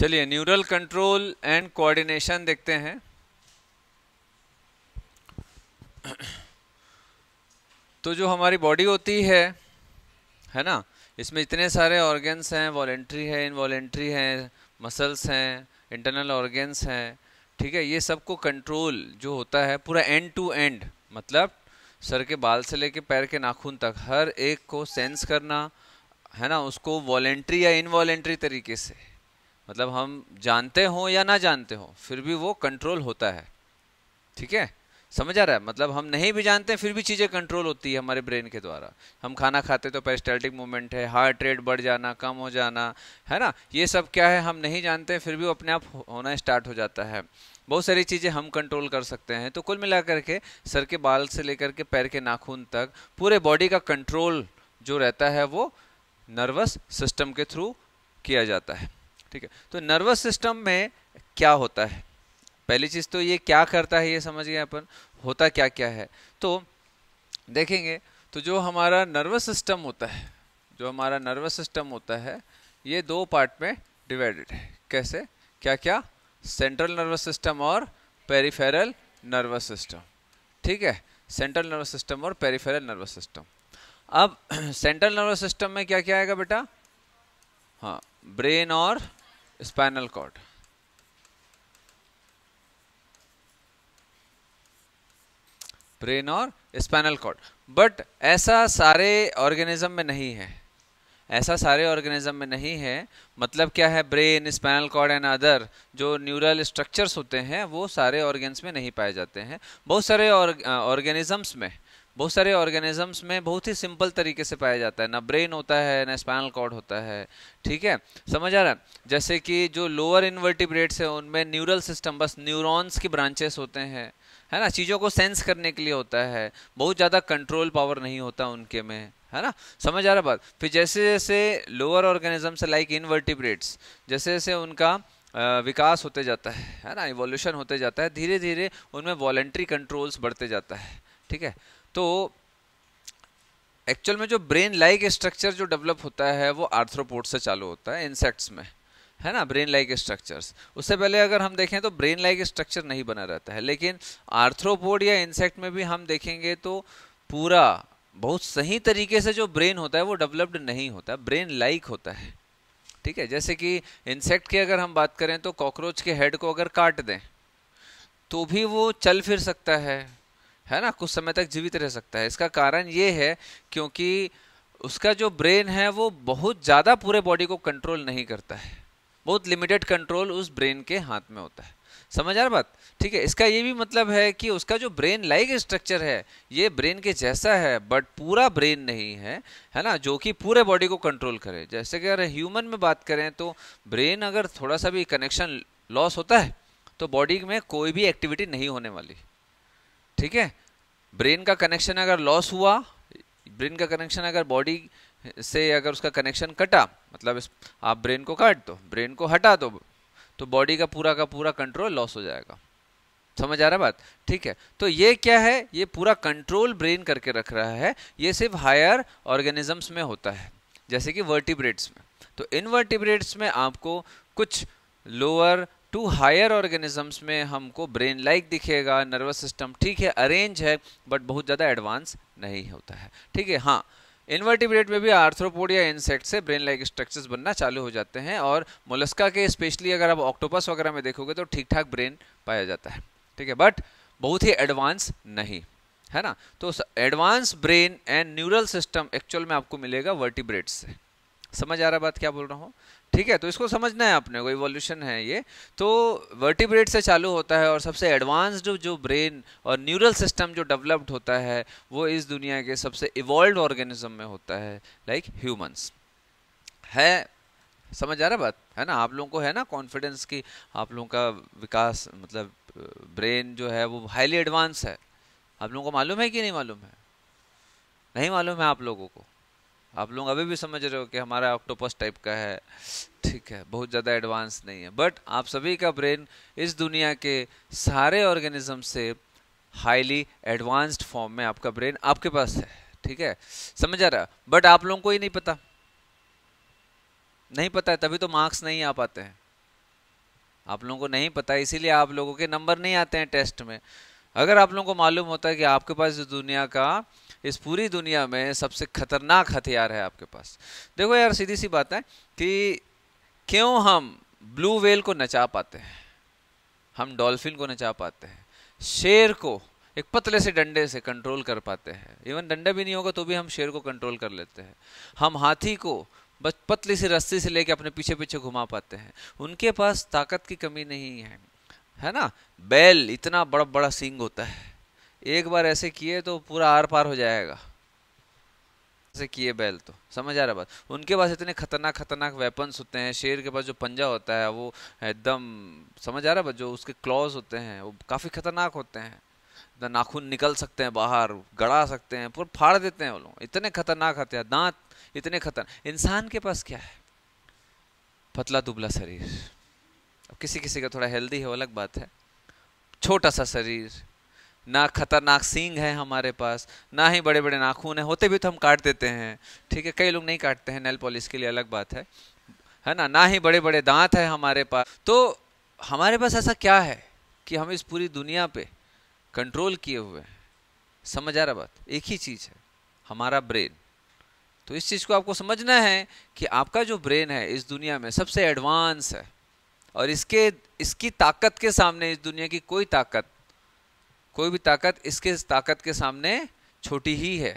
चलिए neural control and coordination देखते हैं तो जो हमारी बॉडी होती है है ना इसमें इतने सारे ऑर्गेन्स हैं वॉलेंट्री है इनवॉलेंट्री हैं मसल्स हैं इंटरनल ऑर्गेन्स हैं ठीक है ये सबको कंट्रोल जो होता है पूरा एंड टू एंड मतलब सर के बाल से लेके पैर के नाखून तक हर एक को सेंस करना है ना उसको वॉलेंट्री या इनवॉलेंट्री तरीके से मतलब हम जानते हों या ना जानते हों फिर भी वो कंट्रोल होता है ठीक है समझ आ रहा है मतलब हम नहीं भी जानते फिर भी चीज़ें कंट्रोल होती है हमारे ब्रेन के द्वारा हम खाना खाते तो पेस्टेल्टिक मूवमेंट है हार्ट रेट बढ़ जाना कम हो जाना है ना ये सब क्या है हम नहीं जानते फिर भी वो अपने आप होना स्टार्ट हो जाता है बहुत सारी चीज़ें हम कंट्रोल कर सकते हैं तो कुल मिला के सर के बाल से लेकर के पैर के नाखून तक पूरे बॉडी का कंट्रोल जो रहता है वो नर्वस सिस्टम के थ्रू किया जाता है ठीक है तो नर्वस सिस्टम में क्या होता है पहली चीज़ तो ये क्या करता है ये समझ गए अपन होता क्या क्या है तो देखेंगे तो जो हमारा नर्वस सिस्टम होता है जो हमारा नर्वस सिस्टम होता है ये दो पार्ट में डिवाइडेड है कैसे क्या क्या सेंट्रल नर्वस सिस्टम और पेरीफेरल नर्वस सिस्टम ठीक है सेंट्रल नर्वस सिस्टम और पेरीफेरल नर्वस सिस्टम अब सेंट्रल नर्वस सिस्टम में क्या क्या आएगा बेटा हाँ ब्रेन और spinal cord ब्रेन और स्पाइनल कॉर्ड बट ऐसा सारे ऑर्गेनिज्म में नहीं है ऐसा सारे ऑर्गेनिज्म में नहीं है मतलब क्या है brain spinal cord and other जो न्यूरल स्ट्रक्चर्स होते हैं वो सारे ऑर्गेन्स में नहीं पाए जाते हैं बहुत सारे ऑर्गेनिजम्स में बहुत सारे ऑर्गेनिजम्स में बहुत ही सिंपल तरीके से पाया जाता है ना ब्रेन होता है ना स्पाइनल कॉर्ड होता है ठीक है समझ आ रहा है जैसे कि जो लोअर इन्वर्टिब्रेट्स हैं उनमें न्यूरल सिस्टम बस न्यूरॉन्स की ब्रांचेस होते हैं है ना चीज़ों को सेंस करने के लिए होता है बहुत ज़्यादा कंट्रोल पावर नहीं होता उनके में है ना समझ आ रहा बात फिर जैसे जैसे लोअर ऑर्गेनिजम्स लाइक इनवर्टिब्रेट्स जैसे जैसे उनका विकास होते जाता है है ना इवोल्यूशन होते जाता है धीरे धीरे उनमें वॉलेंट्री कंट्रोल्स बढ़ते जाता है ठीक है तो एक्चुअल में जो ब्रेन लाइक स्ट्रक्चर जो डेवलप होता है वो आर्थ्रोपोड से चालू होता है इंसेक्ट्स में है ना ब्रेन लाइक स्ट्रक्चर्स उससे पहले अगर हम देखें तो ब्रेन लाइक स्ट्रक्चर नहीं बना रहता है लेकिन आर्थ्रोपोड या इंसेक्ट में भी हम देखेंगे तो पूरा बहुत सही तरीके से जो ब्रेन होता है वो डेवलप्ड नहीं होता ब्रेन लाइक होता है ठीक है जैसे कि इंसेक्ट की अगर हम बात करें तो कॉकरोच के हेड को अगर काट दें तो भी वो चल फिर सकता है है ना कुछ समय तक जीवित रह सकता है इसका कारण ये है क्योंकि उसका जो ब्रेन है वो बहुत ज़्यादा पूरे बॉडी को कंट्रोल नहीं करता है बहुत लिमिटेड कंट्रोल उस ब्रेन के हाथ में होता है समझ आ रहा बात ठीक है इसका ये भी मतलब है कि उसका जो ब्रेन लाइक स्ट्रक्चर है ये ब्रेन के जैसा है बट पूरा ब्रेन नहीं है है ना जो कि पूरे बॉडी को कंट्रोल करे जैसे कि अगर ह्यूमन में बात करें तो ब्रेन अगर थोड़ा सा भी कनेक्शन लॉस होता है तो बॉडी में कोई भी एक्टिविटी नहीं होने वाली ठीक है ब्रेन का कनेक्शन अगर लॉस हुआ ब्रेन का कनेक्शन अगर बॉडी से अगर उसका कनेक्शन कटा मतलब आप ब्रेन को काट दो ब्रेन को हटा दो तो बॉडी का पूरा का पूरा कंट्रोल लॉस हो जाएगा समझ आ रहा है बात ठीक है तो ये क्या है ये पूरा कंट्रोल ब्रेन करके रख रहा है ये सिर्फ हायर ऑर्गेनिजम्स में होता है जैसे कि वर्टिब्रेट्स में तो इन वर्टिब्रेट्स में आपको कुछ लोअर टू हायर ऑर्गेनिजम्स में हमको ब्रेन लाइक दिखेगा नर्वस सिस्टम ठीक है अरेंज है बट बहुत ज़्यादा एडवांस नहीं होता है ठीक है हाँ इन्वर्टिब्रेट में भी आर्थ्रोपोडिया इंसेक्ट से ब्रेन लाइक स्ट्रक्चर्स बनना चालू हो जाते हैं और मोलस्का के स्पेशली अगर आप ऑक्टोपस वगैरह में देखोगे तो ठीक ठाक ब्रेन पाया जाता है ठीक है बट बहुत ही एडवांस नहीं है ना तो advance brain and neural system actual में आपको मिलेगा वर्टिब्रेट से समझ आ रहा बात क्या बोल रहा हूँ ठीक है तो इसको समझना है आपने को इवोल्यूशन है ये तो वर्टिब्रेट से चालू होता है और सबसे एडवांस्ड जो ब्रेन और न्यूरल सिस्टम जो डेवलप्ड होता है वो इस दुनिया के सबसे इवॉल्व ऑर्गेनिज्म में होता है लाइक like ह्यूमंस है समझ आ रहा बात है ना आप लोगों को है ना कॉन्फिडेंस की आप लोगों का विकास मतलब ब्रेन जो है वो हाईली एडवांस है आप लोगों को मालूम है कि नहीं मालूम है नहीं मालूम है आप लोगों को आप लोग अभी भी समझ रहे हो कि हमारा ऑक्टोपस टाइप का है ठीक है बहुत ज़्यादा एडवांस नहीं है बट आप सभी का ब्रेन इस दुनिया के सारे ऑर्गेनिज्म से हाईली एडवांस्ड फॉर्म में आपका ब्रेन आपके पास है ठीक है समझ आ रहा बट आप लोगों को ही नहीं पता नहीं पता है तभी तो मार्क्स नहीं आ पाते हैं आप लोगों को नहीं पता इसीलिए आप लोगों के नंबर नहीं आते हैं टेस्ट में अगर आप लोगों को मालूम होता है कि आपके पास इस दुनिया का इस पूरी दुनिया में सबसे खतरनाक हथियार है आपके पास देखो यार सीधी सी बात है कि क्यों हम ब्लू वेल को नचा पाते हैं हम डॉल्फिन को नचा पाते हैं शेर को एक पतले से डंडे से कंट्रोल कर पाते हैं इवन डंडा भी नहीं होगा तो भी हम शेर को कंट्रोल कर लेते हैं हम हाथी को बस पतली सी रस्सी से लेके अपने पीछे पीछे घुमा पाते हैं उनके पास ताकत की कमी नहीं है है ना बैल इतना बड़ा बड़ा सींग होता है एक बार ऐसे किए तो पूरा आर पार हो जाएगा ऐसे किए बैल तो समझ आ रहा बात उनके पास इतने खतरनाक खतरनाक वेपन्स होते हैं शेर के पास जो पंजा होता है वो एकदम समझ आ रहा बात जो उसके क्लॉज होते हैं वो काफ़ी खतरनाक होते हैं नाखून निकल सकते हैं बाहर गड़ा सकते हैं पूरा फाड़ देते हैं वो लोग इतने खतरनाक हैं दांत इतने खतरनाक इंसान के पास क्या है पतला दुबला शरीर अब किसी किसी का थोड़ा हेल्दी है वो अलग बात है छोटा सा शरीर ना खतरनाक सींग है हमारे पास ना ही बड़े बड़े नाखून हैं होते भी तो हम काट देते हैं ठीक है कई लोग नहीं काटते हैं नेल पॉलिश के लिए अलग बात है है ना ना ही बड़े बड़े दांत है हमारे पास तो हमारे पास ऐसा क्या है कि हम इस पूरी दुनिया पे कंट्रोल किए हुए हैं समझ आ रहा बात एक ही चीज़ है हमारा ब्रेन तो इस चीज़ को आपको समझना है कि आपका जो ब्रेन है इस दुनिया में सबसे एडवांस है और इसके इसकी ताकत के सामने इस दुनिया की कोई ताकत कोई भी ताकत इसके ताकत के सामने छोटी ही है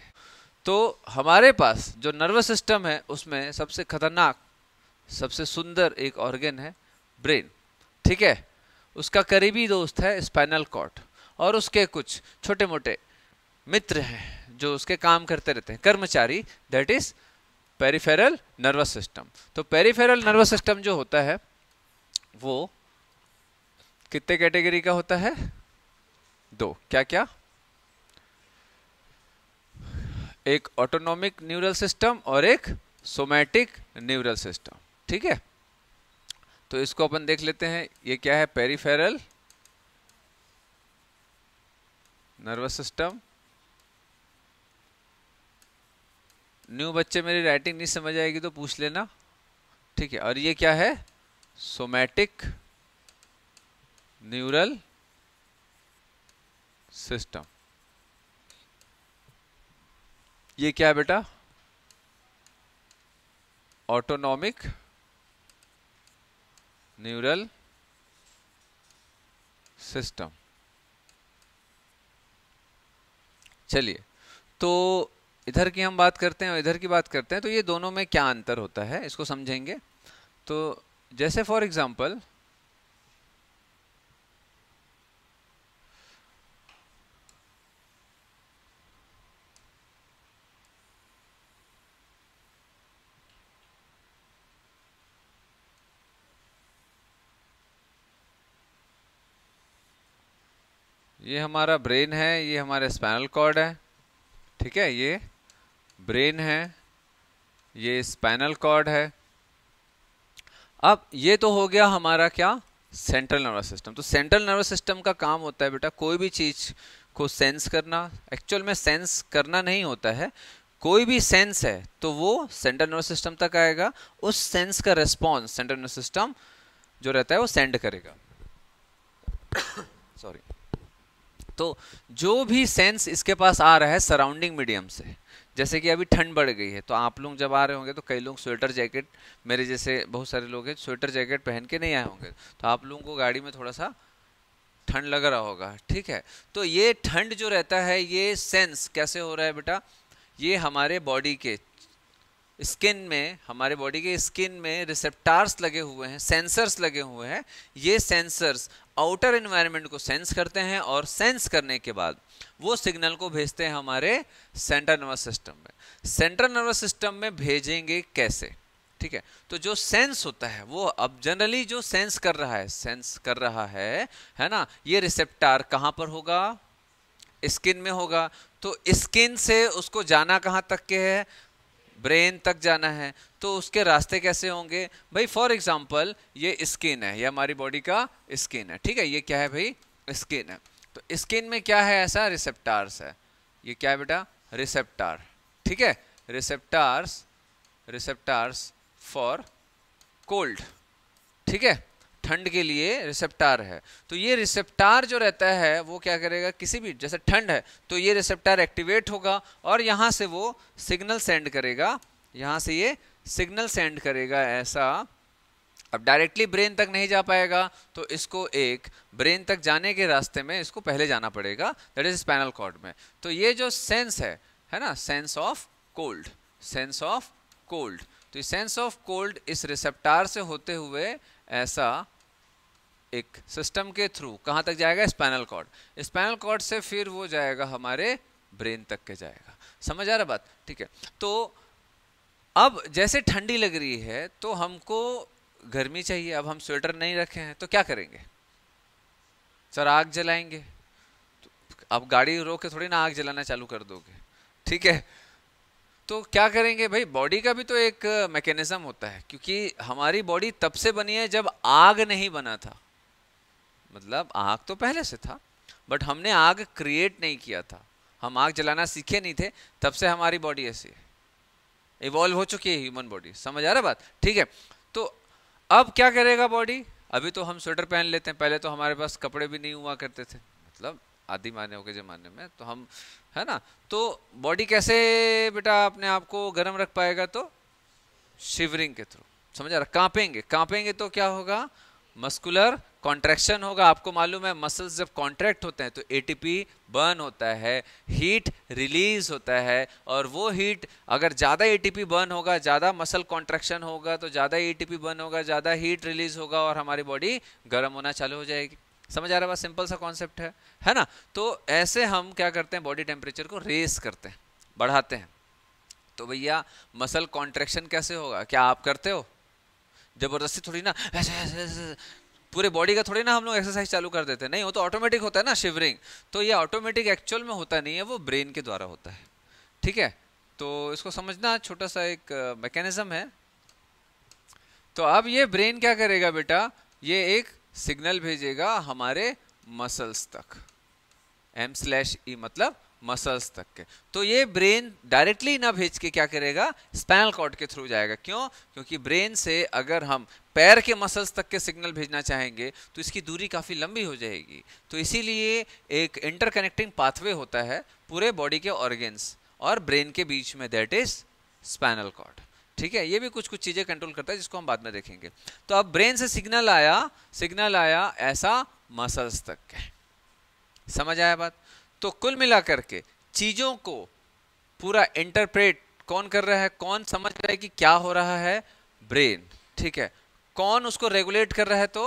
तो हमारे पास जो नर्वस सिस्टम है उसमें सबसे खतरनाक सबसे सुंदर एक ऑर्गन है ब्रेन ठीक है उसका करीबी दोस्त है स्पाइनल कॉर्ड और उसके कुछ छोटे मोटे मित्र हैं जो उसके काम करते रहते हैं कर्मचारी that is peripheral nervous system तो पेरीफेरल नर्वस सिस्टम जो होता है वो कितने कैटेगरी का होता है दो क्या क्या एक ऑटोनॉमिक न्यूरल सिस्टम और एक सोमैटिक न्यूरल सिस्टम ठीक है तो इसको अपन देख लेते हैं ये क्या है पेरीफेरल नर्वस सिस्टम न्यू बच्चे मेरी राइटिंग नहीं समझ आएगी तो पूछ लेना ठीक है और ये क्या है सोमैटिक न्यूरल सिस्टम ये क्या है बेटा ऑटोनॉमिक न्यूरल सिस्टम चलिए तो इधर की हम बात करते हैं और इधर की बात करते हैं तो ये दोनों में क्या अंतर होता है इसको समझेंगे तो जैसे फॉर एग्जांपल ये हमारा ब्रेन है ये हमारा स्पाइनल कॉर्ड है ठीक है ये ब्रेन है ये स्पाइनल कॉर्ड है अब ये तो हो गया हमारा क्या सेंट्रल नर्वस सिस्टम तो सेंट्रल नर्वस सिस्टम का काम होता है बेटा कोई भी चीज़ को सेंस करना एक्चुअल में सेंस करना नहीं होता है कोई भी सेंस है तो वो सेंट्रल नर्वस सिस्टम तक आएगा उस सेंस का रिस्पॉन्स सेंट्रल नर्वस सिस्टम जो रहता है वो सेंड करेगा तो जो भी सेंस इसके पास आ रहा है सराउंडिंग मीडियम से जैसे कि अभी ठंड बढ़ गई है तो आप लोग जब आ रहे होंगे तो कई लोग स्वेटर जैकेट मेरे जैसे बहुत सारे लोग हैं स्वेटर जैकेट पहन के नहीं आए होंगे तो आप लोगों को गाड़ी में थोड़ा सा ठंड लग रहा होगा ठीक है तो ये ठंड जो रहता है ये सेंस कैसे हो रहा है बेटा ये हमारे बॉडी के स्किन में हमारे बॉडी के स्किन में रिसेप्टार्स लगे हुए हैं सेंसर्स लगे हुए हैं ये सेंसर्स आउटर इन्वायरमेंट को सेंस करते हैं और सेंस करने के बाद वो सिग्नल को भेजते हैं हमारे सेंट्रल नर्वस सिस्टम में सेंट्रल नर्वस सिस्टम में भेजेंगे कैसे ठीक है तो जो सेंस होता है वो अब जनरली जो सेंस कर रहा है सेंस कर रहा है है ना ये रिसेप्टार कहाँ पर होगा स्किन में होगा तो स्किन से उसको जाना कहाँ तक के है ब्रेन तक जाना है तो उसके रास्ते कैसे होंगे भाई फॉर एग्जाम्पल ये स्किन है ये हमारी बॉडी का स्किन है ठीक है ये क्या है भाई स्किन है तो स्किन में क्या है ऐसा रिसेप्टार्स है ये क्या है बेटा रिसेप्टार ठीक है रिसेप्टार्स रिसेप्टार्स फॉर कोल्ड ठीक है ठंड के लिए रिसेप्टार है तो ये रिसेप्टार जो रहता है वो क्या करेगा किसी भी जैसे ठंड है तो ये रिसेप्टार एक्टिवेट होगा और यहाँ से वो सिग्नल सेंड करेगा यहाँ से ये सिग्नल सेंड करेगा ऐसा अब डायरेक्टली ब्रेन तक नहीं जा पाएगा तो इसको एक ब्रेन तक जाने के रास्ते में इसको पहले जाना पड़ेगा दैट इज स्पैनल कॉर्ड में तो ये जो सेंस है है ना sense of cold sense of cold तो सेंस ऑफ कोल्ड इस रिसेप्टार से होते हुए ऐसा एक सिस्टम के थ्रू कहाँ तक जाएगा स्पाइनल कॉर्ड स्पाइनल कॉर्ड से फिर वो जाएगा हमारे ब्रेन तक के जाएगा समझ आ रहा बात ठीक है तो अब जैसे ठंडी लग रही है तो हमको गर्मी चाहिए अब हम स्वेटर नहीं रखे हैं तो क्या करेंगे सर आग जलाएंगे तो अब गाड़ी रोक के थोड़ी ना आग जलाना चालू कर दोगे ठीक है तो क्या करेंगे भाई बॉडी का भी तो एक मैकेनिज्म होता है क्योंकि हमारी बॉडी तब से बनी है जब आग नहीं बना था मतलब आग तो पहले से था बट हमने आग क्रिएट नहीं किया था हम आग जलाना सीखे नहीं थे तब से हमारी बॉडी ऐसी है इवॉल्व हो चुकी है ह्यूमन बॉडी समझ आ रहा बात ठीक है तो अब क्या करेगा बॉडी अभी तो हम स्वेटर पहन लेते हैं पहले तो हमारे पास कपड़े भी नहीं हुआ करते थे मतलब आदि माने के ज़माने में तो हम है ना तो बॉडी कैसे बेटा अपने आप को गर्म रख पाएगा तो शिवरिंग के थ्रू समझ आ रहा कांपेंगे कांपेंगे तो क्या होगा मस्कुलर कॉन्ट्रैक्शन होगा आपको मालूम है मसल्स जब कॉन्ट्रैक्ट होते हैं तो एटीपी बर्न होता है हीट रिलीज होता है और वो हीट अगर ज़्यादा एटीपी बर्न होगा ज़्यादा मसल कॉन्ट्रैक्शन होगा तो ज़्यादा एटीपी बर्न होगा ज़्यादा हीट रिलीज होगा और हमारी बॉडी गर्म होना चालू हो जाएगी समझ आ रहा है सिंपल सा कॉन्सेप्ट है है ना तो ऐसे हम क्या करते हैं बॉडी टेम्परेचर को रेस करते हैं बढ़ाते हैं तो भैया मसल कॉन्ट्रैक्शन कैसे होगा क्या आप करते हो जबरदस्ती थोड़ी ना ऐसे ऐसे ऐसे पूरे बॉडी का थोड़ी ना हम लोग एक्सरसाइज चालू कर देते हैं नहीं वो तो ऑटोमेटिक होता है ना शिवरिंग तो ये ऑटोमेटिक एक्चुअल में होता नहीं है वो ब्रेन के द्वारा होता है ठीक है तो इसको समझना छोटा सा एक मैकेनिज्म है तो अब ये ब्रेन क्या करेगा बेटा ये एक सिग्नल भेजेगा हमारे मसल्स तक एम स्लैश ई मतलब मसल्स तक के तो ये ब्रेन डायरेक्टली ना भेज के क्या करेगा स्पाइनल कॉर्ड के थ्रू जाएगा क्यों क्योंकि ब्रेन से अगर हम पैर के मसल्स तक के सिग्नल भेजना चाहेंगे तो इसकी दूरी काफ़ी लंबी हो जाएगी तो इसीलिए एक इंटरकनेक्टिंग पाथवे होता है पूरे बॉडी के ऑर्गेन्स और ब्रेन के बीच में दैट इज स्पाइनल कॉर्ड ठीक है ये भी कुछ कुछ चीज़ें कंट्रोल करता है जिसको हम बाद में देखेंगे तो अब ब्रेन से सिग्नल आया सिग्नल आया ऐसा मसल्स तक के समझ आया बात तो कुल मिला करके चीज़ों को पूरा इंटरप्रेट कौन कर रहा है कौन समझ रहा है कि क्या हो रहा है ब्रेन ठीक है कौन उसको रेगुलेट कर रहा है तो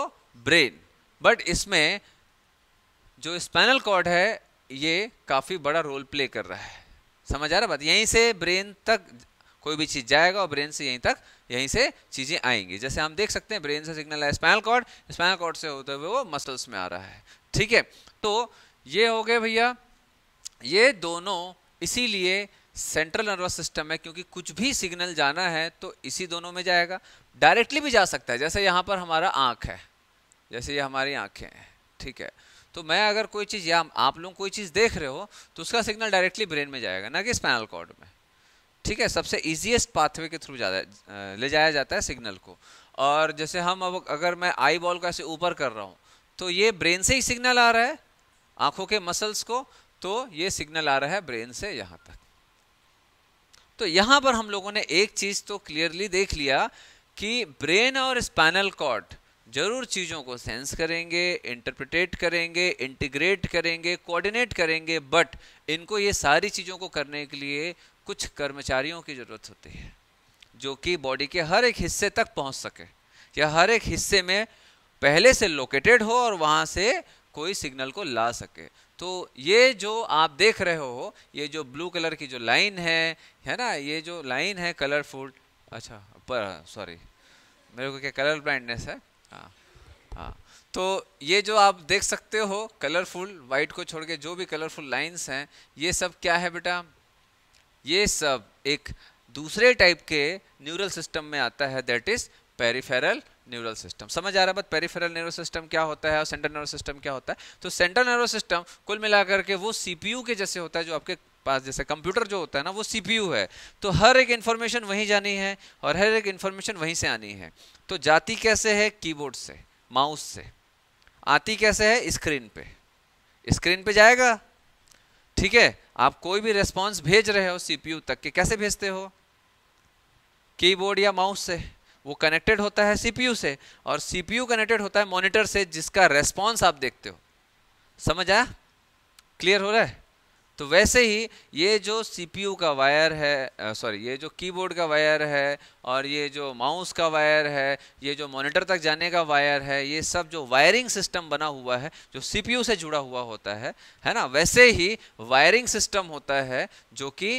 ब्रेन बट इसमें जो स्पाइनल कॉर्ड है ये काफ़ी बड़ा रोल प्ले कर रहा है समझ आ रहा बात यहीं से ब्रेन तक कोई भी चीज़ जाएगा और ब्रेन से यहीं तक यहीं से चीज़ें आएंगी जैसे हम देख सकते हैं ब्रेन से सिग्नल है स्पाइनल कॉर्ड स्पाइनल कॉर्ड से होते हुए वो मसल्स में आ रहा है ठीक है तो ये हो गए भैया ये दोनों इसीलिए सेंट्रल नर्वस सिस्टम है क्योंकि कुछ भी सिग्नल जाना है तो इसी दोनों में जाएगा डायरेक्टली भी जा सकता है जैसे यहाँ पर हमारा आँख है जैसे ये हमारी आँखें हैं ठीक है तो मैं अगर कोई चीज़ या आप लोग कोई चीज़ देख रहे हो तो उसका सिग्नल डायरेक्टली ब्रेन में जाएगा ना कि स्पाइनल कॉर्ड में ठीक है सबसे ईजिएस्ट पाथवे के थ्रू ज़्यादा ले जाया जाता है सिग्नल को और जैसे हम अब अगर मैं आई बॉल का ऐसे ऊपर कर रहा हूँ तो ये ब्रेन से ही सिग्नल आ रहा है आँखों के मसल्स को तो ये सिग्नल आ रहा है ब्रेन से यहां तक तो यहां पर हम लोगों ने एक चीज तो क्लियरली देख लिया कि ब्रेन और स्पाइनल कॉर्ड जरूर चीजों को सेंस करेंगे इंटरप्रिटेट करेंगे इंटीग्रेट करेंगे कोऑर्डिनेट करेंगे बट इनको ये सारी चीजों को करने के लिए कुछ कर्मचारियों की जरूरत होती है जो कि बॉडी के हर एक हिस्से तक पहुंच सके या हर एक हिस्से में पहले से लोकेटेड हो और वहां से कोई सिग्नल को ला सके तो ये जो आप देख रहे हो ये जो ब्लू कलर की जो लाइन है है ना ये जो लाइन है कलरफुल अच्छा पर सॉरी मेरे को क्या कलर ब्लाइंडनेस है हाँ हाँ तो ये जो आप देख सकते हो कलरफुल वाइट को छोड़ के जो भी कलरफुल लाइंस हैं ये सब क्या है बेटा ये सब एक दूसरे टाइप के न्यूरल सिस्टम में आता है that is peripheral neural system समझ आ रहा है बट पेरीफेरल न्यूरल सिस्टम क्या होता है और सेंट्रल न्यूरल सिस्टम क्या होता है तो सेंट्रल न्यूरल सिस्टम कुल मिलाकर के वो सीपीयू के जैसे होता है जो आपके पास जैसे कंप्यूटर जो होता है ना वो सीपीयू है तो हर एक इन्फॉर्मेशन वहीं जानी है और हर एक इन्फॉर्मेशन वहीं से आनी है तो जाती कैसे है कीबोर्ड से माउस से आती कैसे है स्क्रीन पे स्क्रीन पे जाएगा ठीक है आप कोई भी रेस्पॉन्स भेज रहे हो सीपीयू तक के कैसे भेजते हो कीबोर्ड या माउस से वो कनेक्टेड होता है सीपीयू से और सीपीयू कनेक्टेड होता है मॉनिटर से जिसका रेस्पॉन्स आप देखते हो समझ आया क्लियर हो रहा है तो वैसे ही ये जो सीपीयू का वायर है सॉरी ये जो कीबोर्ड का वायर है और ये जो माउस का वायर है ये जो मॉनिटर तक जाने का वायर है ये सब जो वायरिंग सिस्टम बना हुआ है जो सीपीयू से जुड़ा हुआ होता है है ना वैसे ही वायरिंग सिस्टम होता है जो कि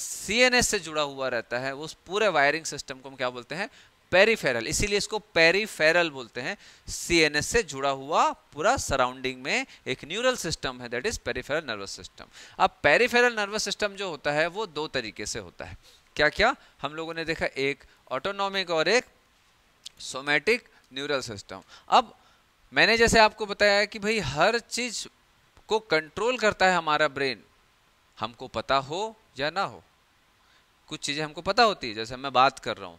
सीएनएस से जुड़ा हुआ रहता है उस पूरे वायरिंग सिस्टम को हम क्या बोलते हैं पेरीफेरल इसीलिए इसको पेरीफेरल बोलते हैं सीएनएस से जुड़ा हुआ पूरा सराउंडिंग में एक न्यूरल सिस्टम है that is peripheral nervous system अब पेरीफेरल नर्वस सिस्टम जो होता है वो दो तरीके से होता है क्या क्या हम लोगों ने देखा एक ऑटोनॉमिक और एक सोमेटिक न्यूरल सिस्टम अब मैंने जैसे आपको बताया कि भाई हर चीज को कंट्रोल करता है हमारा ब्रेन हमको पता हो या ना हो कुछ चीज़ें हमको पता होती है जैसे मैं बात कर रहा हूँ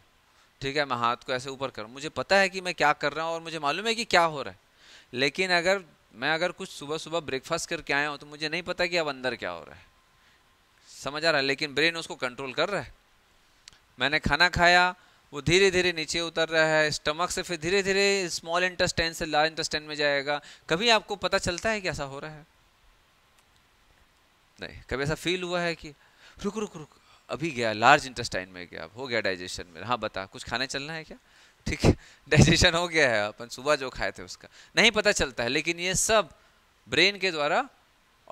ठीक है मैं हाथ को ऐसे ऊपर करूँ मुझे पता है कि मैं क्या कर रहा हूँ और मुझे मालूम है कि क्या हो रहा है लेकिन अगर मैं अगर कुछ सुबह सुबह ब्रेकफास्ट करके आया हूँ तो मुझे नहीं पता कि अब अंदर क्या हो रहा है समझ आ रहा है लेकिन ब्रेन उसको कंट्रोल कर रहा है मैंने खाना खाया वो धीरे धीरे नीचे उतर रहा है स्टमक से फिर धीरे धीरे स्मॉल इंटेस्टाइन से लार्ज इंटेस्टाइन में जाएगा कभी आपको पता चलता है कि ऐसा हो रहा है नहीं कभी ऐसा फील हुआ है कि रुक रुक रुक अभी गया लार्ज इंटेस्टाइन में गया हो गया डाइजेशन में हाँ बता कुछ खाने चलना है क्या ठीक है डाइजेशन हो गया है अपन सुबह जो खाए थे उसका नहीं पता चलता है लेकिन ये सब ब्रेन के द्वारा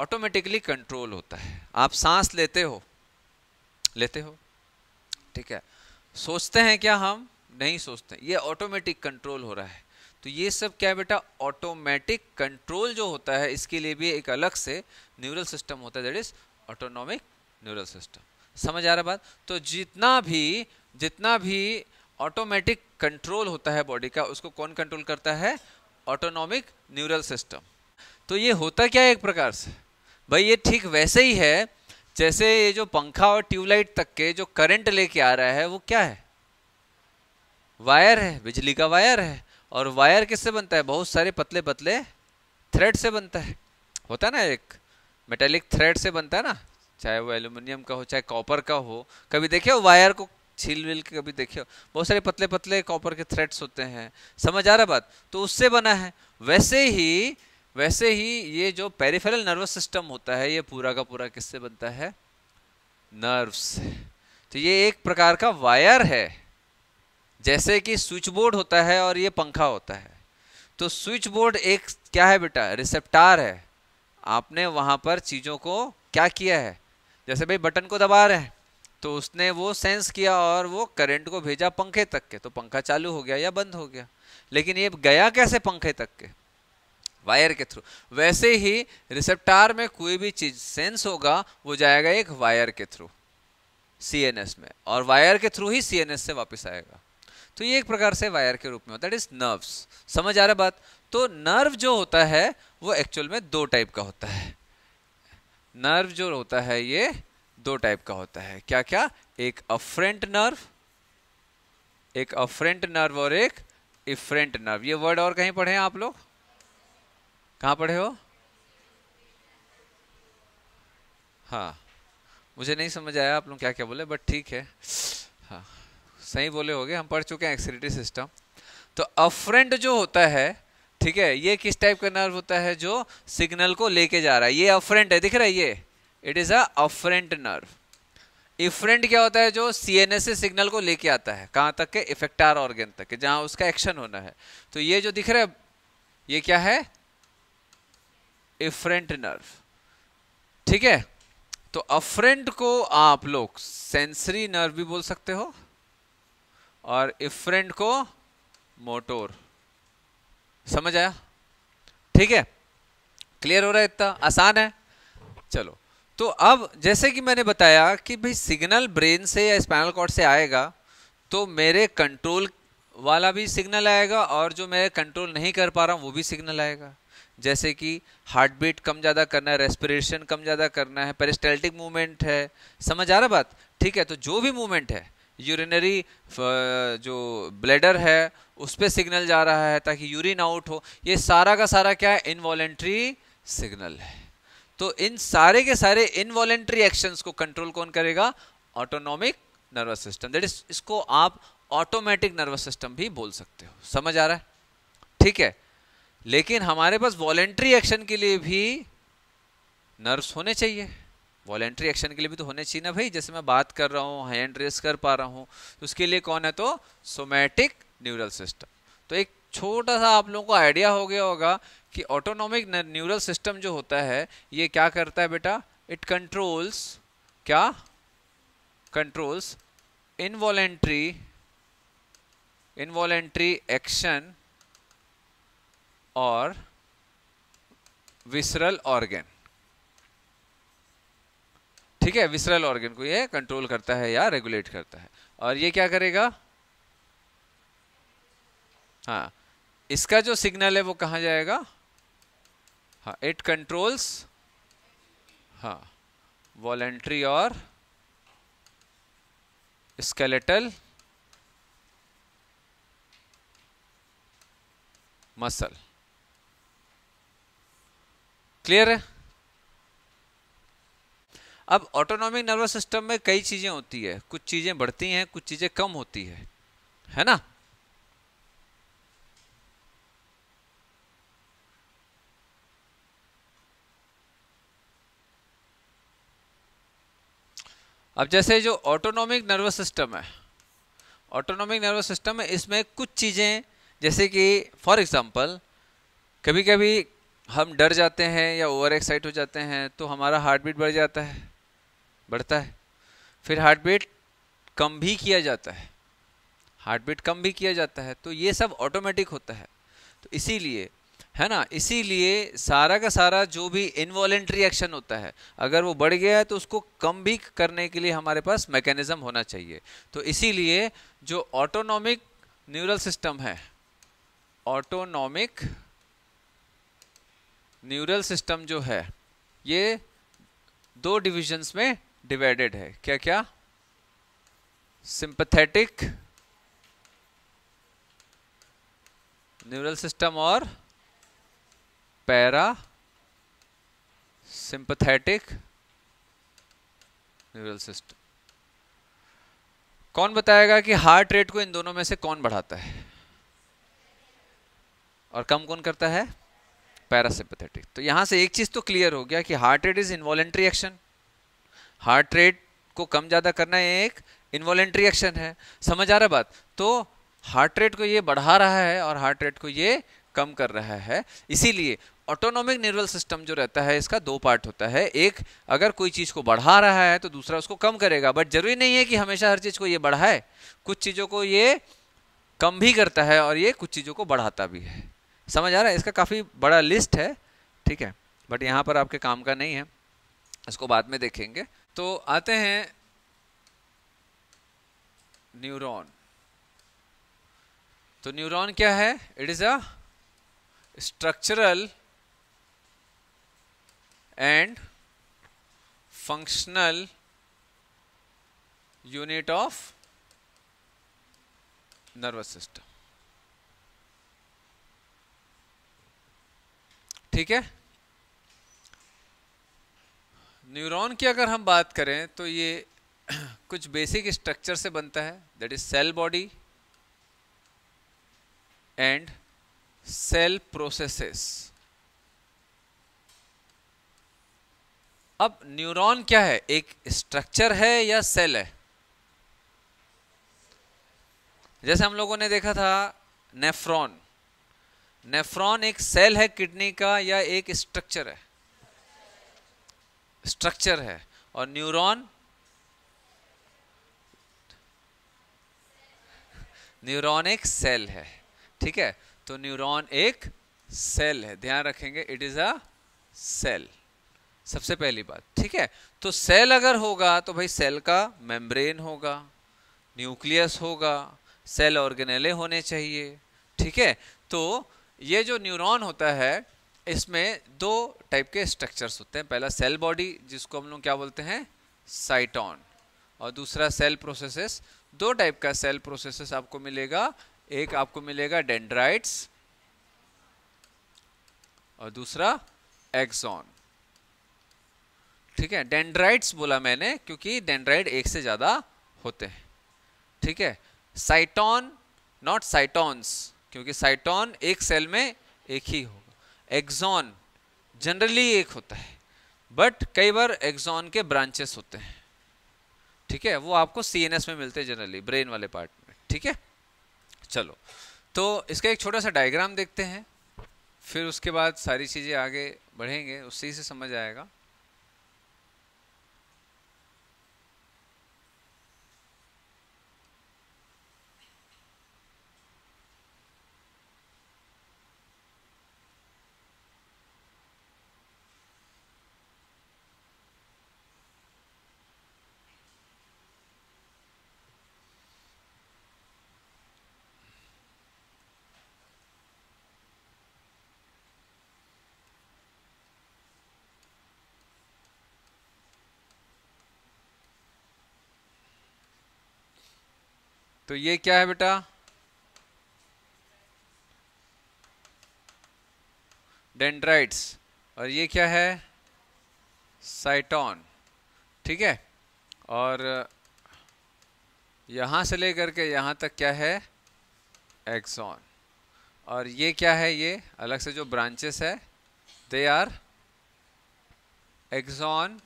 ऑटोमेटिकली कंट्रोल होता है आप सांस लेते हो लेते हो ठीक है सोचते हैं क्या हम नहीं सोचते ये ऑटोमेटिक कंट्रोल हो रहा है तो ये सब क्या है बेटा ऑटोमेटिक कंट्रोल जो होता है इसके लिए भी एक अलग से न्यूरल सिस्टम होता है that is autonomic neural system समझ आ रहा बात तो जितना भी जितना भी ऑटोमेटिक कंट्रोल होता है बॉडी का उसको कौन कंट्रोल करता है ऑटोनॉमिक न्यूरल सिस्टम तो ये होता क्या है एक प्रकार से भाई ये ठीक वैसे ही है जैसे ये जो पंखा और ट्यूबलाइट तक के जो करंट लेके आ रहा है वो क्या है वायर है बिजली का वायर है और वायर किससे बनता है बहुत सारे पतले पतले थ्रेड से बनता है होता है ना एक मेटेलिक थ्रेड से बनता है ना चाहे वो एल्यूमिनियम का हो चाहे कॉपर का हो कभी देखे हो वायर को छील विल के कभी देखे हो बहुत सारे पतले पतले कॉपर के थ्रेड्स होते हैं समझ आ रहा बात तो उससे बना है वैसे ही वैसे ही ये जो पेरिफेरल नर्वस सिस्टम होता है ये पूरा का पूरा किससे बनता है नर्व से तो ये एक प्रकार का वायर है जैसे कि स्विच बोर्ड होता है और ये पंखा होता है तो स्विच बोर्ड एक क्या है बेटा रिसेप्टार है आपने वहां पर चीज़ों को क्या किया है जैसे भाई बटन को दबा रहे हैं तो उसने वो सेंस किया और वो करंट को भेजा पंखे तक के तो पंखा चालू हो गया या बंद हो गया लेकिन ये गया कैसे पंखे तक के वायर के थ्रू वैसे ही रिसेप्टार में कोई भी चीज सेंस होगा वो जाएगा एक वायर के थ्रू सीएनएस में और वायर के थ्रू ही सीएनएस से वापस आएगा तो ये एक प्रकार से वायर के रूप में होता है इज नर्व्स समझ आ रहा बात तो नर्व जो होता है वो एक्चुअल में दो टाइप का होता है नर्व जो होता है ये दो टाइप का होता है क्या क्या एक अफ्रेंट नर्व एक अफ्रेंट नर्व और एक इफ्रेंट नर्व ये वर्ड और कहीं पढ़े हैं आप लोग कहाँ पढ़े हो हाँ मुझे नहीं समझ आया आप लोग क्या क्या बोले बट ठीक है हाँ सही बोले गए हम पढ़ चुके हैं एक्सिलिटी सिस्टम तो अफ्रेंट जो होता है ठीक है ये किस टाइप का नर्व होता है जो सिग्नल को लेके जा रहा है ये अफ्रेंट है दिख रहा है ये it is afferent nerve efferent क्या होता है जो सी एन एस सिग्नल को लेके आता है कहां तक के इफेक्टार ऑर्गेन तक के जहां उसका एक्शन होना है तो ये जो दिख रहा है ये क्या है इफ्रेंट नर्व ठीक है तो अफ्रेंट को आप लोग सेंसरी नर्व भी बोल सकते हो और इफ्रेंट को मोटोर समझ आया ठीक है क्लियर हो रहा है इतना आसान है चलो तो अब जैसे कि मैंने बताया कि भाई सिग्नल ब्रेन से या स्पाइनल कॉर्ड से आएगा तो मेरे कंट्रोल वाला भी सिग्नल आएगा और जो मैं कंट्रोल नहीं कर पा रहा हूँ वो भी सिग्नल आएगा जैसे कि हार्ट बीट कम ज़्यादा करना है रेस्पिरेशन कम ज़्यादा करना है पेरिस्टेल्टिक मूवमेंट है समझ आ रहा बात ठीक है तो जो भी मूवमेंट है यूरिनरी जो ब्लेडर है उस पर सिग्नल जा रहा है ताकि यूरिन आउट हो ये सारा का सारा क्या है इनवॉलेंट्री सिग्नल है तो इन सारे के सारे इनवॉलेंट्री एक्शंस को कंट्रोल कौन करेगा autonomic nervous system that is इसको आप ऑटोमेटिक नर्वस सिस्टम भी बोल सकते हो समझ आ रहा है ठीक है लेकिन हमारे पास वॉलेंट्री एक्शन के लिए भी नर्व्स होने चाहिए वॉलेंट्री एक्शन के लिए भी तो होने चाहिए ना भाई जैसे मैं बात कर रहा हूँ हैंड रेस कर पा रहा हूँ तो उसके लिए कौन है तो सोमैटिक न्यूरल सिस्टम तो एक छोटा सा आप लोगों को आइडिया हो गया होगा कि ऑटोनॉमिक न्यूरल सिस्टम जो होता है ये क्या करता है बेटा इट कंट्रोल्स क्या कंट्रोल्स इनवॉलेंट्री इनवॉलेंट्री एक्शन और विसरल ऑर्गेन ठीक है विसरल ऑर्गन को ये कंट्रोल करता है या रेगुलेट करता है और ये क्या करेगा हाँ इसका जो सिग्नल है वो कहाँ जाएगा हाँ इट कंट्रोल्स हाँ वॉलेंट्री और स्केलेटल मसल क्लियर है अब ऑटोनॉमिक नर्वस सिस्टम में कई चीज़ें होती है कुछ चीज़ें बढ़ती हैं कुछ चीज़ें कम होती है है ना अब जैसे जो ऑटोनॉमिक नर्वस सिस्टम है ऑटोनॉमिक नर्वस सिस्टम है इसमें कुछ चीज़ें जैसे कि फॉर एग्जांपल कभी कभी हम डर जाते हैं या ओवर एक्साइट हो जाते हैं तो हमारा हार्ट बीट बढ़ जाता है बढ़ता है फिर हार्ट बीट कम भी किया जाता है हार्ट बीट कम भी किया जाता है तो ये सब ऑटोमेटिक होता है तो इसीलिए है ना इसीलिए सारा का सारा जो भी इनवॉलेंट्री एक्शन होता है अगर वो बढ़ गया है तो उसको कम भी करने के लिए हमारे पास मैकेनिज्म होना चाहिए तो इसीलिए जो ऑटोनॉमिक न्यूरल सिस्टम है ऑटोनॉमिक न्यूरल सिस्टम जो है ये दो डिविजन्स में डिवाइडेड है क्या क्या सिंपथेटिक न्यूरल सिस्टम और पैरा सिंपथेटिक न्यूरल सिस्टम कौन बताएगा कि हार्ट रेट को इन दोनों में से कौन बढ़ाता है और कम कौन करता है पैरासिंपथेटिक तो यहां से एक चीज तो क्लियर हो गया कि heart rate is involuntary action heart rate को कम ज़्यादा करना एक इन्वॉलेंट्री एक्शन है समझ आ रहा बात तो हार्ट रेट को ये बढ़ा रहा है और हार्ट रेट को ये कम कर रहा है इसीलिए ऑटोनॉमिक न्यूरल सिस्टम जो रहता है इसका दो पार्ट होता है एक अगर कोई चीज़ को बढ़ा रहा है तो दूसरा उसको कम करेगा बट जरूरी नहीं है कि हमेशा हर चीज़ को ये बढ़ाए कुछ चीज़ों को ये कम भी करता है और ये कुछ चीज़ों को बढ़ाता भी है समझ आ रहा है इसका काफ़ी बड़ा लिस्ट है ठीक है बट यहाँ पर आपके काम का नहीं है इसको बाद में देखेंगे तो आते हैं न्यूरॉन तो न्यूरॉन क्या है it is a structural and functional unit of nervous system ठीक है न्यूरॉन की अगर हम बात करें तो ये कुछ बेसिक स्ट्रक्चर से बनता है that is cell body and cell processes अब न्यूरॉन क्या है एक स्ट्रक्चर है या सेल है जैसे हम लोगों ने देखा था नेफ्रॉन नेफ्रॉन एक सेल है किडनी का या एक स्ट्रक्चर है स्ट्रक्चर है और न्यूरॉन न्यूरॉन एक सेल है ठीक है तो न्यूरॉन एक सेल है ध्यान रखेंगे इट इज अ सेल सबसे पहली बात ठीक है तो सेल अगर होगा तो भाई सेल का मेम्ब्रेन होगा न्यूक्लियस होगा सेल ऑर्गेनेले होने चाहिए ठीक है तो ये जो न्यूरॉन होता है इसमें दो टाइप के स्ट्रक्चर्स होते हैं पहला सेल बॉडी जिसको हम लोग क्या बोलते हैं साइटॉन और दूसरा सेल प्रोसेसेस दो टाइप का सेल प्रोसेसेस आपको मिलेगा एक आपको मिलेगा डेंड्राइट्स और दूसरा एक्सॉन ठीक है डेंड्राइट्स बोला मैंने क्योंकि डेंड्राइट एक से ज़्यादा होते हैं ठीक है साइटॉन नॉट साइटॉन्स क्योंकि साइटॉन एक सेल में एक ही हो एक्सॉन जनरली एक होता है बट कई बार एक्सॉन के ब्रांचेस होते हैं ठीक है वो आपको सी में मिलते हैं जनरली ब्रेन वाले पार्ट में ठीक है चलो तो इसका एक छोटा सा डायग्राम देखते हैं फिर उसके बाद सारी चीज़ें आगे बढ़ेंगे उसी से समझ आएगा तो ये क्या है बेटा डेंड्राइट्स और ये क्या है साइटॉन ठीक है और यहाँ से लेकर के यहाँ तक क्या है एक्सॉन और ये क्या है ये अलग से जो ब्रांचेस है दे आर एक्सॉन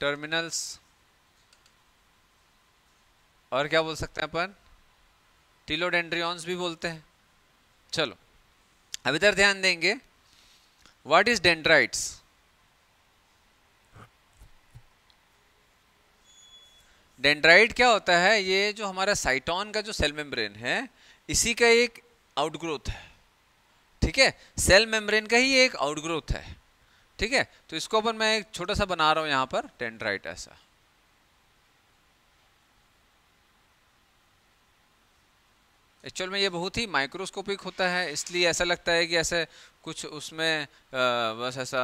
टर्मिनल्स और क्या बोल सकते हैं अपन टिलोडेंड्रियॉन्स भी बोलते हैं चलो अब इधर ध्यान देंगे व्हाट इज डेंड्राइट्स डेंड्राइट क्या होता है ये जो हमारा साइटॉन का जो सेल मेम्ब्रेन है इसी का एक आउटग्रोथ है ठीक है सेल मेम्ब्रेन का ही एक आउटग्रोथ है ठीक है तो इसको अपन मैं एक छोटा सा बना रहा हूं यहाँ पर डेंड्राइट ऐसा एक्चुअल में ये बहुत ही माइक्रोस्कोपिक होता है इसलिए ऐसा लगता है कि ऐसे कुछ उसमें बस ऐसा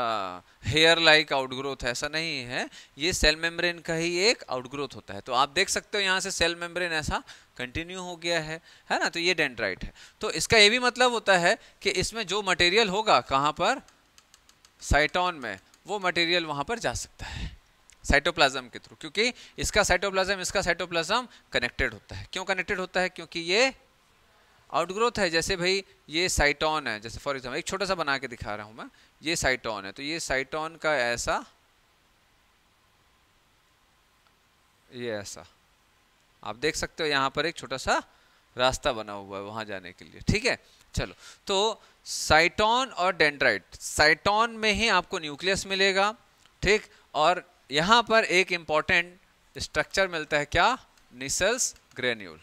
हेयर लाइक आउटग्रोथ है ऐसा नहीं है ये सेल मेम्ब्रेन का ही एक आउटग्रोथ होता है तो आप देख सकते हो यहाँ से सेल मेम्ब्रेन ऐसा कंटिन्यू हो गया है है ना तो ये डेंड्राइट है तो इसका ये भी मतलब होता है कि इसमें जो मटेरियल होगा कहाँ पर साइटॉन में वो मटेरियल वहाँ पर जा सकता है साइटोप्लाज्म के थ्रू क्योंकि इसका साइटोप्लाज्म इसका साइटोप्लाज्म कनेक्टेड होता है क्यों कनेक्टेड होता है क्योंकि ये आउटग्रोथ है जैसे भाई ये साइटॉन है जैसे फॉर एग्जाम्पल एक छोटा सा बना के दिखा रहा हूँ मैं ये साइटॉन है तो ये साइटॉन का ऐसा ये ऐसा आप देख सकते हो यहाँ पर एक छोटा सा रास्ता बना हुआ है वहाँ जाने के लिए ठीक है चलो तो साइटॉन और डेंड्राइट साइटॉन में ही आपको न्यूक्लियस मिलेगा ठीक और यहाँ पर एक इम्पॉर्टेंट स्ट्रक्चर मिलता है क्या Nissl's granule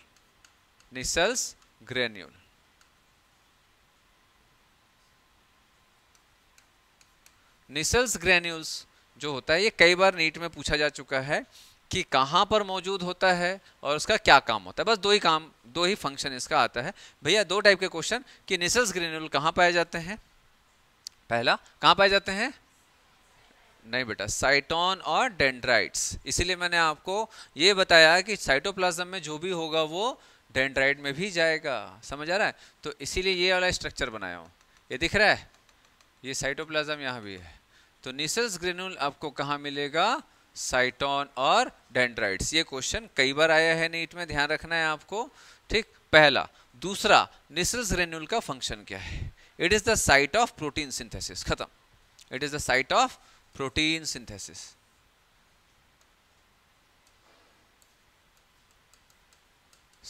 Nissl's granule Nissl's granules जो होता है ये कई बार नीट में पूछा जा चुका है कि कहाँ पर मौजूद होता है और उसका क्या काम होता है बस दो ही काम दो ही फंक्शन इसका आता है भैया दो टाइप के क्वेश्चन कि निसल्स ग्रेन्यूल कहाँ पाए जाते हैं पहला कहाँ पाए जाते हैं नहीं बेटा साइटोन और डेंड्राइट्स इसीलिए मैंने आपको ये बताया कि साइटोप्लाज्म में जो भी होगा वो डेंड्राइड में भी जाएगा समझ आ रहा है तो इसीलिए ये वाला स्ट्रक्चर बनाया हूँ ये दिख रहा है ये साइटोप्लाज्म यहाँ भी है तो निसल्स ग्रेनुल आपको कहाँ मिलेगा साइटॉन और डेंड्राइड्स ये क्वेश्चन कई बार आया है नीट में ध्यान रखना है आपको ठीक पहला दूसरा निसल्स ग्रेन्यूल का फंक्शन क्या है it is the site of protein synthesis खत्म it is the site of protein synthesis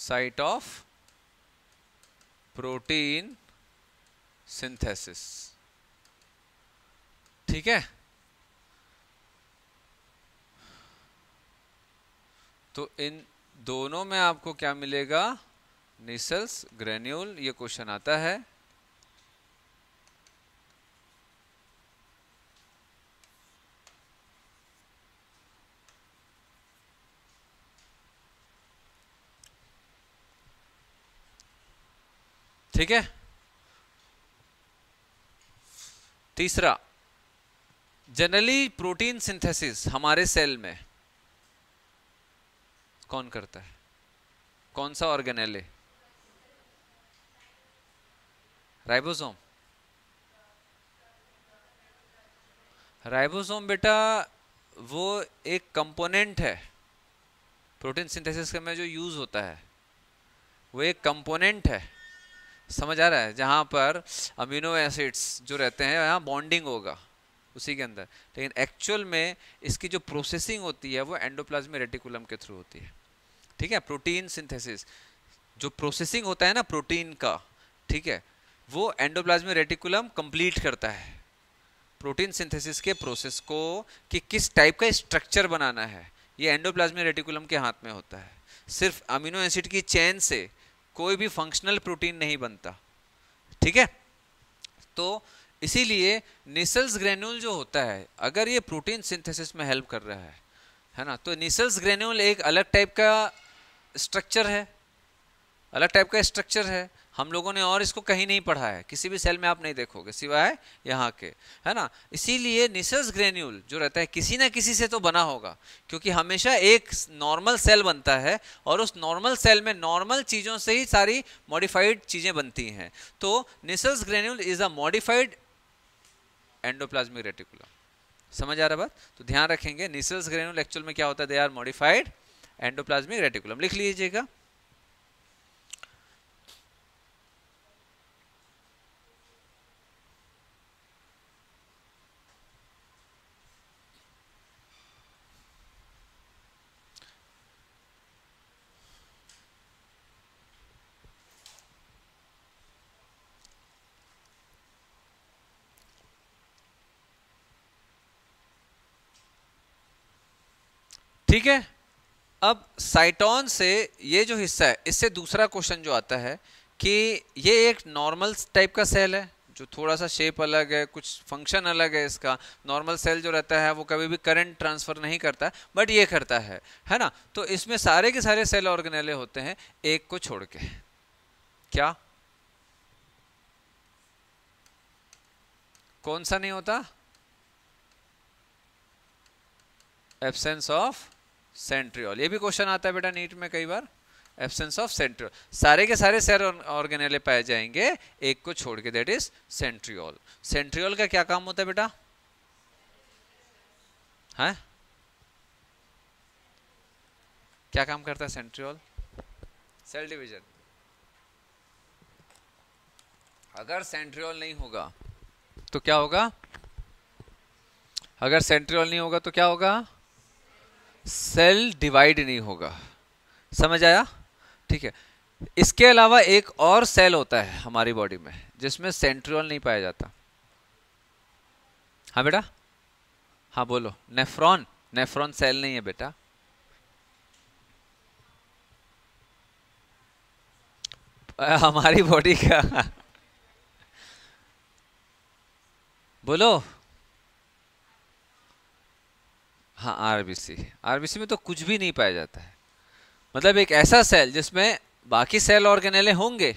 site of protein synthesis ठीक है तो इन दोनों में आपको क्या मिलेगा निसल्स ग्रेन्यूल ये क्वेश्चन आता है ठीक है तीसरा जनरली प्रोटीन सिंथेसिस हमारे सेल में कौन करता है कौन सा ऑर्गेनेले राइबोसोम राइबोसोम बेटा वो एक कंपोनेंट है प्रोटीन सिंथेसिस में जो यूज होता है वो एक कंपोनेंट है समझ आ रहा है जहाँ पर अमीनो एसिड्स जो रहते हैं यहाँ बॉन्डिंग होगा उसी के अंदर लेकिन एक्चुअल में इसकी जो प्रोसेसिंग होती है वो एंडोप्लाज्मिक रेटिकुलम के थ्रू होती है ठीक है प्रोटीन सिंथेसिस जो प्रोसेसिंग होता है ना प्रोटीन का ठीक है वो एंडोप्लाज्मिक रेटिकुलम कंप्लीट करता है प्रोटीन सिंथेसिस के प्रोसेस को कि किस टाइप का स्ट्रक्चर बनाना है ये एंडोप्लाज्मिक रेटिकुलम के हाथ में होता है सिर्फ अमीनो एसिड की चैन से कोई भी फंक्शनल प्रोटीन नहीं बनता ठीक है तो इसीलिए निसल्स ग्रेन्यूल जो होता है अगर ये प्रोटीन सिंथेसिस में हेल्प कर रहा है है ना तो निसल्स ग्रेन्यूल एक अलग टाइप का स्ट्रक्चर है अलग टाइप का स्ट्रक्चर है हम लोगों ने और इसको कहीं नहीं पढ़ा है किसी भी सेल में आप नहीं देखोगे सिवाय यहाँ के है ना इसीलिए निसस ग्रेन्यूल जो रहता है किसी ना किसी से तो बना होगा क्योंकि हमेशा एक नॉर्मल सेल बनता है और उस नॉर्मल सेल में नॉर्मल चीज़ों से ही सारी मॉडिफाइड चीज़ें बनती हैं तो Nissl's granule is a modified endoplasmic reticulum समझ आ रहा बात तो ध्यान रखेंगे निसल्स ग्रेन्यूल एक्चुअल में क्या होता है they are modified endoplasmic reticulum लिख लीजिएगा ठीक है अब साइटॉन से ये जो हिस्सा है इससे दूसरा क्वेश्चन जो आता है कि ये एक नॉर्मल टाइप का सेल है जो थोड़ा सा शेप अलग है कुछ फंक्शन अलग है इसका नॉर्मल सेल जो रहता है वो कभी भी करंट ट्रांसफ़र नहीं करता बट ये करता है है ना तो इसमें सारे के सारे सेल ऑर्गेनेले होते हैं एक को छोड़ के क्या कौन सा नहीं होता एब्सेंस ऑफ सेंट्रियोल ये भी क्वेश्चन आता है बेटा नीट में कई बार एब्सेंस ऑफ सेंट्रियोल सारे के सारे सेल ऑर्गेनेले पाए जाएंगे एक को छोड़ के दैट इज सेंट्रियोल सेंट्रियोल का क्या काम होता है बेटा है हाँ? क्या काम करता है सेंट्रियोल सेल डिवीजन अगर सेंट्रियोल नहीं होगा तो क्या होगा अगर सेंट्रियोल नहीं होगा तो क्या होगा सेल डिवाइड नहीं होगा समझ आया ठीक है इसके अलावा एक और सेल होता है हमारी बॉडी में जिसमें सेंट्रियोल नहीं पाया जाता हाँ बेटा हाँ बोलो नेफ्रॉन नेफ्रॉन सेल नहीं है बेटा हमारी बॉडी का बोलो हाँ आरबीसी आरबीसी में तो कुछ भी नहीं पाया जाता है मतलब एक ऐसा सेल जिसमें बाकी सेल ऑर्गेनेले होंगे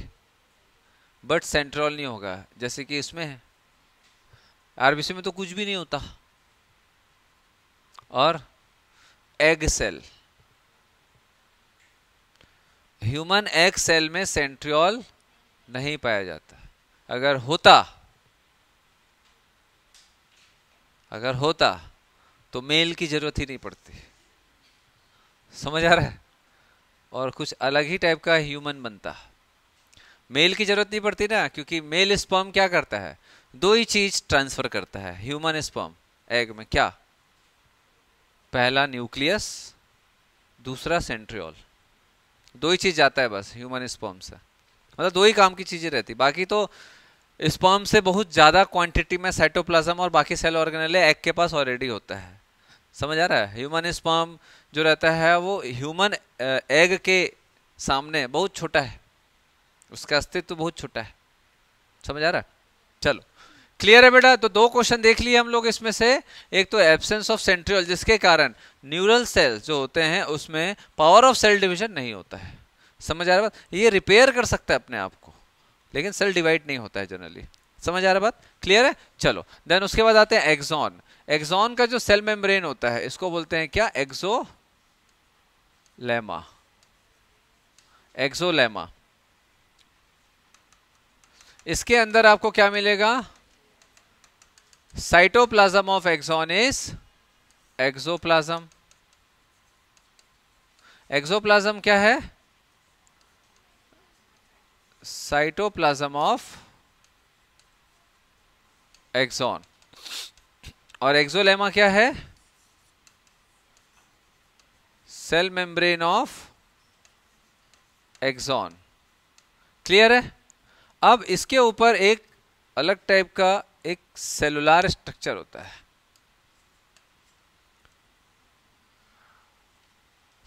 बट सेंट्रल नहीं होगा जैसे कि इसमें है आरबीसी में तो कुछ भी नहीं होता और egg cell human egg cell में सेंट्रियोल नहीं पाया जाता अगर होता अगर होता तो मेल की ज़रूरत ही नहीं पड़ती समझ आ रहा है और कुछ अलग ही टाइप का ह्यूमन बनता है मेल की ज़रूरत नहीं पड़ती ना क्योंकि मेल स्पर्म क्या करता है दो ही चीज़ ट्रांसफ़र करता है ह्यूमन स्पर्म एग में क्या पहला न्यूक्लियस दूसरा सेंट्रियोल दो ही चीज़ जाता है बस ह्यूमन स्पर्म से मतलब दो ही काम की चीज़ें रहती बाकी तो स्पर्म से बहुत ज़्यादा क्वांटिटी में साइटोप्लाज्म और बाकी सेल ऑर्गेनल एग के पास ऑलरेडी होता है समझ आ रहा है ह्यूमन स्पर्म जो रहता है वो ह्यूमन एग के सामने बहुत छोटा है उसका अस्तित्व बहुत छोटा है समझ आ रहा है चलो क्लियर है बेटा तो दो क्वेश्चन देख लिए हम लोग इसमें से एक तो एब्सेंस ऑफ सेंट्रियल जिसके कारण न्यूरल सेल्स जो होते हैं उसमें पावर ऑफ सेल डिविजन नहीं होता है समझ आ रहा बात ये रिपेयर कर सकता है अपने आप को लेकिन सेल डिवाइड नहीं होता है जनरली समझ आ रहा बात क्लियर है चलो देन उसके बाद आते हैं एग्जॉन एक्सॉन का जो सेल मेम्ब्रेन होता है इसको बोलते हैं क्या एक्सो लेमा लेमा इसके अंदर आपको क्या मिलेगा cytoplasm of axon is axoplasm axoplasm क्या है साइटोप्लाज्म ऑफ एक्सॉन और एक्सोलेमा क्या है cell membrane of axon clear है अब इसके ऊपर एक अलग टाइप का एक सेलुलर स्ट्रक्चर होता है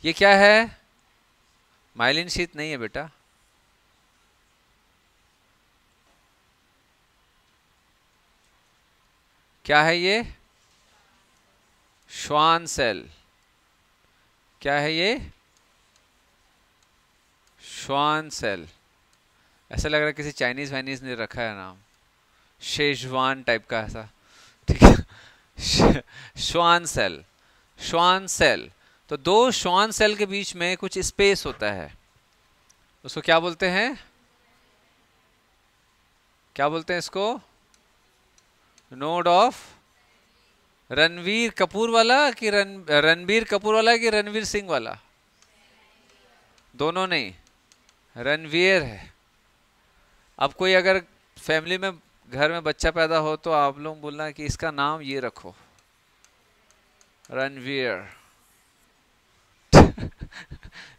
ये क्या है माइलिन शीत नहीं है बेटा क्या है ये श्वान सेल क्या है ये श्वान सेल ऐसा लग रहा है किसी चाइनीज वाइनीज ने रखा है नाम शेजवान टाइप का ऐसा ठीक है श्वान सेल श्वान सेल तो दो श्वान सेल के बीच में कुछ स्पेस होता है उसको क्या बोलते हैं क्या बोलते हैं इसको नोड ऑफ रणवीर कपूर वाला कि रन रणबीर कपूर वाला कि रणवीर सिंह वाला दोनों नहीं रणवीर है अब कोई अगर फैमिली में घर में बच्चा पैदा हो तो आप लोग बोलना कि इसका नाम ये रखो रणवीर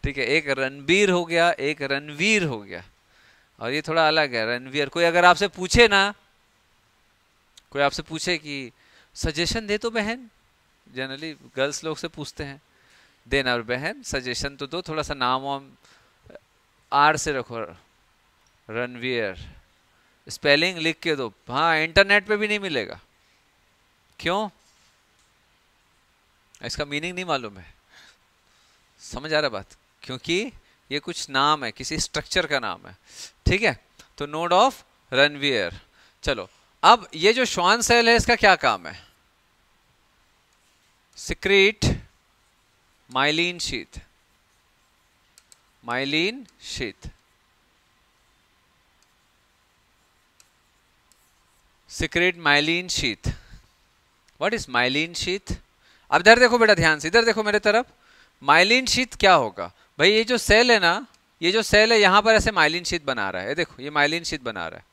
ठीक है एक रणबीर हो गया एक रणवीर हो गया और ये थोड़ा अलग है रणवीर कोई अगर आपसे पूछे ना कोई आपसे पूछे कि सजेशन दे तो बहन जनरली गर्ल्स लोग से पूछते हैं देना और बहन सजेशन तो दो थोड़ा सा नाम वाम आर से रखो रणवीर स्पेलिंग लिख के दो हाँ इंटरनेट पे भी नहीं मिलेगा क्यों इसका मीनिंग नहीं मालूम है समझ आ रहा बात क्योंकि ये कुछ नाम है किसी स्ट्रक्चर का नाम है ठीक है तो नोड ऑफ रणवीर चलो अब ये जो श्वान सेल है इसका क्या काम है secrete myelin sheath myelin sheath secrete myelin sheath what is myelin sheath अब इधर देखो बेटा ध्यान से इधर देखो मेरे तरफ माइलिन शीत क्या होगा भाई ये जो सेल है ना ये जो सेल है यहां पर ऐसे माइलिन शीत बना रहा है देखो ये माइलिन शीत बना रहा है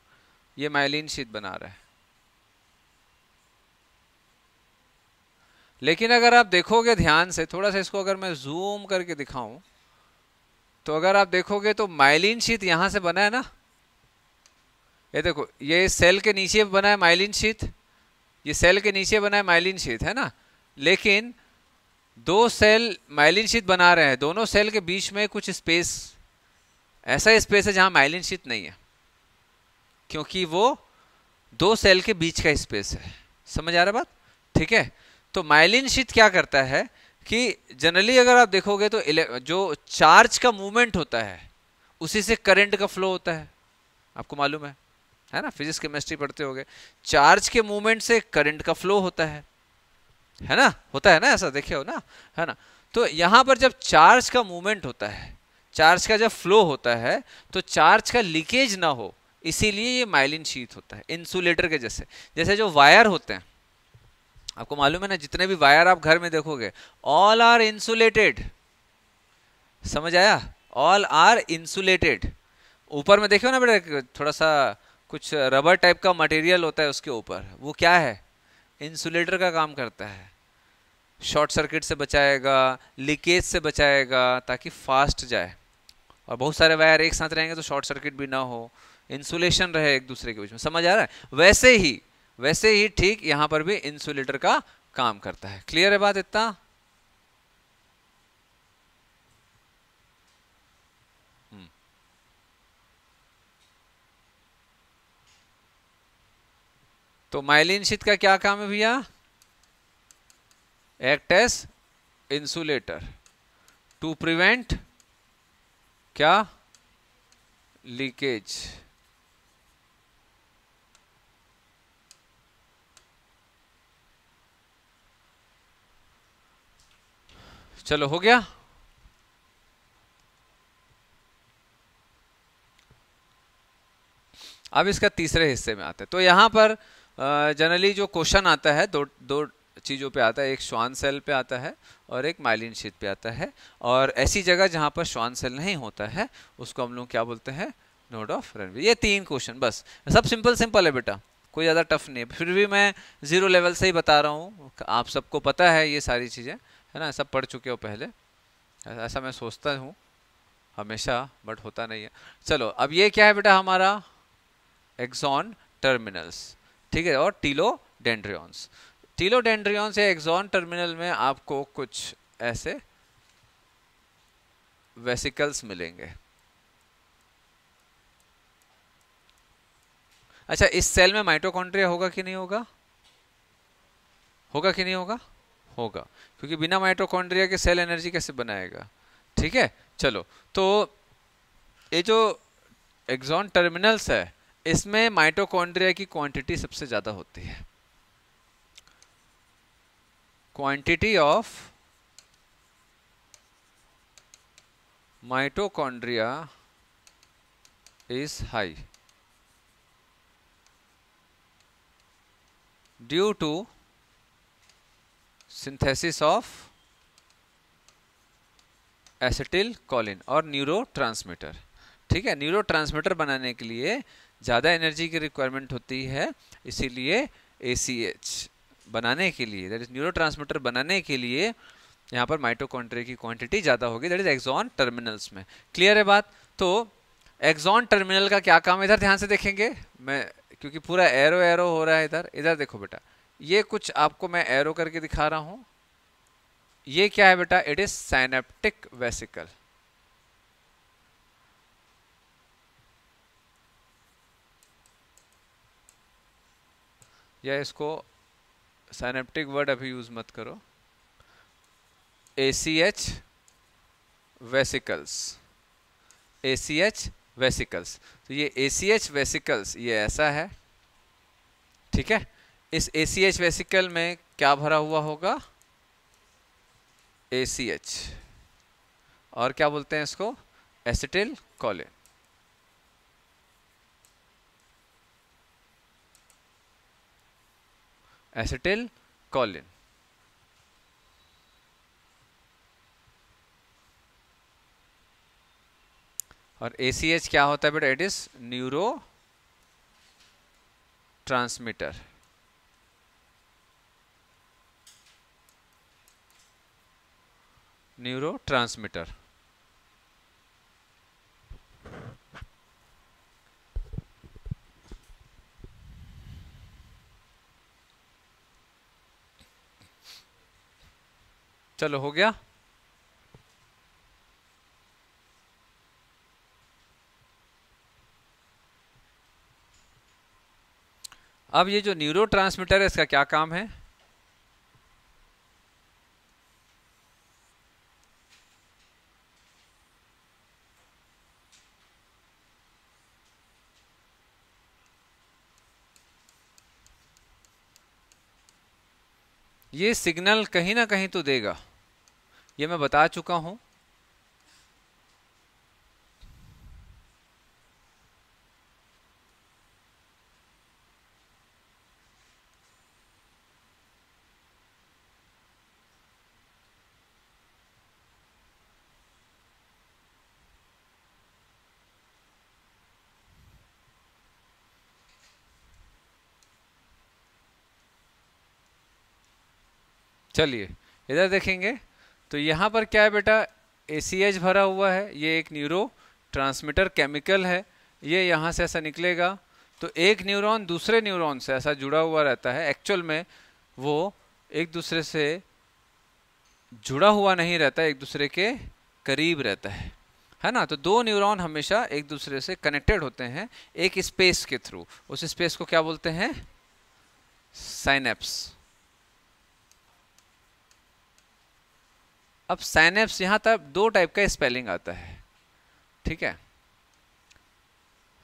ये माइलिन शीत बना रहा है लेकिन अगर आप देखोगे ध्यान से थोड़ा सा इसको अगर मैं जूम करके दिखाऊं तो अगर आप देखोगे तो माइलिन शीत यहां से बना है ना ये देखो ये सेल के नीचे बना है माइलिन शीत ये सेल के नीचे बना है माइलिन शीत है ना लेकिन दो सेल माइलिन शीत बना रहे हैं दोनों सेल के बीच में कुछ स्पेस ऐसा स्पेस है जहां माइलिन शीत नहीं है क्योंकि वो दो सेल के बीच का स्पेस है समझ आ रहा बात ठीक है तो माइलिन शीत क्या करता है कि जनरली अगर आप देखोगे तो जो चार्ज का मूवमेंट होता है उसी से करंट का फ्लो होता है आपको मालूम है है ना फिजिक्स केमिस्ट्री पढ़ते हो चार्ज के मूवमेंट से करंट का फ्लो होता है है ना होता है ना ऐसा देखे हो ना है ना तो यहाँ पर जब चार्ज का मूवमेंट होता है चार्ज का जब फ्लो होता है तो चार्ज का लीकेज ना हो इसीलिए ये माइलिन शीत होता है इंसुलेटर के जैसे जैसे जो वायर होते हैं आपको मालूम है ना जितने भी वायर आप घर में देखोगे ऑल आर इंसुलेटेड समझ आया ऑल आर इंसुलेटेड ऊपर में देखो ना बेटा थोड़ा सा कुछ रबर टाइप का मटेरियल होता है उसके ऊपर वो क्या है इंसुलेटर का काम करता है शॉर्ट सर्किट से बचाएगा लीकेज से बचाएगा ताकि फास्ट जाए और बहुत सारे वायर एक साथ रहेंगे तो शॉर्ट सर्किट भी ना हो इंसुलेशन रहे एक दूसरे के बीच में समझ आ रहा है वैसे ही वैसे ही ठीक यहां पर भी इंसुलेटर का काम करता है क्लियर है बात इतना हम्म। तो माइलिन शीत का क्या काम है भैया act as insulator to prevent क्या लीकेज चलो हो गया अब इसका तीसरे हिस्से में आते हैं तो यहाँ पर जनरली जो क्वेश्चन आता है दो दो चीज़ों पे आता है एक श्वान सेल पे आता है और एक माइलिन शीत पे आता है और ऐसी जगह जहाँ पर श्वान सेल नहीं होता है उसको हम लोग क्या बोलते हैं नोड ऑफ रनवे ये तीन क्वेश्चन बस सब सिंपल सिंपल है बेटा कोई ज़्यादा टफ नहीं है फिर भी मैं ज़ीरो लेवल से ही बता रहा हूँ आप सबको पता है ये सारी चीज़ें है ना ऐसा पढ़ चुके हो पहले ऐसा मैं सोचता हूँ हमेशा बट होता नहीं है चलो अब ये क्या है बेटा हमारा एक्सॉन टर्मिनल्स ठीक है और टीलो डेंड्रियॉन्स टीलो डेंड्रियॉन्स या एक्सॉन टर्मिनल में आपको कुछ ऐसे वेसिकल्स मिलेंगे अच्छा इस सेल में माइटोकॉन्ड्रिया होगा कि नहीं होगा होगा कि नहीं होगा होगा क्योंकि बिना माइटोकॉन्ड्रिया के सेल एनर्जी कैसे बनाएगा ठीक है चलो तो ये जो एग्जॉन टर्मिनल्स है इसमें माइटोकॉन्ड्रिया की क्वांटिटी सबसे ज़्यादा होती है quantity of mitochondria is high due to synthesis of acetylcholine और न्यूरो ठीक है न्यूरो बनाने के लिए ज़्यादा एनर्जी की रिक्वायरमेंट होती है इसीलिए ए बनाने के लिए दैट इज न्यूरो बनाने के लिए यहाँ पर माइटोकॉन्ट्री की क्वांटिटी ज़्यादा होगी दैट इज एक्जॉन टर्मिनल्स में क्लियर है बात तो एक्जॉन टर्मिनल का क्या काम इधर ध्यान से देखेंगे मैं क्योंकि पूरा एरो एरो हो रहा है इधर इधर देखो बेटा ये कुछ आपको मैं एरो करके दिखा रहा हूं ये क्या है बेटा इट इज साइनेप्टिक वेसिकल या इसको साइनेप्टिक वर्ड अभी यूज मत करो A C H vesicles A C H vesicles तो ये ए सी एच वेसिकल्स ये ऐसा है ठीक है इस ए सी एच वेसिकल में क्या भरा हुआ होगा ए सी एच और क्या बोलते हैं इसको एसिटिल कॉलिन एसिटिल कॉलिन और ए क्या होता है बेटा it is neurotransmitter neurotransmitter चलो हो गया अब ये जो न्यूरो है इसका क्या काम है ये सिग्नल कहीं ना कहीं तो देगा ये मैं बता चुका हूँ चलिए इधर देखेंगे तो यहाँ पर क्या है बेटा ए भरा हुआ है ये एक न्यूरो ट्रांसमीटर केमिकल है ये यहाँ से ऐसा निकलेगा तो एक न्यूरॉन दूसरे न्यूरॉन से ऐसा जुड़ा हुआ रहता है एक्चुअल में वो एक दूसरे से जुड़ा हुआ नहीं रहता एक दूसरे के करीब रहता है है ना तो दो न्यूरॉन हमेशा एक दूसरे से कनेक्टेड होते हैं एक स्पेस के थ्रू उस स्पेस को क्या बोलते हैं साइनेप्स अब साइनेप्स यहाँ तक दो टाइप का स्पेलिंग आता है ठीक है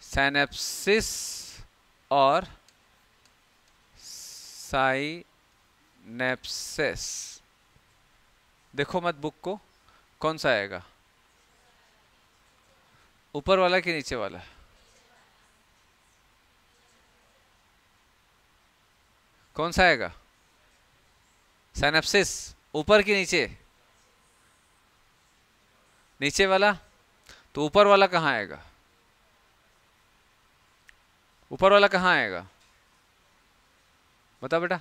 साइनेप्सिस और साइनेप्सिस देखो मत बुक को कौन सा आएगा ऊपर वाला कि नीचे वाला कौन सा आएगा साइनेप्सिस ऊपर के नीचे नीचे वाला तो ऊपर वाला कहाँ आएगा ऊपर वाला कहाँ आएगा बता बेटा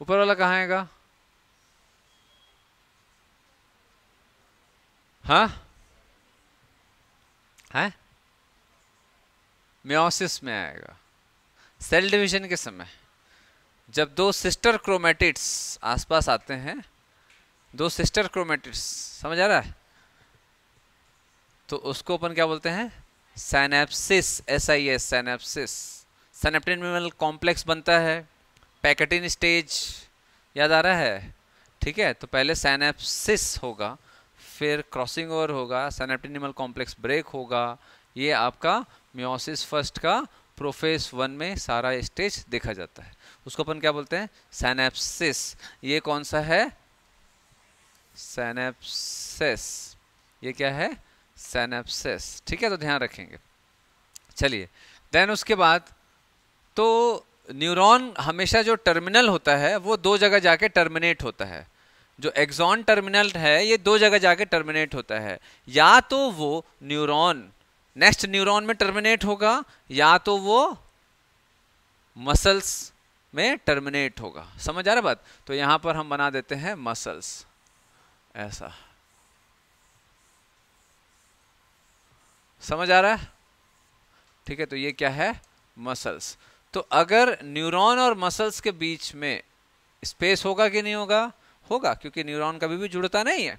ऊपर वाला कहाँ आएगा हाँ है म्योसिस में आएगा सेल डिवीजन के समय जब दो सिस्टर क्रोमेटिट्स आसपास आते हैं दो सिस्टर क्रोमेटिड्स समझ आ रहा है तो उसको अपन क्या बोलते हैं synapsis S I S synapsis synaptin mineral complex बनता है पैकेटिन स्टेज याद आ रहा है ठीक है तो पहले सैनेप्सिस होगा फिर क्रॉसिंग ओवर होगा सैनेप्टिनिमल कॉम्प्लेक्स ब्रेक होगा ये आपका म्योसिस फर्स्ट का प्रोफेस वन में सारा स्टेज देखा जाता है उसको अपन क्या बोलते हैं सैनेप्सिस ये कौन सा है सेनेप्सिस ये क्या है सेनेप्सिस ठीक है तो ध्यान रखेंगे चलिए देन उसके बाद तो न्यूरॉन हमेशा जो टर्मिनल होता है वो दो जगह जाके टर्मिनेट होता है जो एक्सॉन टर्मिनल है ये दो जगह जाके टर्मिनेट होता है या तो वो न्यूरॉन नेक्स्ट न्यूरॉन में टर्मिनेट होगा या तो वो मसल्स में टर्मिनेट होगा समझ आ रहा बात तो यहां पर हम बना देते हैं मसल्स ऐसा समझ आ रहा है ठीक है तो ये क्या है मसल्स तो अगर न्यूरॉन और मसल्स के बीच में स्पेस होगा कि नहीं होगा होगा क्योंकि न्यूरॉन कभी भी जुड़ता नहीं है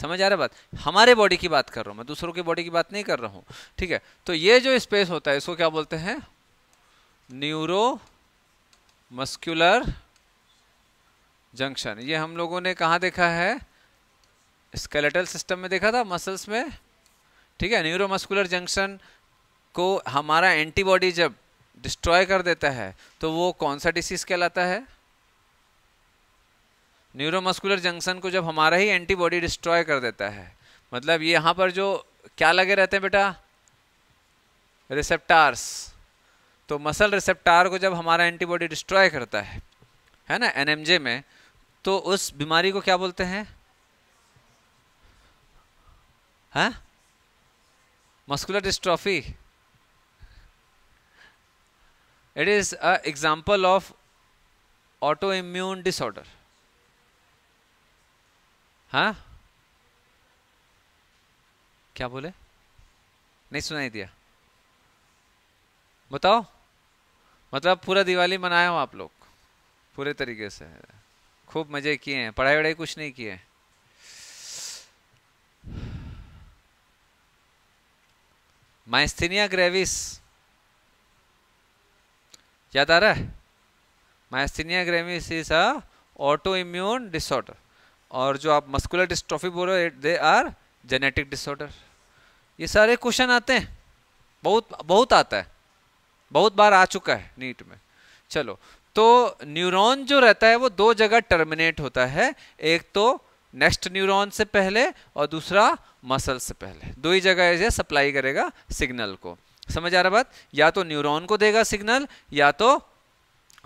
समझ आ रहा बात हमारे बॉडी की बात कर रहा हूं मैं दूसरों की बॉडी की बात नहीं कर रहा हूं ठीक है तो ये जो स्पेस होता है इसको क्या बोलते हैं न्यूरो मस्क्यूलर जंक्शन ये हम लोगों ने कहा देखा है स्केलेटल सिस्टम में देखा था मसल्स में ठीक है न्यूरोमस्कुलर जंक्शन को हमारा एंटीबॉडी जब डिस्ट्रॉय कर देता है तो वो कौन सा डिसीज कहलाता है न्यूरोमस्कुलर जंक्शन को जब हमारा ही एंटीबॉडी डिस्ट्रॉय कर देता है मतलब ये यहाँ पर जो क्या लगे रहते हैं बेटा रिसेप्टार्स तो मसल रिसेप्टार को जब हमारा एंटीबॉडी डिस्ट्रॉय करता है है ना एनएमजे में तो उस बीमारी को क्या बोलते हैं हैं dystrophy it is a a of autoimmune disorder हाँ क्या बोले नहीं सुनाई दिया बताओ मतलब पूरा दिवाली मनाया हो आप लोग पूरे तरीके से खूब मजे किए हैं पढ़ाई वढ़ाई कुछ नहीं किए हैं माइस्थीनिया ग्रेविस याद आ रहा है myasthenia gravis is a autoimmune disorder और जो आप मस्कुलर डिस्ट्रॉफी बोल रहे हो दे आर जेनेटिक डिसऑर्डर ये सारे क्वेश्चन आते हैं बहुत बहुत आता है बहुत बार आ चुका है नीट में चलो तो न्यूरॉन जो रहता है वो दो जगह टर्मिनेट होता है एक तो नेक्स्ट न्यूरॉन से पहले और दूसरा मसल से पहले दो ही जगह ऐसे सप्लाई करेगा सिग्नल को समझ आ रहा बात या तो न्यूरॉन को देगा सिग्नल या तो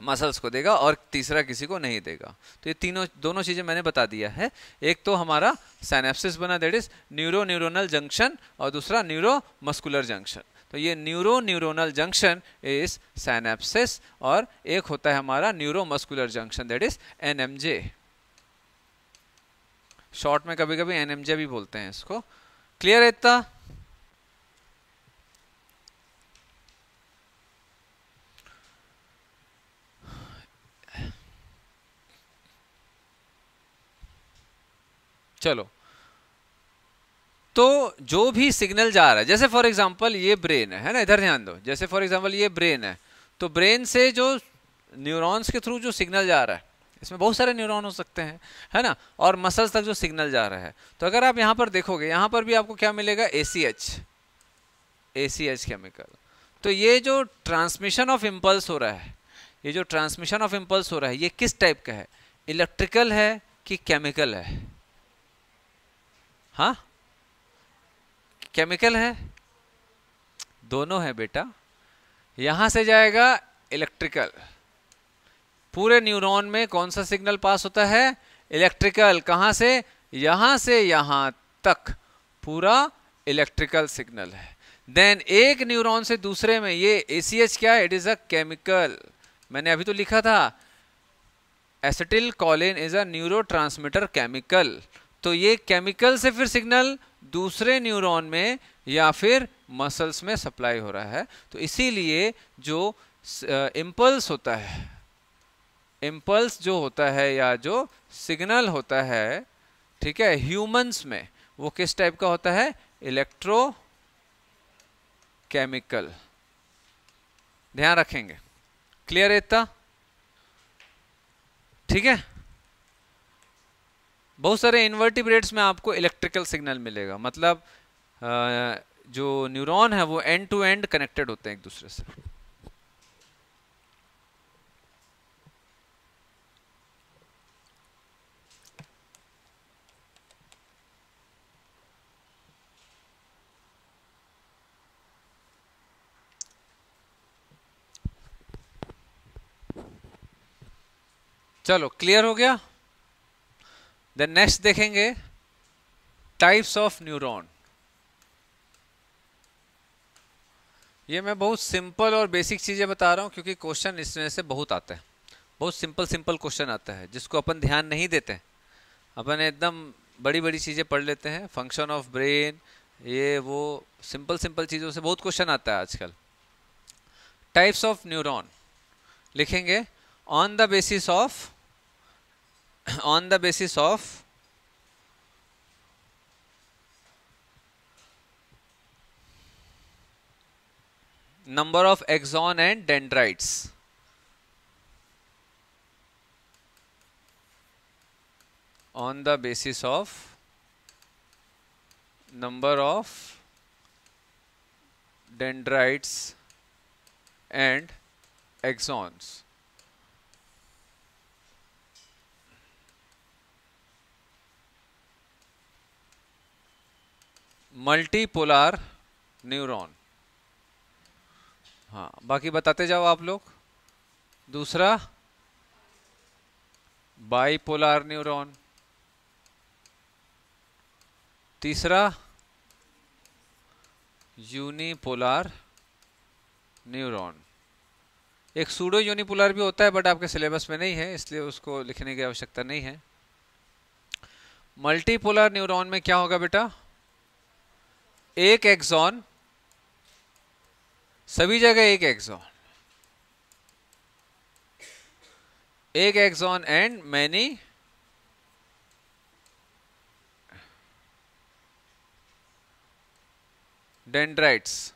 मसल्स को देगा और तीसरा किसी को नहीं देगा तो ये तीनों दोनों चीज़ें मैंने बता दिया है एक तो हमारा सैनेप्सिस बना that is neuro neuronal junction और दूसरा न्यूरो मस्कुलर जंक्शन तो ये neuro neuronal junction is synapsis और एक होता है हमारा neuromuscular junction that is in short में कभी कभी एनएमजे भी बोलते हैं इसको क्लियर है इतना चलो तो जो भी सिग्नल जा रहा है जैसे फॉर एग्जांपल ये ब्रेन है ना इधर ध्यान दो जैसे फॉर एग्जांपल ये ब्रेन है तो ब्रेन से जो न्यूरॉन्स के थ्रू जो सिग्नल जा रहा है इसमें बहुत सारे न्यूरॉन हो सकते हैं है ना और मसल्स तक जो सिग्नल जा रहा है तो अगर आप यहाँ पर देखोगे यहाँ पर भी आपको क्या मिलेगा A C H A C H chemical तो ये जो ट्रांसमिशन ऑफ इम्पल्स हो रहा है ये जो ट्रांसमिशन ऑफ इम्पल्स हो रहा है ये किस टाइप का है इलेक्ट्रिकल है कि केमिकल है हाँ केमिकल है दोनों है बेटा यहाँ से जाएगा इलेक्ट्रिकल पूरे न्यूरॉन में कौन सा सिग्नल पास होता है इलेक्ट्रिकल कहाँ से यहाँ से यहाँ तक पूरा इलेक्ट्रिकल सिग्नल है देन एक न्यूरॉन से दूसरे में ये ए क्या है इट इज़ अ केमिकल मैंने अभी तो लिखा था acetylcholine is a neurochemical तो ये केमिकल से फिर सिग्नल दूसरे न्यूरॉन में या फिर मसल्स में सप्लाई हो रहा है तो इसीलिए जो इम्पल्स uh, होता है इम्पल्स जो होता है या जो सिग्नल होता है ठीक है ह्यूमंस में वो किस टाइप का होता है इलेक्ट्रो केमिकल ध्यान रखेंगे क्लियर इतना ठीक है बहुत सारे इन्वर्टिब्रेट्स में आपको इलेक्ट्रिकल सिग्नल मिलेगा मतलब जो न्यूरॉन है वो एंड टू एंड कनेक्टेड होते हैं एक दूसरे से चलो क्लियर हो गया देन नेक्स्ट देखेंगे टाइप्स ऑफ न्यूरॉन ये मैं बहुत सिंपल और बेसिक चीज़ें बता रहा हूँ क्योंकि क्वेश्चन इसमें से बहुत आते हैं बहुत सिंपल सिंपल क्वेश्चन आता है जिसको अपन ध्यान नहीं देते अपन एकदम बड़ी बड़ी चीज़ें पढ़ लेते हैं फंक्शन ऑफ ब्रेन ये वो सिंपल सिंपल चीज़ों से बहुत क्वेश्चन आता है आजकल टाइप्स ऑफ न्यूरॉन लिखेंगे on the basis of on the basis of number of axon and dendrites on the basis of number of dendrites and axons multipolar neuron हाँ बाकी बताते जाओ आप लोग दूसरा बाईपोलार न्यूरॉन तीसरा यूनिपोलार न्यूरॉन एक सूडो यूनिपोलर भी होता है बट आपके सिलेबस में नहीं है इसलिए उसको लिखने की आवश्यकता नहीं है मल्टीपोलर न्यूरॉन में क्या होगा बेटा एक एक्सॉन सभी जगह एक एक्सॉन एक axon and many dendrites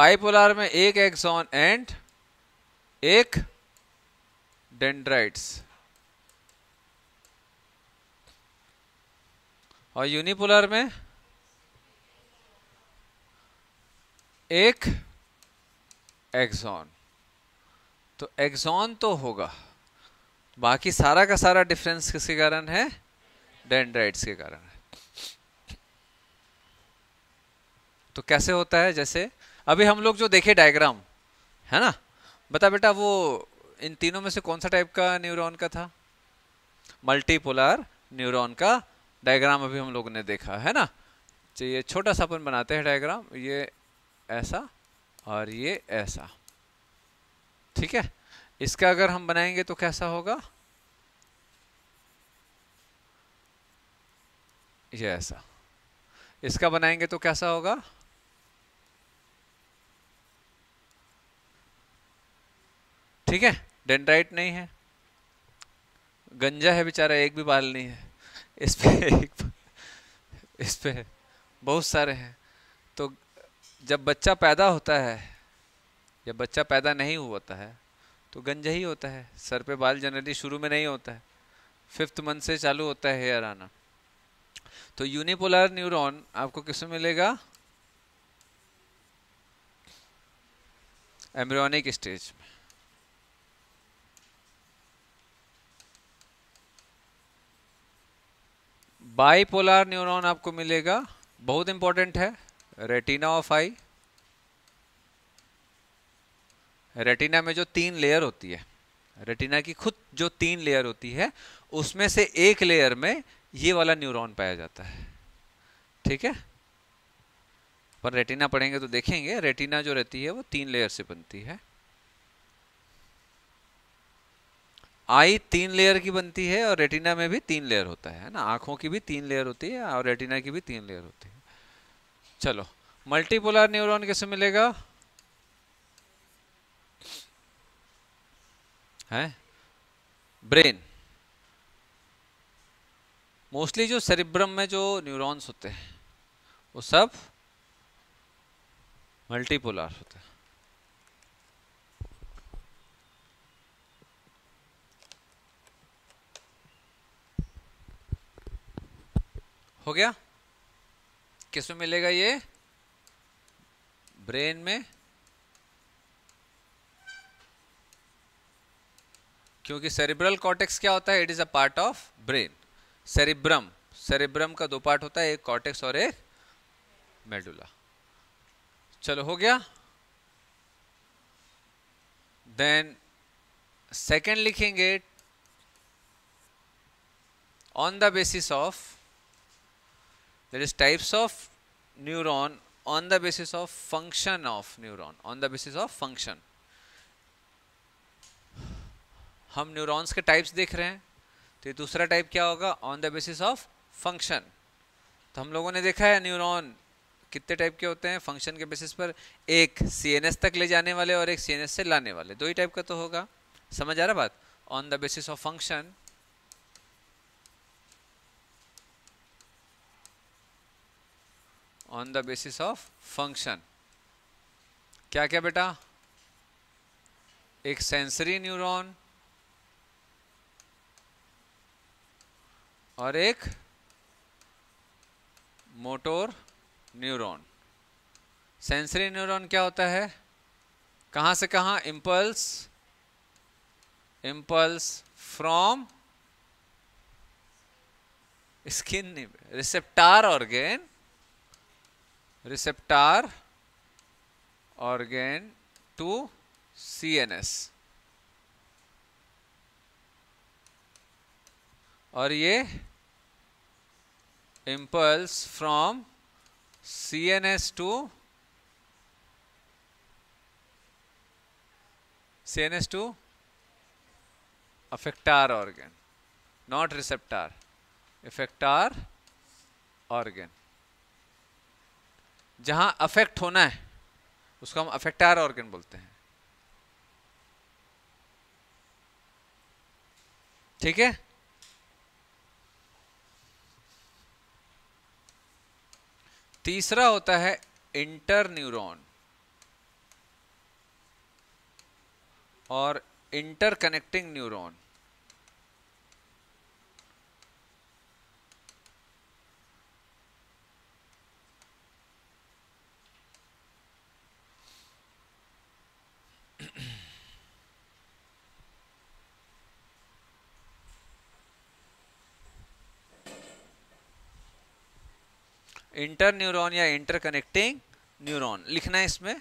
bipolar में एक एक्सॉन एंड एक डेंड्राइट्स और यूनिपोलर में एक एक्सॉन तो एक्सॉन तो होगा बाकी सारा का सारा डिफरेंस किसके कारण है डेंड्राइट्स के कारण है तो कैसे होता है जैसे अभी हम लोग जो देखे डायग्राम है ना बता बेटा वो इन तीनों में से कौन सा टाइप का न्यूरॉन का था मल्टीपोलर न्यूरॉन का डायग्राम अभी हम लोग ने देखा है ना चाहिए तो छोटा सा अपन बनाते हैं डायग्राम ये ऐसा और ये ऐसा ठीक है इसका अगर हम बनाएंगे तो कैसा होगा ये ऐसा इसका बनाएंगे तो कैसा होगा ठीक है डेंड्राइट नहीं है गंजा है बेचारा एक भी बाल नहीं है इस पे एक इस पे बहुत सारे हैं तो जब बच्चा पैदा होता है या बच्चा पैदा नहीं होता है तो गंजा ही होता है सर पे बाल जनरली शुरू में नहीं होता है फिफ्थ मंथ से चालू होता है हेयर आना तो यूनिपोलर न्यूरॉन आपको किसमें मिलेगा एम्ब्रियोनिक स्टेज में बाईपोलर न्यूरॉन आपको मिलेगा बहुत इंपॉर्टेंट है रेटिना ऑफ आई रेटिना में जो तीन लेयर होती है रेटिना की खुद जो तीन लेयर होती है उसमें से एक लेयर में ये वाला न्यूरॉन पाया जाता है ठीक है पर रेटिना पढ़ेंगे तो देखेंगे रेटिना जो रहती है वो तीन लेयर से बनती है आई तीन लेयर की बनती है और रेटिना में भी तीन लेयर होता है ना आंखों की भी तीन लेयर होती है और रेटिना की भी तीन लेयर होती है चलो मल्टीपोलर न्यूरॉन कैसे मिलेगा है ब्रेन मोस्टली जो सेरिब्रम में जो न्यूरॉन्स होते हैं वो सब मल्टीपोलर होते हैं हो गया किस में मिलेगा ये ब्रेन में क्योंकि सेरिब्रल कॉर्टेक्स क्या होता है it is a part of brain cerebrum cerebrum का दो पार्ट होता है एक कॉर्टेक्स और एक मेडुला चलो हो गया देन सेकेंड लिखेंगे on the basis of that is types of neuron on the basis of function of neuron on the basis of function हम न्यूरॉन्स के टाइप्स देख रहे हैं तो ये दूसरा टाइप क्या होगा on the basis of function तो हम लोगों ने देखा है न्यूरॉन कितने टाइप के होते हैं फंक्शन के बेसिस पर एक सी तक ले जाने वाले और एक सी से लाने वाले दो ही टाइप का तो होगा समझ आ रहा बात on the basis of function on the basis of function क्या क्या बेटा एक सेंसरी न्यूरॉन और एक मोटोर न्यूरॉन सेंसरी न्यूरॉन क्या होता है कहां से कहां impulse impulse from skin receptor organ receptor organ to C N S और ये impulse from C N S to C N S to effector organ not receptor effector organ जहां affect होना है उसको हम अफेक्टार ऑर्गन बोलते हैं ठीक है तीसरा होता है इंटर न्यूरोन और interconnecting neuron interneuron या इंटर कनेक्टिंग न्यूरोन लिखना है इसमें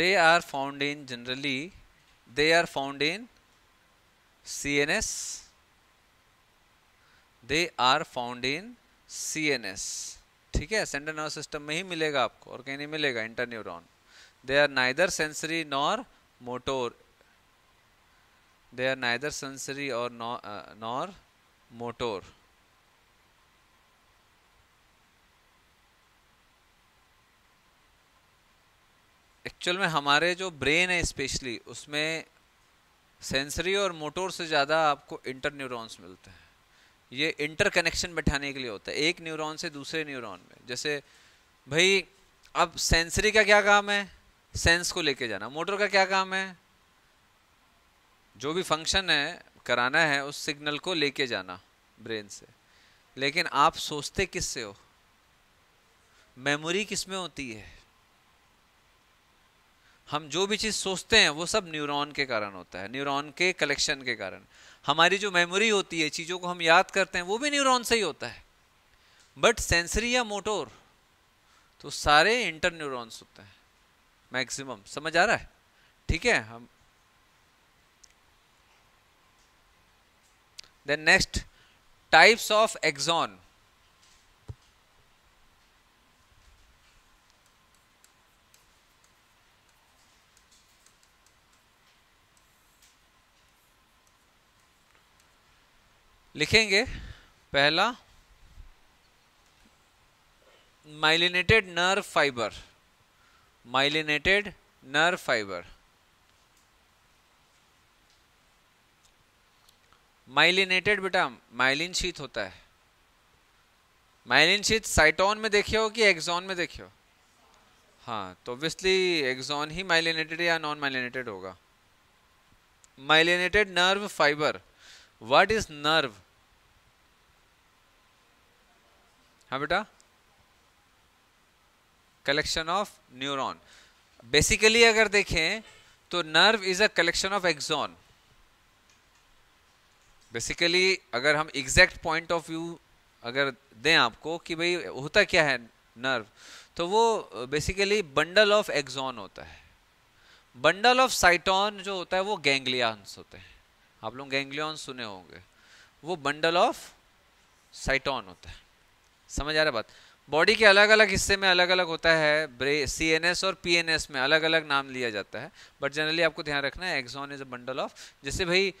they are generally they are found in C N S they are found in C N S ठीक है सेंटर नर्व सिस्टम में ही मिलेगा आपको और कहीं नहीं मिलेगा interneuron they are neither sensory nor motor They are neither sensory or नॉर uh, nor motor. एक्चुअल में हमारे जो ब्रेन है स्पेशली उसमें सेंसरी और मोटोर से ज़्यादा आपको इंटर न्यूरॉन्स मिलते हैं ये इंटर कनेक्शन बैठाने के लिए होता है एक न्यूरॉन से दूसरे न्यूरॉन में जैसे भाई अब सेंसरी का क्या काम है सेंस को लेके जाना मोटर का क्या काम है जो भी फंक्शन है कराना है उस सिग्नल को लेके जाना ब्रेन से लेकिन आप सोचते किस से हो मेमोरी किस में होती है हम जो भी चीज़ सोचते हैं वो सब न्यूरॉन के कारण होता है न्यूरॉन के कलेक्शन के कारण हमारी जो मेमोरी होती है चीज़ों को हम याद करते हैं वो भी न्यूरॉन से ही होता है बट सेंसरी या मोटोर तो सारे इंटर न्यूरॉन्स होते हैं मैक्सिमम समझ आ रहा है ठीक है हम then next types of axon लिखेंगे पहला myelinated nerve fibre myelinated nerve fibre myelinated बेटा माइलिन शीत होता है माइलिन शीत साइटोन में देखे हो कि एक्सॉन में देखे हो हाँ तो ऑब्वियसली एक्सॉन ही माइलिनेटेड या नॉन माइलिनेटेड होगा myelinated nerve fibre what is nerve हाँ बेटा कलेक्शन ऑफ न्यूरॉन बेसिकली अगर देखें तो nerve is a collection of axon basically अगर हम एग्जैक्ट पॉइंट ऑफ व्यू अगर दें आपको कि भाई होता क्या है नर्व तो वो बेसिकली बंडल ऑफ एग्जॉन होता है बंडल ऑफ साइटॉन जो होता है वो गैंग्लियंस होते हैं आप लोग गैंग्लियंस सुने होंगे वो बंडल ऑफ साइटॉन होता है समझ आ रहा बात बॉडी के अलग अलग हिस्से में अलग अलग होता है ब्रे सी एन एस और पी एन एस में अलग अलग नाम लिया जाता है बट जनरली आपको ध्यान रखना है axon is a bundle of जैसे भाई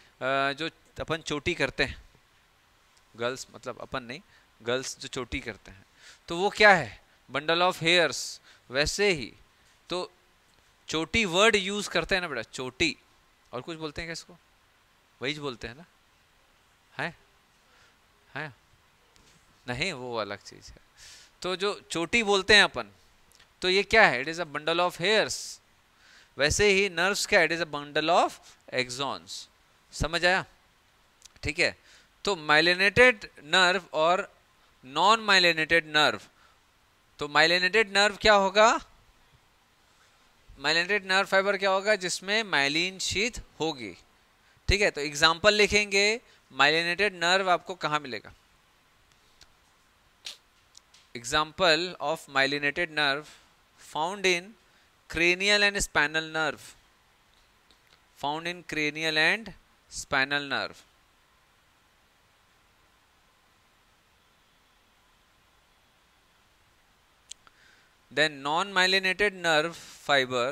जो तो अपन चोटी करते हैं गर्ल्स मतलब अपन नहीं गर्ल्स जो चोटी करते हैं तो वो क्या है बंडल ऑफ हेयर्स वैसे ही तो चोटी वर्ड यूज करते हैं ना बेटा चोटी और कुछ बोलते हैं क्या इसको वही बोलते हैं ना है है नहीं वो अलग चीज़ है तो जो चोटी बोलते हैं अपन तो ये क्या है it is a bundle of hairs वैसे ही नर्व्स क्या it is a bundle of axons समझ आया ठीक है तो माइलेनेटेड नर्व और नॉन माइलेनेटेड नर्व तो माइलेनेटेड नर्व क्या होगा माइलेनेटेड नर्व फाइबर क्या होगा जिसमें माइलिन शीत होगी ठीक है तो एग्जाम्पल लिखेंगे माइलेनेटेड नर्व आपको कहाँ मिलेगा example of myelinated nerve found in cranial and spinal nerve found in cranial and spinal nerve Then non-myelinated nerve fiber,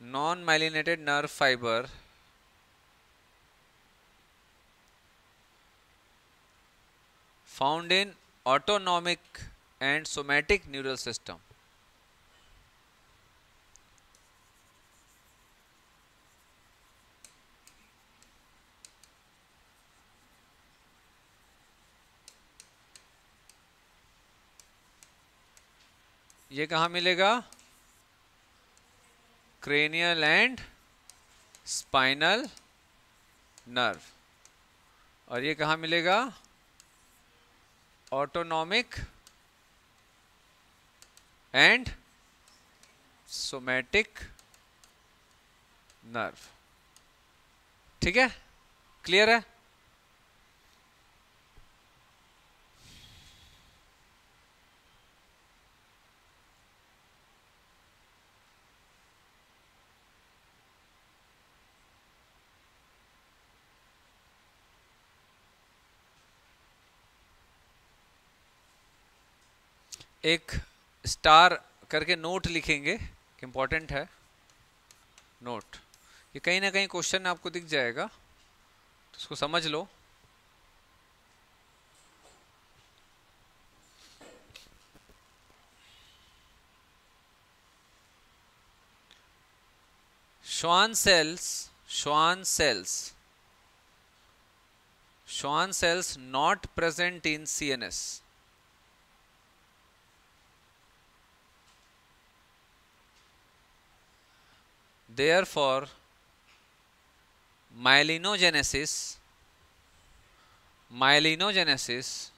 non-myelinated nerve fiber found in autonomic and somatic neural system. ये कहाँ मिलेगा cranial and spinal nerve और ये कहाँ मिलेगा autonomic and somatic nerve ठीक है clear है एक स्टार करके नोट लिखेंगे इम्पॉर्टेंट है नोट ये कहीं ना कहीं क्वेश्चन आपको दिख जाएगा तो उसको समझ लो श्वान cells Schwann cells Schwann cells not present in CNS Therefore, myelinogenesis myelinogenesis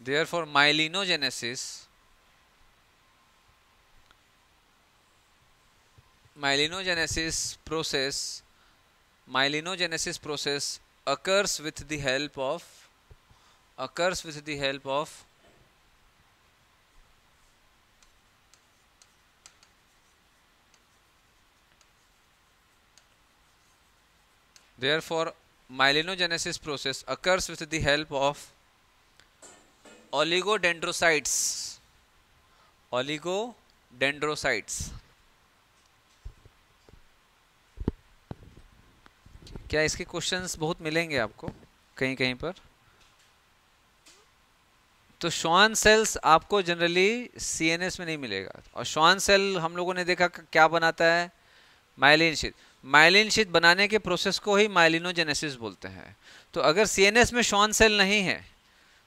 therefore myelinogenesis myelinogenesis process myelinogenesis process occurs with the help of occurs with the help of Therefore, myelinogenesis process occurs with the help of oligodendrocytes. Oligodendrocytes. क्या इसके questions बहुत मिलेंगे आपको कहीं कहीं पर तो Schwann cells आपको जनरली सीएनएस में नहीं मिलेगा और श्वान सेल हम लोगों ने देखा क्या बनाता है माइलिन शीट माइलिन शीत बनाने के प्रोसेस को ही माइलिनोजेनेसिस बोलते हैं तो अगर सीएनएस में शॉन सेल नहीं है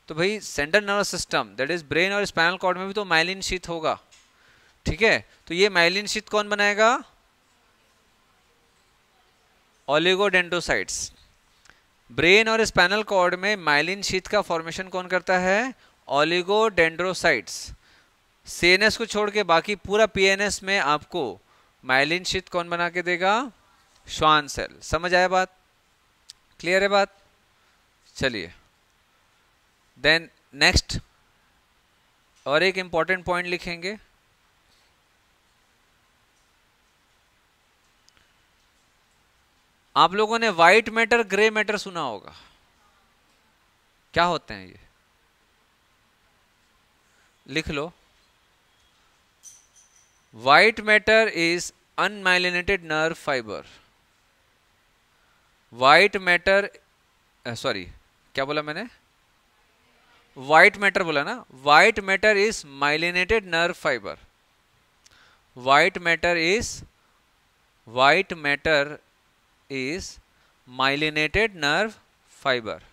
तो भाई central nervous system that is brain और स्पाइनल कॉर्ड में भी तो माइलिन शीत होगा ठीक है तो ये माइलिन शीत कौन बनाएगा ओलिगोडेंटोसाइट्स ब्रेन और स्पाइनल कॉर्ड में माइलिन शीत का फॉर्मेशन कौन करता है ओलिगोडेंड्रोसाइट्स सीएनएस को छोड़ के बाकी पूरा पीएनएस में आपको माइलिन शीत कौन बना के देगा श्वान सेल समझ आया बात क्लियर है बात चलिए देन नेक्स्ट और एक इंपॉर्टेंट पॉइंट लिखेंगे आप लोगों ने वाइट मैटर ग्रे मैटर सुना होगा क्या होते हैं ये लिख लो white matter is unmyelinated nerve fibre white matter sorry क्या बोला मैंने वाइट मैटर बोला ना white matter is myelinated nerve fibre white matter is white matter is myelinated nerve fibre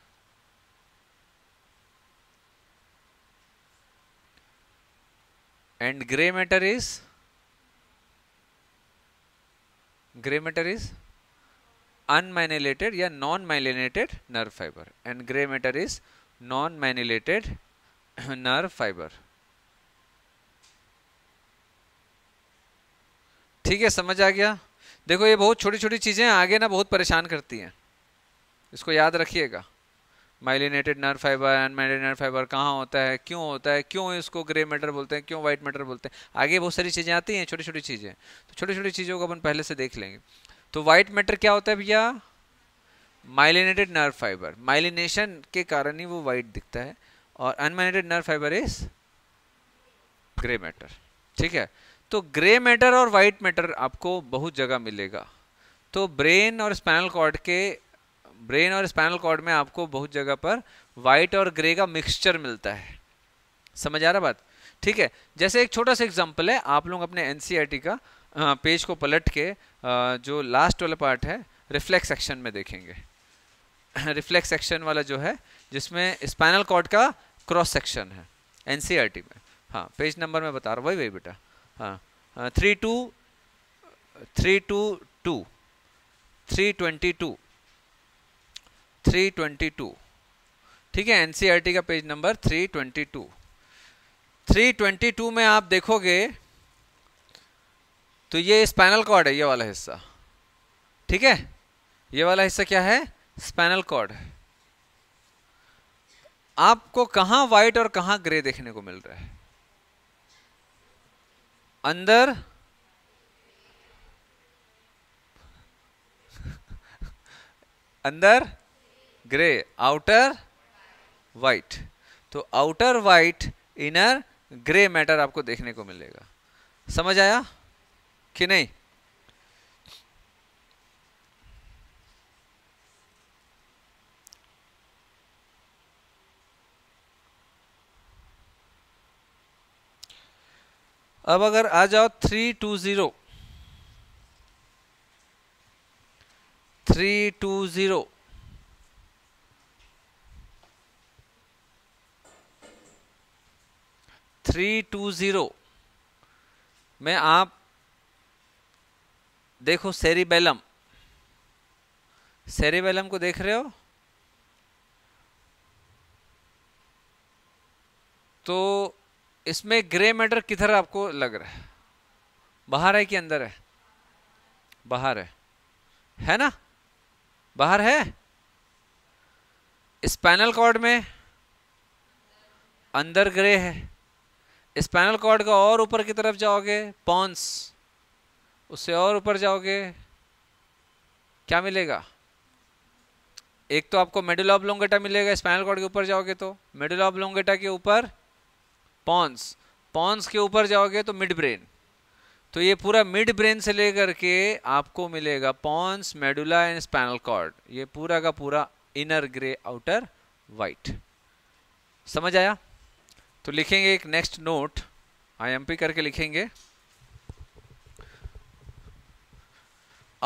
and grey matter is grey matter is unmyelinated या non myelinated nerve fibre and grey matter is non myelinated nerve fibre ठीक है समझ आ गया देखो ये बहुत छोटी छोटी चीजें आगे ना बहुत परेशान करती हैं इसको याद रखिएगा myelinated nerve fibre unmyelinated nerve fibre कहाँ होता है क्यों होता है क्यों इसको ग्रे मैटर बोलते हैं क्यों व्हाइट मैटर बोलते हैं आगे बहुत सारी चीज़ें आती हैं छोटी छोटी चीज़ें तो छोटी छोटी चीज़ों को अपन पहले से देख लेंगे तो वाइट मैटर क्या होता है भैया माइलिनेटेड नर्व फाइबर माइलिनेशन के कारण ही वो वाइट दिखता है और unmyelinated nerve fibre is grey matter ठीक है तो ग्रे मैटर और वाइट मैटर आपको बहुत जगह मिलेगा तो ब्रेन और स्पाइनल कॉर्ड के ब्रेन और स्पाइनल कॉर्ड में आपको बहुत जगह पर वाइट और ग्रे का मिक्सचर मिलता है समझ आ रहा बात ठीक है जैसे एक छोटा सा एग्जांपल है आप लोग अपने एनसीईआरटी e का हाँ, पेज को पलट के जो लास्ट वाला पार्ट है रिफ्लेक्स सेक्शन में देखेंगे रिफ्लेक्स सेक्शन वाला जो है जिसमें स्पाइनल कॉर्ड का क्रॉस सेक्शन है एन e में हाँ पेज नंबर में बता रहा हूँ वही वही बेटा हाँ three two three two two three twenty two three twenty two ठीक है एनसीईआरटी e का page number three twenty two three twenty two में आप देखोगे तो ये स्पाइनल कॉर्ड है ये वाला हिस्सा ठीक है ये वाला हिस्सा क्या है स्पाइनल कॉर्ड आपको कहां व्हाइट और कहां ग्रे देखने को मिल रहा है अंदर अंदर ग्रे आउटर वाइट तो outer white inner grey matter आपको देखने को मिलेगा समझ आया कि नहीं अब अगर आ जाओ three two zero three two zero three two zero में आप देखो सेरिबेलम सेरिबेलम को देख रहे हो तो इसमें ग्रे मैटर किधर आपको लग रहा है बाहर है कि अंदर है बाहर है है ना बाहर है स्पाइनल कॉर्ड में अंदर ग्रे है स्पाइनल कॉर्ड का और ऊपर की तरफ जाओगे पॉन्स उससे और ऊपर जाओगे क्या मिलेगा एक तो आपको मेडुल लोंगेटा मिलेगा स्पाइनल कॉर्ड के ऊपर जाओगे तो ऑफ लोंगेटा के ऊपर पॉन्स पॉन्स के ऊपर जाओगे तो मिड ब्रेन तो ये पूरा मिड ब्रेन से लेकर के आपको मिलेगा pons medulla and spinal cord ये पूरा का पूरा इनर ग्रे आउटर वाइट समझ आया तो लिखेंगे एक next note I M P करके लिखेंगे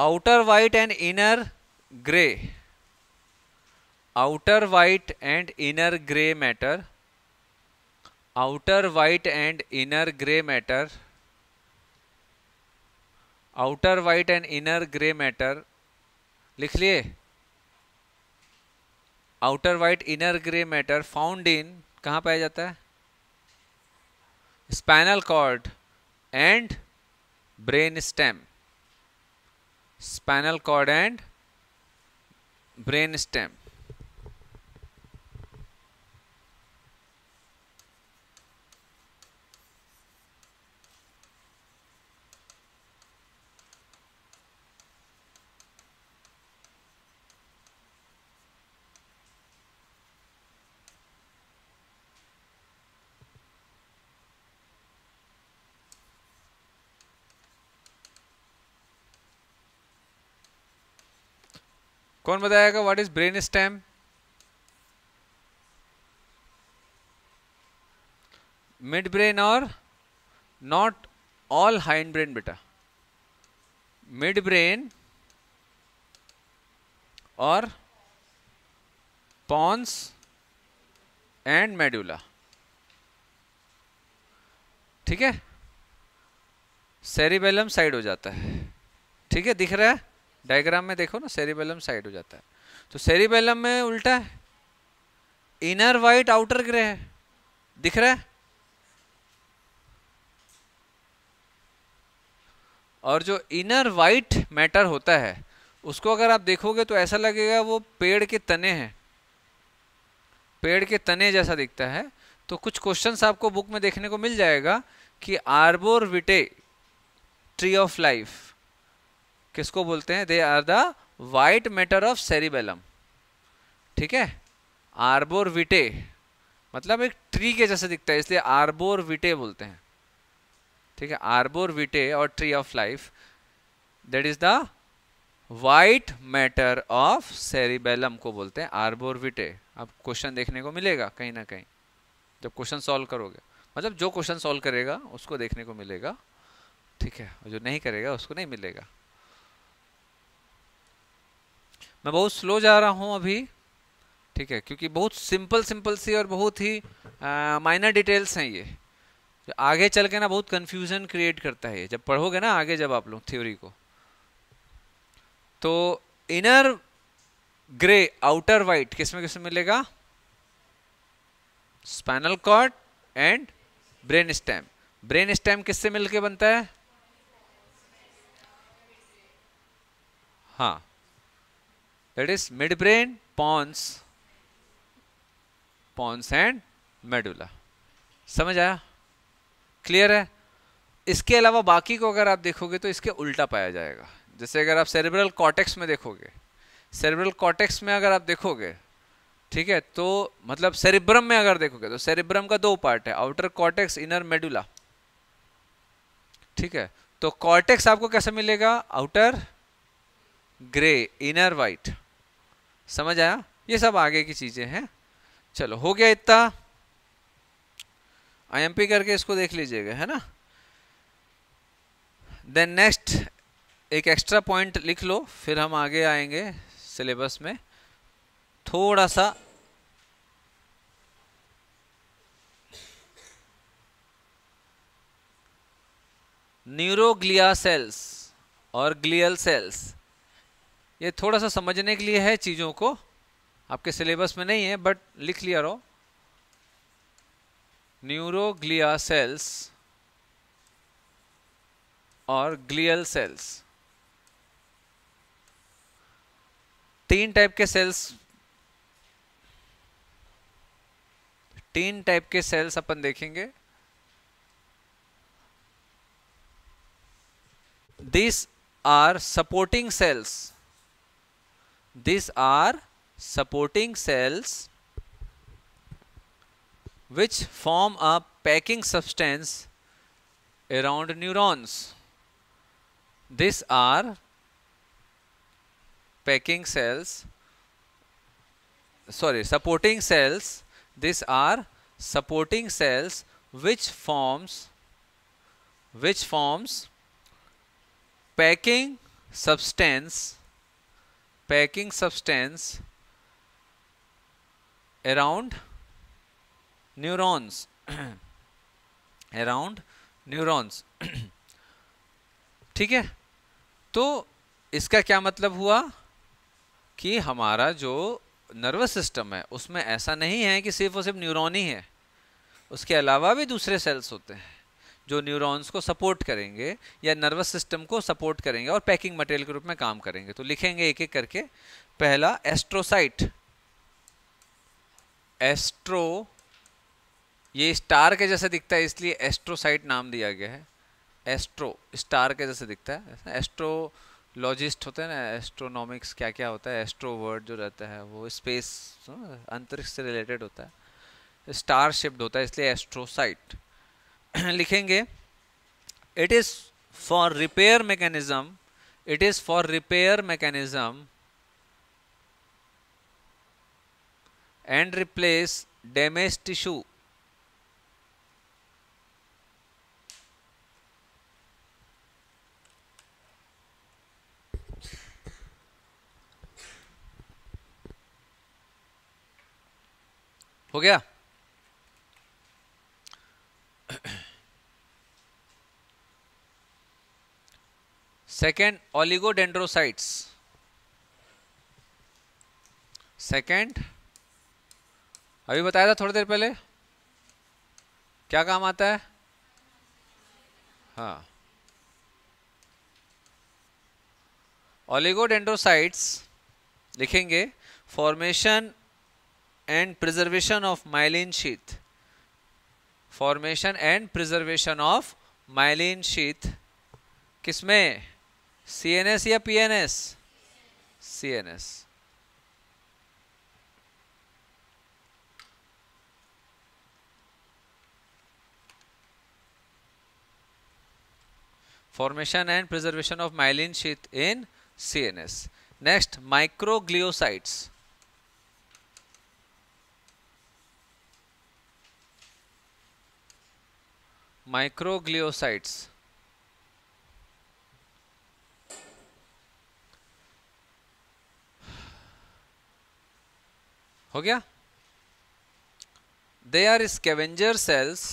outer white and inner grey outer white and inner grey matter outer white and inner grey matter outer white and inner grey matter लिख लिए outer white inner grey matter found in कहाँ पाया जाता है spinal cord and brain stem spinal cord and brain stem कौन बताएगा what is brain stem mid brain और not all hind brain बेटा मिड ब्रेन और पॉन्स एंड मेड्यूला ठीक है सेरिबेलम साइड हो जाता है ठीक है दिख रहा है डायग्राम में देखो ना सेरिबेलम साइड हो जाता है तो सेरिबेलम में उल्टा है इनर वाइट आउटर ग्रे है दिख रहा है और जो इनर वाइट मैटर होता है उसको अगर आप देखोगे तो ऐसा लगेगा वो पेड़ के तने हैं पेड़ के तने जैसा दिखता है तो कुछ क्वेश्चंस आपको बुक में देखने को मिल जाएगा कि arbor vitae tree of life किसको बोलते हैं they are the white matter of cerebellum ठीक है आर्बोर विटे मतलब एक ट्री के जैसे दिखता है इसलिए आर्बोर विटे बोलते हैं ठीक है आर्बोर विटे और tree of life that is the white matter of cerebellum को बोलते हैं विटे अब क्वेश्चन देखने को मिलेगा कहीं ना कहीं जब क्वेश्चन सॉल्व करोगे मतलब जो क्वेश्चन सॉल्व करेगा उसको देखने को मिलेगा ठीक है जो नहीं करेगा उसको नहीं मिलेगा मैं बहुत स्लो जा रहा हूँ अभी ठीक है क्योंकि बहुत सिंपल सिंपल सी और बहुत ही माइनर डिटेल्स हैं ये जो आगे चल के ना बहुत कन्फ्यूज़न क्रिएट करता है जब पढ़ोगे ना आगे जब आप लोग थ्योरी को तो इनर ग्रे आउटर वाइट किस में किस में मिलेगा spinal cord and brain stem brain stem किससे मिलके बनता है हाँ that is midbrain pons pons and medulla समझ आया क्लियर है इसके अलावा बाकी को अगर आप देखोगे तो इसके उल्टा पाया जाएगा जैसे अगर आप सेरेब्रल कॉटेक्स में देखोगे सेरेब्रल कॉटेक्स में अगर आप देखोगे ठीक है तो मतलब सेरिब्रम में अगर देखोगे तो सेरिब्रम का दो पार्ट है आउटर कॉटेक्स इनर मेडुला ठीक है तो कॉर्टेक्स आपको कैसे मिलेगा आउटर ग्रे इनर वाइट समझ आया ये सब आगे की चीज़ें हैं चलो हो गया इतना आईएमपी करके इसको देख लीजिएगा है ना देन नेक्स्ट एक एक्स्ट्रा पॉइंट लिख लो फिर हम आगे आएंगे सिलेबस में थोड़ा सा न्यूरोग्लिया सेल्स और ग्लियल सेल्स ये थोड़ा सा समझने के लिए है चीज़ों को आपके सिलेबस में नहीं है बट लिख लिया रहो न्यूरोग्लिया सेल्स और ग्लियल सेल्स तीन टाइप के सेल्स तीन टाइप के सेल्स अपन देखेंगे this are supporting cells these are supporting cells which form a packing substance around neurons. These are packing cells, sorry, supporting cells. These are supporting cells which forms which forms packing substance packing substance around neurons around neurons ठीक है तो इसका क्या मतलब हुआ कि हमारा जो नर्वस सिस्टम है उसमें ऐसा नहीं है कि सिर्फ और सिर्फ न्यूरॉन ही है उसके अलावा भी दूसरे सेल्स होते हैं जो न्यूरॉन्स को सपोर्ट करेंगे या नर्वस सिस्टम को सपोर्ट करेंगे और पैकिंग मटेरियल के रूप में काम करेंगे तो लिखेंगे एक एक करके पहला एस्ट्रोसाइट एस्ट्रो ये स्टार के जैसे दिखता है इसलिए एस्ट्रोसाइट नाम दिया गया है एस्ट्रो स्टार के जैसे दिखता है एस्ट्रोलॉजिस्ट होते हैं ना एस्ट्रोनॉमिक्स क्या क्या होता है एस्ट्रो वर्ड जो रहता है वो स्पेस अंतरिक्ष से रिलेटेड होता है स्टार शिप्ड होता है इसलिए एस्ट्रोसाइट लिखेंगे it is for repair mechanism it is for repair mechanism and replace damage tissue हो गया सेकेंड ऑलिगोडेंड्रोसाइट्स सेकेंड अभी बताया था थोड़ी देर पहले क्या काम आता है हाँ ऑलिगोडेंड्रोसाइट्स लिखेंगे formation and preservation of myelin sheath formation and preservation of myelin sheath किसमें CNS या PNS? CNS. formation and preservation of myelin sheath in CNS. Next, Microglia Microgliocytes. हो गया दे आर स्केवेंजर सेल्स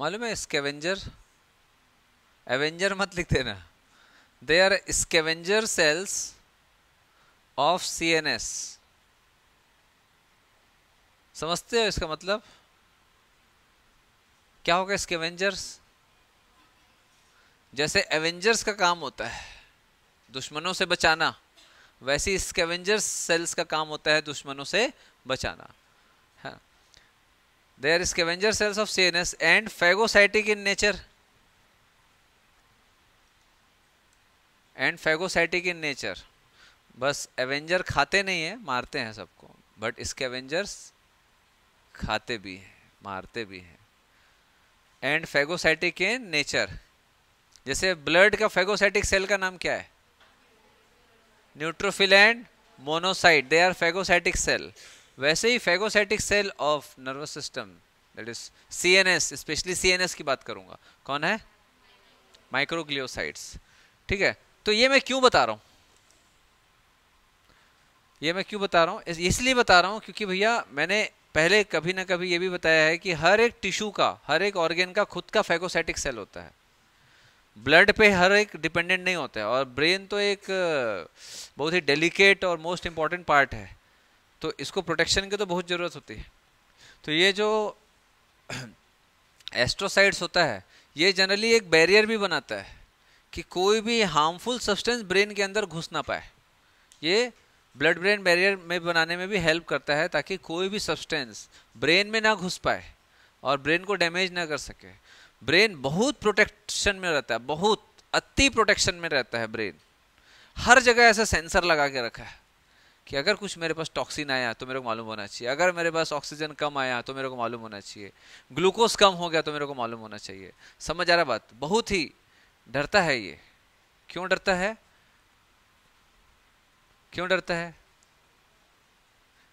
मालूम है स्केवेंजर एवेंजर मत लिख देना they are scavenger cells of C N S समझते हो इसका मतलब क्या होगा स्केवेंजर्स जैसे एवेंजर्स का काम होता है दुश्मनों से बचाना वैसे ही स्केवेंजर्स सेल्स का काम होता है दुश्मनों से बचाना they are scavenger cells of CNS and phagocytic in nature and phagocytic in nature बस एवेंजर खाते नहीं है मारते हैं सबको बट इसके एवेंजर्स खाते भी हैं मारते भी हैं एंड फेगोसाइटिक इन नेचर जैसे ब्लड का फेगोसाइटिक सेल का नाम क्या है neutrophil and monocyte they are phagocytic cell वैसे ही phagocytic cell of nervous system that is especially एस की बात करूंगा कौन है माइक्रोग्लियोसाइट्स ठीक है तो ये मैं क्यों बता रहा हूँ ये मैं क्यों बता रहा हूँ इसलिए बता रहा हूँ क्योंकि भैया मैंने पहले कभी ना कभी ये भी बताया है कि हर एक टिश्यू का हर एक ऑर्गेन का खुद का फेगोसाइटिक सेल होता है ब्लड पे हर एक डिपेंडेंट नहीं होता है और ब्रेन तो एक बहुत ही डेलिकेट और मोस्ट इम्पॉर्टेंट पार्ट है तो इसको प्रोटेक्शन की तो बहुत ज़रूरत होती है तो ये जो एस्ट्रोसाइड्स होता है ये जनरली एक बैरियर भी बनाता है कि कोई भी हार्मफुल सब्सटेंस ब्रेन के अंदर घुस ना पाए ये ब्लड ब्रेन बैरियर में बनाने में भी हेल्प करता है ताकि कोई भी सब्सटेंस ब्रेन में ना घुस पाए और ब्रेन को डैमेज ना कर सके ब्रेन बहुत प्रोटेक्शन में रहता है बहुत अति प्रोटेक्शन में रहता है ब्रेन हर जगह ऐसा सेंसर लगा के रखा है कि अगर कुछ मेरे पास टॉक्सिन आया तो मेरे को मालूम होना चाहिए अगर मेरे पास ऑक्सीजन कम आया तो मेरे को मालूम होना चाहिए ग्लूकोज कम हो गया तो मेरे को मालूम होना चाहिए समझ आ रहा बात बहुत ही डरता है ये क्यों डरता है क्यों डरता है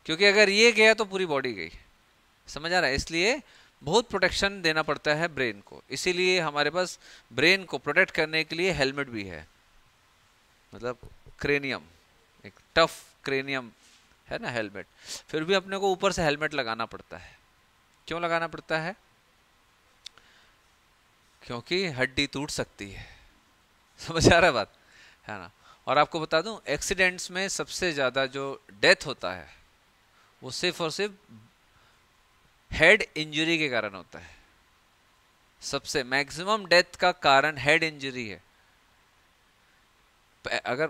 क्योंकि अगर ये गया तो पूरी बॉडी गई समझ आ रहा है इसलिए बहुत प्रोटेक्शन देना पड़ता है ब्रेन को इसीलिए हमारे पास ब्रेन को प्रोटेक्ट करने के लिए हेलमेट भी है मतलब क्रेनियम एक टफ क्रेनियम है ना हेलमेट फिर भी अपने को ऊपर से हेलमेट लगाना पड़ता है क्यों लगाना पड़ता है क्योंकि हड्डी टूट सकती है समझ आ रहा है बात है ना और आपको बता दूं एक्सीडेंट्स में सबसे ज़्यादा जो डेथ होता है वो सिर्फ और सिर्फ हेड इंजरी के कारण होता है सबसे मैक्सिमम डेथ का कारण हेड इंजरी है अगर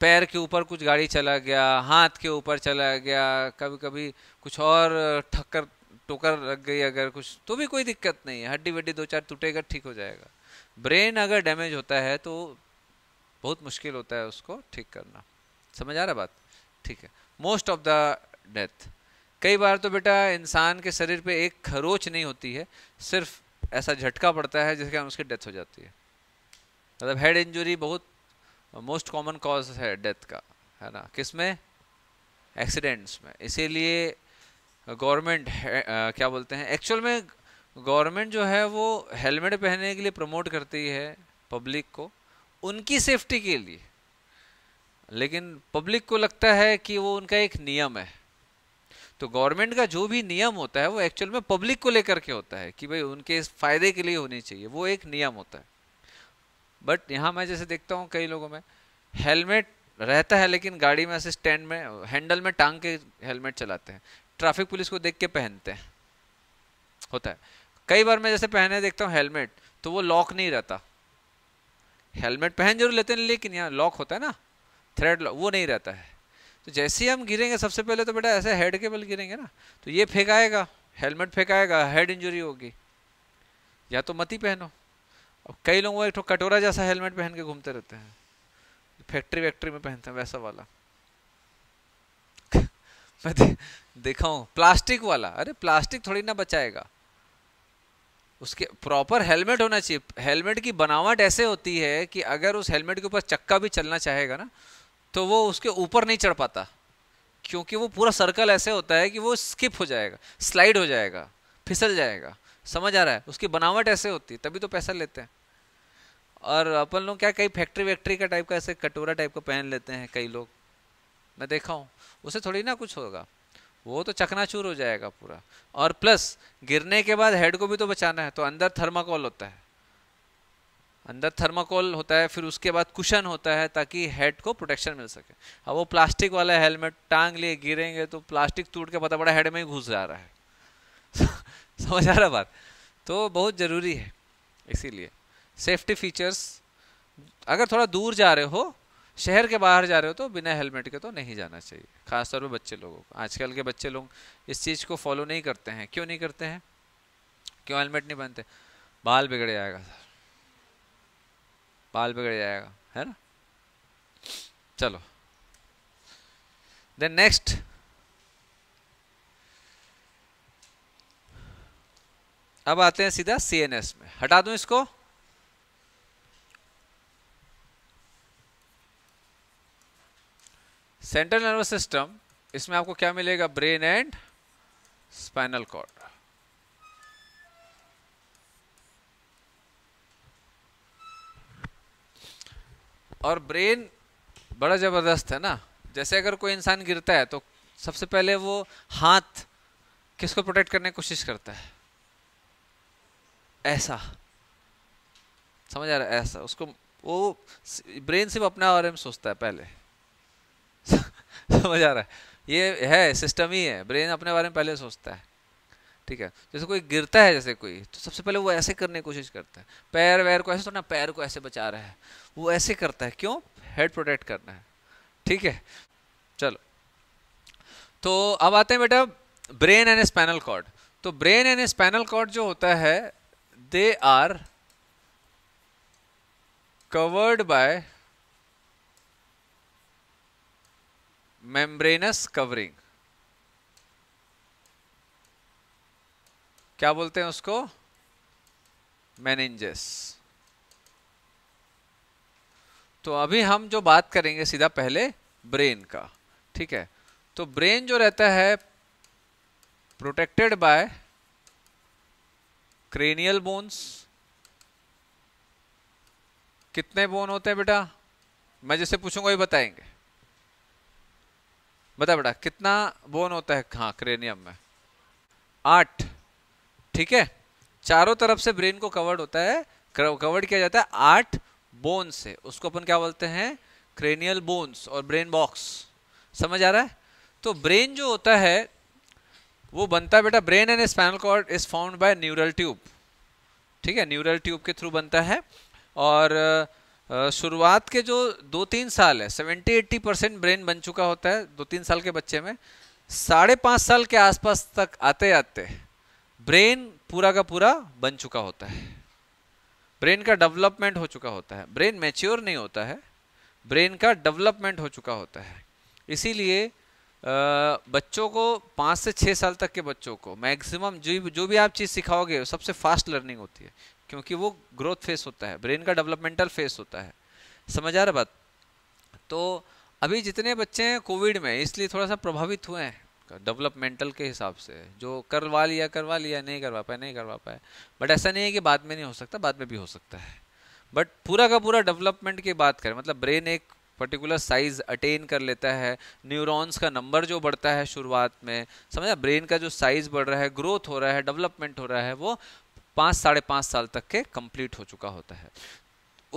पैर के ऊपर कुछ गाड़ी चला गया हाथ के ऊपर चला गया कभी कभी कुछ और ठक्कर टोकर लग गई अगर कुछ तो भी कोई दिक्कत नहीं है हड्डी वड्डी दो चार टूटेगा ठीक हो जाएगा ब्रेन अगर डैमेज होता है तो बहुत मुश्किल होता है उसको ठीक करना समझ आ रहा बात ठीक है मोस्ट ऑफ द डेथ कई बार तो बेटा इंसान के शरीर पे एक खरोच नहीं होती है सिर्फ ऐसा झटका पड़ता है जिसके कारण उसकी डेथ हो जाती है मतलब हेड इंजरी बहुत मोस्ट कॉमन कॉज है डेथ का है ना किस में एक्सीडेंट्स में इसीलिए गवर्नमेंट uh, क्या बोलते हैं एक्चुअल में गवर्नमेंट जो है वो हेलमेट पहनने के लिए प्रमोट करती है पब्लिक को उनकी सेफ्टी के लिए लेकिन पब्लिक को लगता है कि वो उनका एक नियम है तो गवर्नमेंट का जो भी नियम होता है वो एक्चुअल में पब्लिक को लेकर के होता है कि भाई उनके इस फायदे के लिए होनी चाहिए वो एक नियम होता है बट यहाँ मैं जैसे देखता हूँ कई लोगों में हेलमेट रहता है लेकिन गाड़ी में ऐसे स्टैंड में हैंडल में टांग के हेलमेट चलाते हैं ट्रैफिक पुलिस को देख के पहनते हैं होता है कई बार मैं जैसे पहने देखता हूँ हेलमेट तो वो लॉक नहीं रहता हेलमेट पहन जरूर लेते हैं लेकिन यहाँ लॉक होता है ना थ्रेड लॉक वो नहीं रहता है तो जैसे ही हम गिरेंगे सबसे पहले तो बेटा ऐसे हेड के बल गिरेंगे ना तो ये फेंकाएगा हेलमेट फेंकाएगा हेड इंजरी होगी या तो मत ही पहनो अब कई लोग एक तो कटोरा जैसा हेलमेट पहन के घूमते रहते हैं फैक्ट्री वैक्ट्री में पहनते हैं वैसा वाला मैं दे, देखा हूँ प्लास्टिक वाला अरे प्लास्टिक थोड़ी ना बचाएगा उसके प्रॉपर हेलमेट होना चाहिए हेलमेट की बनावट ऐसे होती है कि अगर उस हेलमेट के ऊपर चक्का भी चलना चाहेगा ना तो वो उसके ऊपर नहीं चढ़ पाता क्योंकि वो पूरा सर्कल ऐसे होता है कि वो स्किप हो जाएगा स्लाइड हो जाएगा फिसल जाएगा समझ आ रहा है उसकी बनावट ऐसे होती है तभी तो पैसा लेते हैं और अपन लोग क्या कई फैक्ट्री वैक्ट्री का टाइप का ऐसे कटोरा टाइप का पहन लेते हैं कई लोग मैं देखा हूँ उसे थोड़ी ना कुछ होगा वो तो चकनाचूर हो जाएगा पूरा और प्लस गिरने के बाद हेड को भी तो बचाना है तो अंदर थर्माकोल होता है अंदर थर्माकोल होता है फिर उसके बाद कुशन होता है ताकि हेड को प्रोटेक्शन मिल सके अब वो प्लास्टिक वाला हेलमेट टांग लिए गिरेंगे तो प्लास्टिक टूट के पता बड़ा हेड में ही घुस जा रहा है समझ आ रहा बात तो बहुत ज़रूरी है इसीलिए सेफ्टी फीचर्स अगर थोड़ा दूर जा रहे हो शहर के बाहर जा रहे हो तो बिना हेलमेट के तो नहीं जाना चाहिए खासतौर पर बच्चे लोगों को आजकल के बच्चे लोग इस चीज़ को फॉलो नहीं करते हैं क्यों नहीं करते हैं क्यों हेलमेट नहीं पहनते बाल बिगड़ जाएगा बाल बिगड़ जाएगा है ना चलो देन नेक्स्ट अब आते हैं सीधा सीएनएस में हटा दूं इसको सेंट्रल नर्वस सिस्टम इसमें आपको क्या मिलेगा ब्रेन एंड स्पाइनल कॉर्ड और ब्रेन बड़ा ज़बरदस्त है ना जैसे अगर कोई इंसान गिरता है तो सबसे पहले वो हाथ किसको प्रोटेक्ट करने की कोशिश करता है ऐसा समझ आ रहा है ऐसा उसको वो ब्रेन सिर्फ अपने बारे में सोचता है पहले समझ आ रहा है ये है सिस्टम ही है ब्रेन अपने बारे में पहले सोचता है ठीक है जैसे कोई गिरता है जैसे कोई तो सबसे पहले वो ऐसे करने की कोशिश करता है पैर वैर को ऐसे तो ना पैर को ऐसे बचा रहा है वो ऐसे करता है क्यों हेड प्रोटेक्ट करना है ठीक है चलो तो अब आते हैं बेटा ब्रेन एंड स्पाइनल कॉर्ड तो ब्रेन एंड स्पाइनल कॉर्ड जो होता है they are covered by membranous covering क्या बोलते हैं उसको मैनेजेस तो अभी हम जो बात करेंगे सीधा पहले ब्रेन का ठीक है तो ब्रेन जो रहता है प्रोटेक्टेड बाय क्रेनियल बोन्स कितने बोन होते हैं बेटा मैं जैसे पूछूंगा ये बताएंगे बता बेटा कितना बोन होता है हाँ क्रेनियम में आठ ठीक है चारों तरफ से ब्रेन को कवर्ड होता है कवर्ड किया जाता है आठ बोन से उसको अपन क्या बोलते हैं क्रेनियल बोन्स और ब्रेन बॉक्स समझ आ रहा है तो ब्रेन जो होता है वो बनता है बेटा brain and spinal cord is found by neural tube ठीक है न्यूरल ट्यूब के थ्रू बनता है और शुरुआत के जो दो तीन साल है सेवेंटी एट्टी परसेंट ब्रेन बन चुका होता है दो तीन साल के बच्चे में साढ़े पाँच साल के आसपास तक आते आते ब्रेन पूरा का पूरा बन चुका होता है ब्रेन का डेवलपमेंट हो चुका होता है ब्रेन मैच्योर नहीं होता है ब्रेन का डेवलपमेंट हो चुका होता है इसीलिए बच्चों को पाँच से छः साल तक के बच्चों को मैक्सिमम जो जो भी आप चीज़ सिखाओगे सबसे फास्ट लर्निंग होती है क्योंकि वो ग्रोथ फेस होता है ब्रेन का डेवलपमेंटल फेस होता है समझ आ रहा बात तो अभी जितने बच्चे हैं कोविड में इसलिए थोड़ा सा प्रभावित हुए हैं का डेवलपमेंटल के हिसाब से जो करवा लिया करवा लिया नहीं करवा पाया नहीं करवा पाया बट ऐसा नहीं है कि बाद में नहीं हो सकता बाद में भी हो सकता है बट पूरा का पूरा डेवलपमेंट की बात करें मतलब ब्रेन एक पर्टिकुलर साइज अटेन कर लेता है न्यूरॉन्स का नंबर जो बढ़ता है शुरुआत में समझा ब्रेन का जो साइज बढ़ रहा है ग्रोथ हो रहा है डेवलपमेंट हो रहा है वो पाँच साढ़े पाँच साल तक के कंप्लीट हो चुका होता है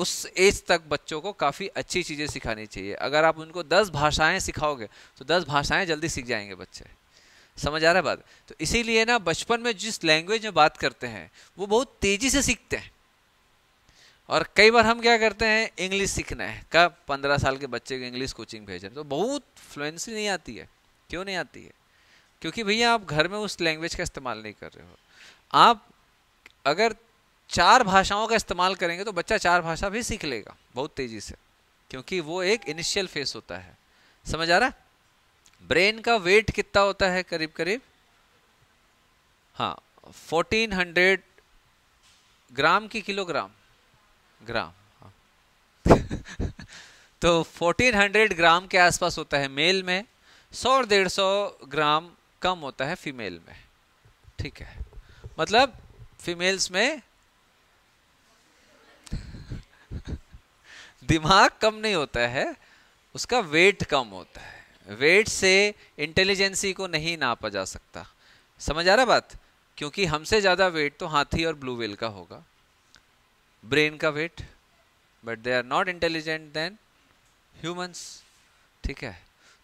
उस एज तक बच्चों को काफ़ी अच्छी चीज़ें सिखानी चाहिए अगर आप उनको दस भाषाएं सिखाओगे तो दस भाषाएं जल्दी सीख जाएंगे बच्चे समझ आ रहा है बात तो इसीलिए ना बचपन में जिस लैंग्वेज में बात करते हैं वो बहुत तेज़ी से सीखते हैं और कई बार हम क्या करते हैं इंग्लिश सीखना है कब पंद्रह साल के बच्चे को इंग्लिश कोचिंग भेज रहे तो बहुत फ्लुएंसी नहीं आती है क्यों नहीं आती है क्योंकि भैया आप घर में उस लैंग्वेज का इस्तेमाल नहीं कर रहे हो आप अगर चार भाषाओं का इस्तेमाल करेंगे तो बच्चा चार भाषा भी सीख लेगा बहुत तेजी से क्योंकि वो एक इनिशियल फेस होता है समझ आ रहा है ब्रेन का वेट कितना होता है करीब करीब हाँ 1400 ग्राम की किलोग्राम ग्राम हाँ। तो तो 1400 ग्राम के आसपास होता है मेल में 100 डेढ़ सौ ग्राम कम होता है फीमेल में ठीक है मतलब फीमेल्स में दिमाग कम नहीं होता है उसका वेट कम होता है वेट से इंटेलिजेंसी को नहीं नापा जा सकता समझ आ रहा बात क्योंकि हमसे ज़्यादा वेट तो हाथी और ब्लू वेल का होगा ब्रेन का weight but they are not intelligent than humans ठीक है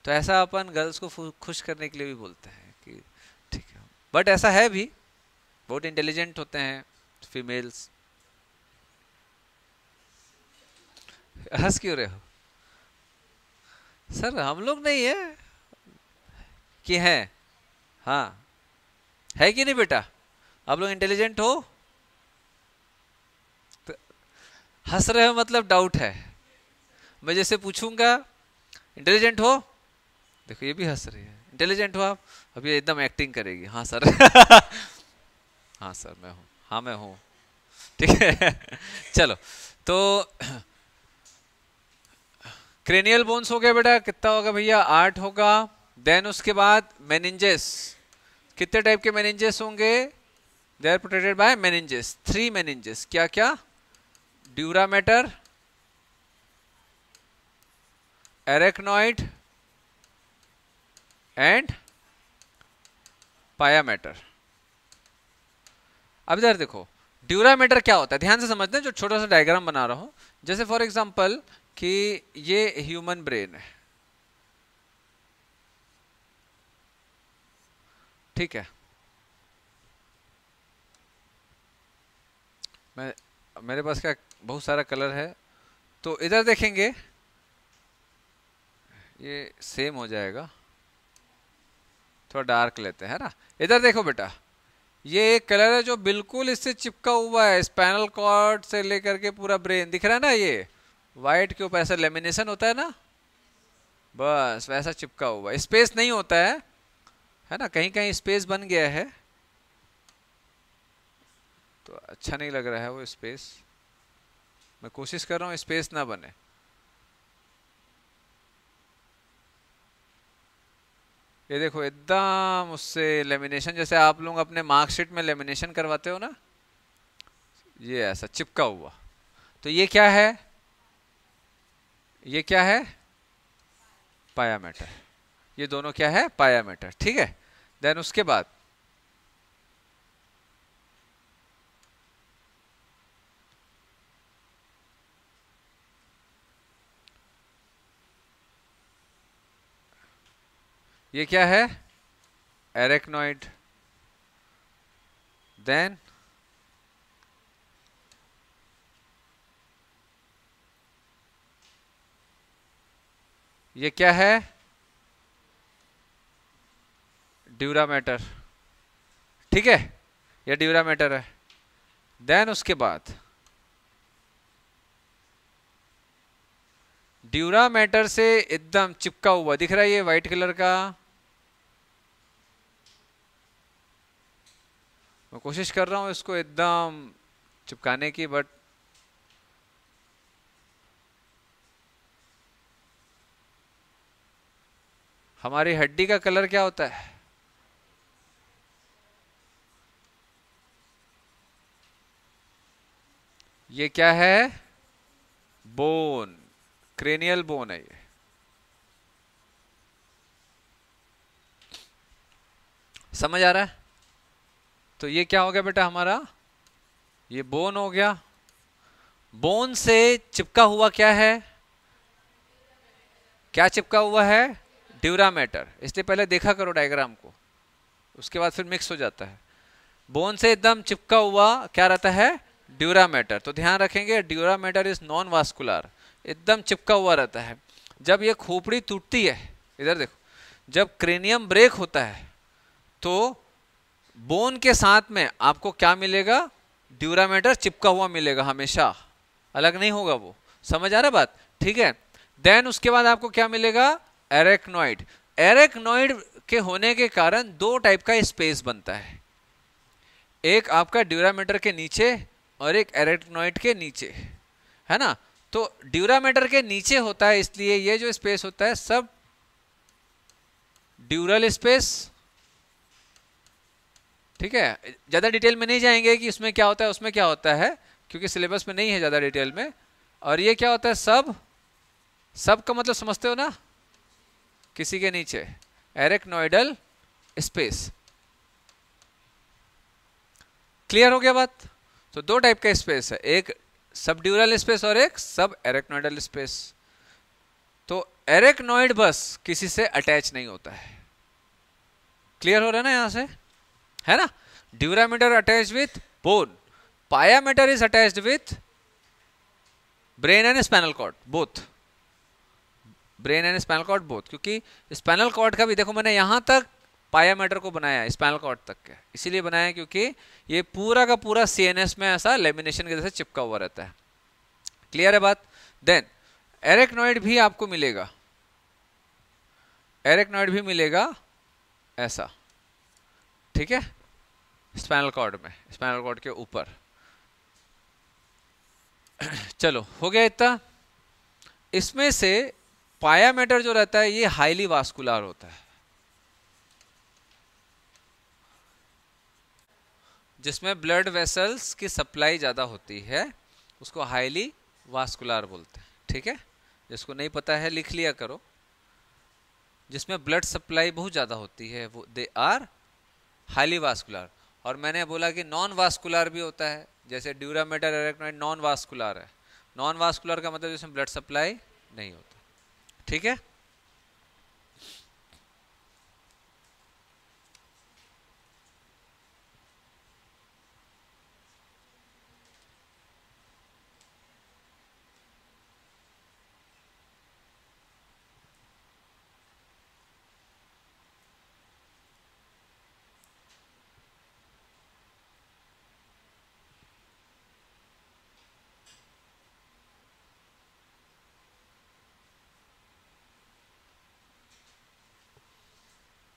तो ऐसा अपन गर्ल्स को खुश करने के लिए भी बोलते हैं कि ठीक है बट ऐसा है भी बहुत इंटेलिजेंट होते हैं फीमेल्स हंस क्यों रहे हो सर हम लोग नहीं है कि हैं हाँ है कि नहीं बेटा आप लोग इंटेलिजेंट हो तो हंस रहे हो मतलब डाउट है मैं जैसे पूछूंगा इंटेलिजेंट हो देखो ये भी हंस रही है इंटेलिजेंट हो आप अभी एकदम एक्टिंग करेगी हाँ सर हाँ सर मैं हूँ हाँ मैं हूँ ठीक है चलो तो क्रेनियल बोन्स हो गया बेटा कितना होगा भैया आठ होगा देन उसके बाद मैनेजेस कितने टाइप के मैनेजेस होंगे they are protected by meninges three meninges क्या क्या dura mater arachnoid and pia mater अब इधर देखो ड्यूरा मैटर क्या होता है ध्यान से समझते हैं जो छोटा सा डायग्राम बना रहा हूं जैसे फॉर एग्जांपल कि ये ह्यूमन ब्रेन है ठीक है मैं मेरे पास क्या बहुत सारा कलर है तो इधर देखेंगे ये सेम हो जाएगा थोड़ा डार्क लेते हैं ना इधर देखो बेटा ये एक कलर है जो बिल्कुल इससे चिपका हुआ है स्पाइनल कॉर्ड से लेकर के पूरा ब्रेन दिख रहा है ना ये वाइट के ऊपर ऐसा लेमिनेशन होता है ना बस वैसा चिपका हुआ स्पेस नहीं होता है है ना कहीं कहीं स्पेस बन गया है तो अच्छा नहीं लग रहा है वो स्पेस मैं कोशिश कर रहा हूँ स्पेस ना बने ये देखो एकदम उससे लेमिनेशन जैसे आप लोग अपने मार्कशीट में लेमिनेशन करवाते हो ना ये ऐसा चिपका हुआ तो ये क्या है ये क्या है पाया मैटर ये दोनों क्या है पाया मैटर ठीक है देन उसके बाद ये क्या है एरेक्नोइड देन ये क्या है ड्यूरा मैटर ठीक है ये ड्यूरा मैटर है देन उसके बाद ड्यूरा मैटर से एकदम चिपका हुआ दिख रहा है ये व्हाइट कलर का मैं कोशिश कर रहा हूं इसको एकदम चिपकाने की बट हमारी हड्डी का कलर क्या होता है ये क्या है बोन क्रेनियल बोन है ये समझ आ रहा है तो ये क्या हो गया बेटा हमारा ये बोन हो गया बोन से चिपका हुआ क्या है क्या चिपका हुआ है ड्यूरा मैटर इसलिए पहले देखा करो डायग्राम को उसके बाद फिर मिक्स हो जाता है बोन से एकदम चिपका हुआ क्या रहता है ड्यूरा मैटर तो ध्यान रखेंगे dura mater is non vascular एकदम चिपका हुआ रहता है जब ये खोपड़ी टूटती है इधर देखो जब क्रेनियम ब्रेक होता है तो बोन के साथ में आपको क्या मिलेगा ड्यूरा मैटर चिपका हुआ मिलेगा हमेशा अलग नहीं होगा वो समझ आ रहा बात ठीक है देन उसके बाद आपको क्या मिलेगा एरेक्नोइड एरेक्नोइड के होने के कारण दो टाइप का स्पेस बनता है एक आपका ड्यूरामीटर के नीचे और एक एरेक्नोइड के नीचे है ना तो ड्यूरामीटर के नीचे होता है इसलिए ये जो स्पेस होता है सब ड्यूरल स्पेस ठीक है ज़्यादा डिटेल में नहीं जाएंगे कि उसमें क्या होता है उसमें क्या होता है क्योंकि सिलेबस में नहीं है ज़्यादा डिटेल में और ये क्या होता है सब सब का मतलब समझते हो ना किसी के नीचे एरेक्नोइडल स्पेस क्लियर हो गया बात तो दो टाइप का स्पेस है एक सब ड्यूरल स्पेस और एक सब एरेक्नोइडल स्पेस तो एरेक्नोइड बस किसी से अटैच नहीं होता है क्लियर हो रहा है ना यहां से है ना dura mater attach with bone pia mater is attached with brain and spinal cord both brain and spinal cord both क्योंकि स्पाइनल कॉर्ड का भी देखो मैंने यहाँ तक पाया मैटर को बनाया स्पाइनल कॉर्ड तक के इसीलिए बनाया क्योंकि ये पूरा का पूरा सी में ऐसा लेमिनेशन के जैसे चिपका हुआ रहता है क्लियर है बात देन एरेक्नॉइड भी आपको मिलेगा एरेक्नॉइड भी मिलेगा ऐसा ठीक है स्पाइनल कॉर्ड में स्पाइनल कॉर्ड के ऊपर चलो हो गया इतना इसमें से पाया मैटर जो रहता है ये हाईली वास्कुलर होता है जिसमें ब्लड वेसल्स की सप्लाई ज़्यादा होती है उसको हाईली वास्कुलर बोलते हैं ठीक है जिसको नहीं पता है लिख लिया करो जिसमें ब्लड सप्लाई बहुत ज़्यादा होती है वो दे आर हाईली वास्कुलर और मैंने बोला कि नॉन वास्कुलर भी होता है जैसे ड्यूरामेटर मेटर नॉन वास्कुलर है नॉन वास्कुलर का मतलब जिसमें ब्लड सप्लाई नहीं होता ठीक है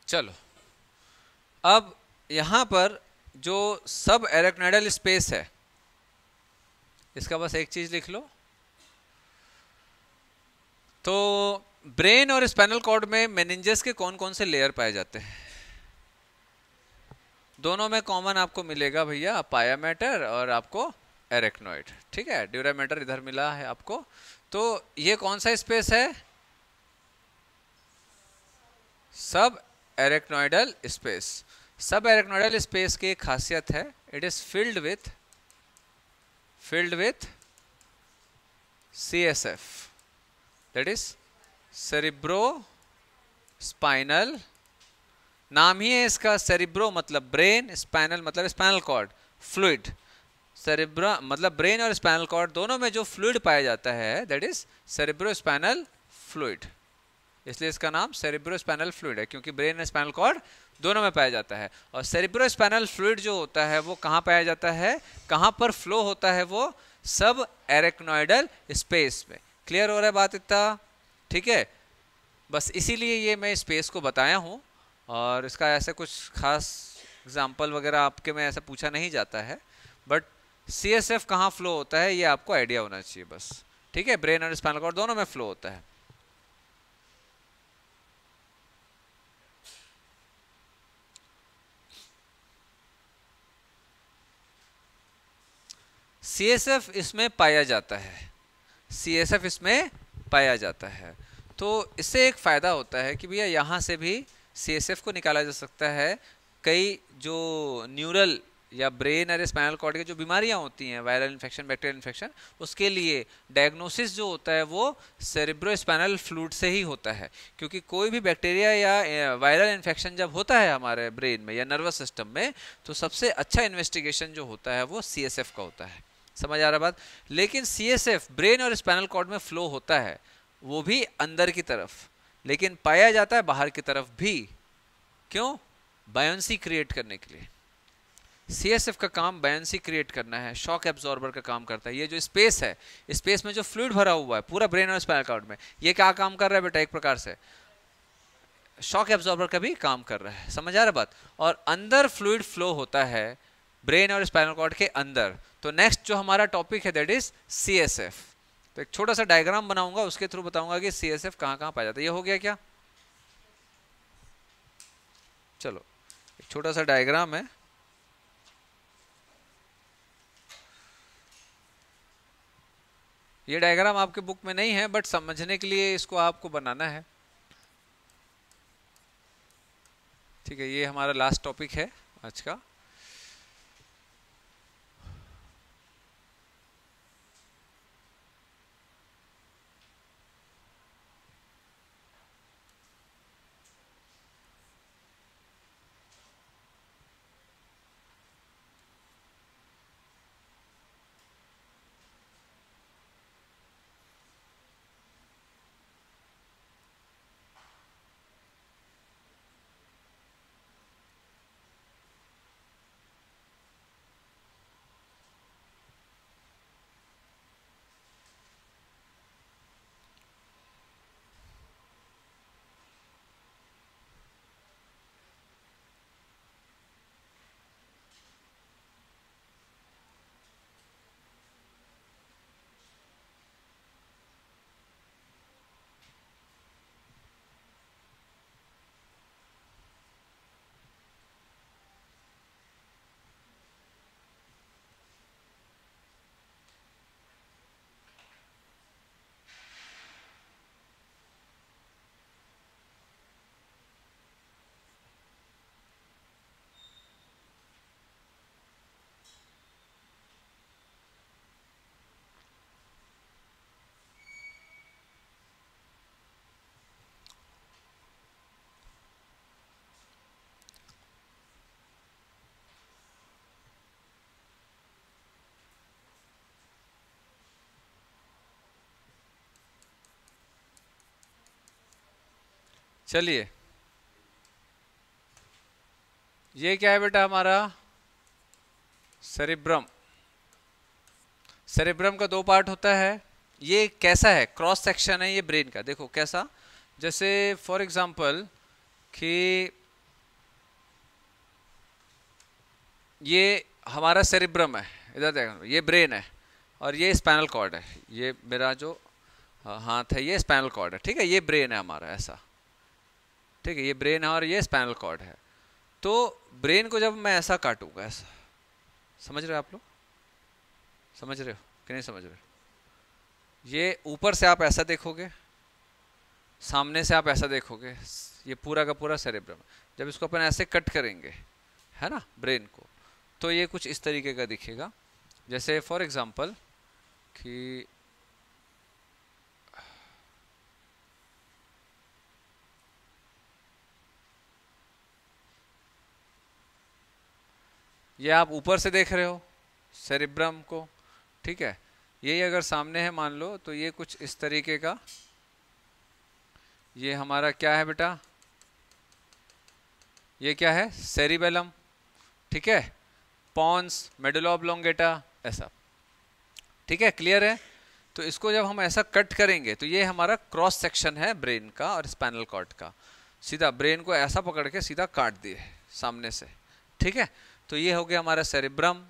चलो अब यहाँ पर जो सब एरेक्नाइडल स्पेस है इसका बस एक चीज़ लिख लो तो ब्रेन और स्पाइनल कॉर्ड में मेनेंजेस के कौन कौन से लेयर पाए जाते हैं दोनों में कॉमन आपको मिलेगा भैया पाया मैटर और आपको एरेक्नोइड ठीक है ड्यूरा मैटर इधर मिला है आपको तो ये कौन सा स्पेस है सब एरेक्नोइडल स्पेस सब एरेक्नोइडल स्पेस की एक खासियत है it is filled with filled with C S F that is cerebro spinal नाम ही है इसका सेरिब्रो मतलब ब्रेन स्पाइनल मतलब स्पाइनल कॉर्ड फ्लूड सेरिब्रो मतलब ब्रेन और स्पाइनल कॉर्ड दोनों में जो फ्लूड पाया जाता है that is cerebro spinal fluid इसलिए इसका नाम सेरिब्रो स्पैनल फ्लूड है क्योंकि ब्रेन एंड स्पैनल कॉर्ड दोनों में पाया जाता है और सेरिब्रो स्पैनल फ्लूड जो होता है वो कहाँ पाया जाता है कहाँ पर फ्लो होता है वो सब एरेक्नोइडल स्पेस में क्लियर हो रहा है बात इतना ठीक है बस इसीलिए ये मैं स्पेस को बताया हूँ और इसका ऐसा कुछ खास एग्जाम्पल वगैरह आपके में ऐसा पूछा नहीं जाता है बट सी एस एफ कहाँ फ्लो होता है ये आपको आइडिया होना चाहिए बस ठीक है ब्रेन और स्पाइनल कॉर्ड दोनों में फ्लो होता है सी इसमें पाया जाता है सी इसमें पाया जाता है तो इससे एक फ़ायदा होता है कि भैया यहाँ से भी सी को निकाला जा सकता है कई जो न्यूरल या ब्रेन या स्पाइनल कॉर्ड की जो बीमारियाँ होती हैं वायरल इन्फेक्शन बैक्टीरियल इन्फेक्शन उसके लिए डायग्नोसिस जो होता है वो सेरिब्रो स्पाइनल फ्लूड से ही होता है क्योंकि कोई भी बैक्टीरिया या वायरल इन्फेक्शन जब होता है हमारे ब्रेन में या नर्वस सिस्टम में तो सबसे अच्छा इन्वेस्टिगेशन जो होता है वो सी का होता है समझ आ रहा बात लेकिन सी एस एफ ब्रेन और स्पाइनल कॉर्ड में फ्लो होता है वो भी अंदर की तरफ लेकिन पाया जाता है बाहर की तरफ भी क्यों बायोन्सी क्रिएट करने के लिए एफ का काम बायोन्सी क्रिएट करना है शॉक एब्जॉर्बर का काम करता है ये जो स्पेस है स्पेस में जो फ्लूड भरा हुआ है पूरा ब्रेन और स्पाइनल कॉर्ड में ये क्या काम कर रहा है बेटा एक प्रकार से शॉक एब्जॉर्बर का भी काम कर रहा है समझ आ रहा बात और अंदर फ्लूड फ्लो होता है ब्रेन और स्पाइनल कॉर्ड के अंदर तो नेक्स्ट जो हमारा टॉपिक है दैट इज सी तो एक छोटा सा डायग्राम बनाऊंगा उसके थ्रू बताऊंगा कि सी एस एफ कहाँ कहाँ पाया जाता है ये हो गया क्या चलो एक छोटा सा डायग्राम है ये डायग्राम आपके बुक में नहीं है बट समझने के लिए इसको आपको बनाना है ठीक है ये हमारा लास्ट टॉपिक है आज का चलिए ये क्या है बेटा हमारा सेरिब्रम सरिब्रम का दो पार्ट होता है ये कैसा है क्रॉस सेक्शन है ये ब्रेन का देखो कैसा जैसे फॉर एग्जांपल कि ये हमारा सेरिब्रम है इधर देखो ये ब्रेन है और ये स्पाइनल कॉर्ड है ये मेरा जो हाथ है ये स्पाइनल कॉर्ड है ठीक है ये ब्रेन है हमारा ऐसा ठीक है ये ब्रेन है और ये स्पाइनल कॉर्ड है तो ब्रेन को जब मैं ऐसा काटूंगा ऐसा समझ रहे हो आप लोग समझ रहे हो कि नहीं समझ रहे हो ये ऊपर से आप ऐसा देखोगे सामने से आप ऐसा देखोगे ये पूरा का पूरा सेरेब्रम जब इसको अपन ऐसे कट करेंगे है ना ब्रेन को तो ये कुछ इस तरीके का दिखेगा जैसे फॉर एग्जांपल कि ये आप ऊपर से देख रहे हो सेरिब्रम को ठीक है यही अगर सामने है मान लो तो ये कुछ इस तरीके का ये हमारा क्या है बेटा ये क्या है सेरिबेलम ठीक है पॉन्स लोंगेटा ऐसा ठीक है क्लियर है तो इसको जब हम ऐसा कट करेंगे तो ये हमारा क्रॉस सेक्शन है ब्रेन का और स्पाइनल कॉर्ड का सीधा ब्रेन को ऐसा पकड़ के सीधा काट दिए सामने से ठीक है तो ये हो गया हमारा सेरिब्रम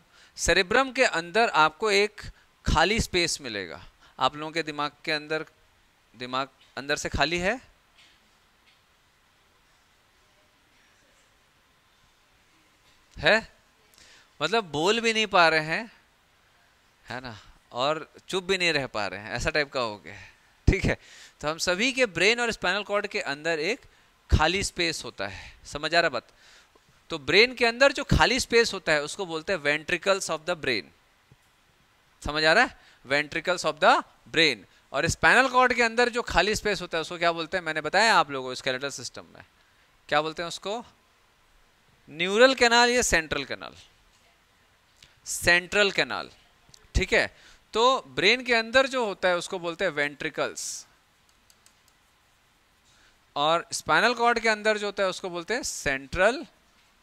सेरिब्रम के अंदर आपको एक खाली स्पेस मिलेगा आप लोगों के दिमाग के अंदर दिमाग अंदर से खाली है है मतलब बोल भी नहीं पा रहे हैं है ना और चुप भी नहीं रह पा रहे हैं ऐसा टाइप का हो गया है ठीक है तो हम सभी के ब्रेन और स्पाइनल कॉर्ड के अंदर एक खाली स्पेस होता है समझ आ रहा बात तो ब्रेन के अंदर जो खाली स्पेस होता है उसको बोलते हैं वेंट्रिकल्स ऑफ द ब्रेन समझ आ रहा है वेंट्रिकल्स ऑफ द ब्रेन और स्पाइनल कॉर्ड के अंदर जो खाली स्पेस होता है उसको क्या बोलते हैं मैंने बताया आप लोगों को स्केलेटल सिस्टम में क्या बोलते हैं उसको न्यूरल कैनाल या सेंट्रल कैनाल सेंट्रल कैनाल ठीक है तो ब्रेन के अंदर जो होता है उसको बोलते हैं वेंट्रिकल्स और स्पाइनल कॉर्ड के अंदर जो होता है उसको बोलते हैं सेंट्रल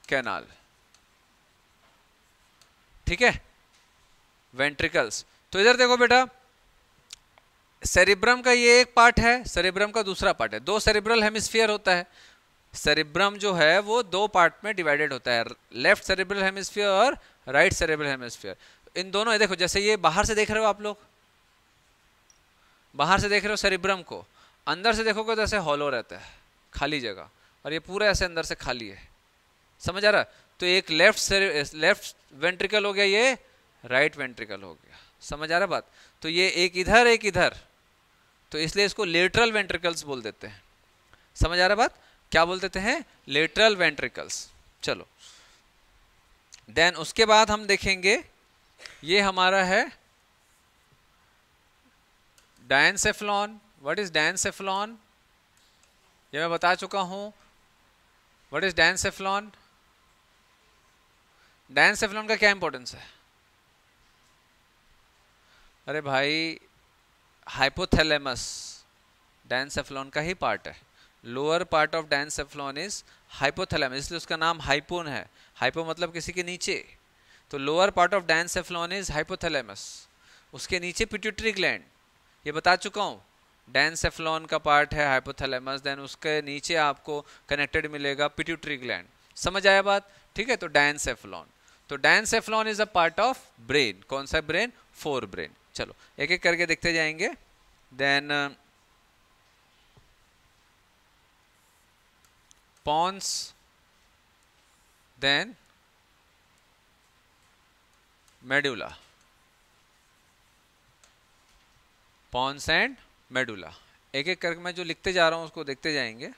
कैनाल ठीक है वेंट्रिकल्स तो इधर देखो बेटा सेरिब्रम का ये एक पार्ट है सेरिब्रम का दूसरा पार्ट है दो सेरिब्रल हेमिस्फीयर होता है सेरिब्रम जो है वो दो पार्ट में डिवाइडेड होता है लेफ्ट सेरिब्रल हेमिस्फीयर और राइट सेरिब्रल हेमिस्फीयर इन दोनों देखो जैसे ये बाहर से देख रहे हो आप लोग बाहर से देख रहे हो सेरिब्रम को अंदर से देखोगे तो ऐसे हॉलो रहता है खाली जगह और ये पूरा ऐसे अंदर से खाली है समझ आ रहा तो एक लेफ्ट लेफ्ट वेंट्रिकल हो गया ये राइट वेंट्रिकल हो गया समझ आ रहा बात तो ये एक इधर एक इधर तो इसलिए इसको लेटरल वेंट्रिकल्स बोल देते हैं समझ आ रहा बात क्या बोल देते हैं लेटरल वेंट्रिकल्स चलो देन उसके बाद हम देखेंगे ये हमारा है सेफलॉन व्हाट इज सेफलॉन ये मैं बता चुका हूं what is cephalon diencephalon का क्या इंपॉर्टेंस है अरे भाई हाइपोथैलेमस डैन सेफलॉन का ही पार्ट है lower part of diencephalon is hypothalamus इसलिए उसका नाम हाइपोन है हाइपो मतलब किसी के नीचे तो lower part of diencephalon is hypothalamus उसके नीचे पिट्यूटरी ग्लैंड ये बता चुका हूँ डैन सेफलॉन का पार्ट है हाइपोथैलेमस देन उसके नीचे आपको कनेक्टेड मिलेगा पिट्यूटरी ग्लैंड समझ आया बात ठीक है तो सेफलॉन तो cephalon is a part of brain कौन सा ब्रेन फोर ब्रेन चलो एक एक करके देखते जाएंगे then pons then medulla pons and medulla एक एक करके मैं जो लिखते जा रहा हूं उसको देखते जाएंगे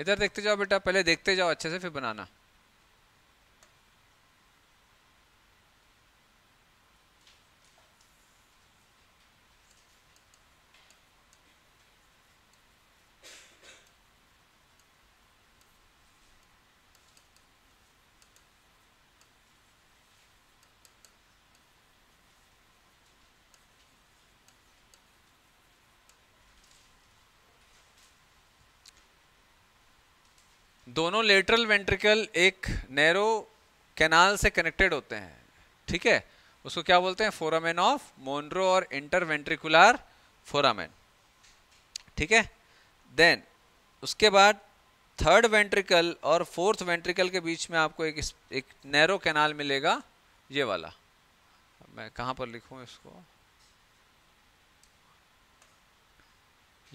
इधर देखते जाओ बेटा पहले देखते जाओ अच्छे से फिर बनाना दोनों लेटरल वेंट्रिकल एक नैरो कैनाल से कनेक्टेड होते हैं ठीक है उसको क्या बोलते हैं फोरामेन ऑफ मोनरो और इंटरवेंट्रिकुलर फोरामेन ठीक है देन उसके बाद थर्ड वेंट्रिकल और फोर्थ वेंट्रिकल के बीच में आपको एक एक नैरो कैनाल मिलेगा ये वाला मैं कहाँ पर लिखूँ इसको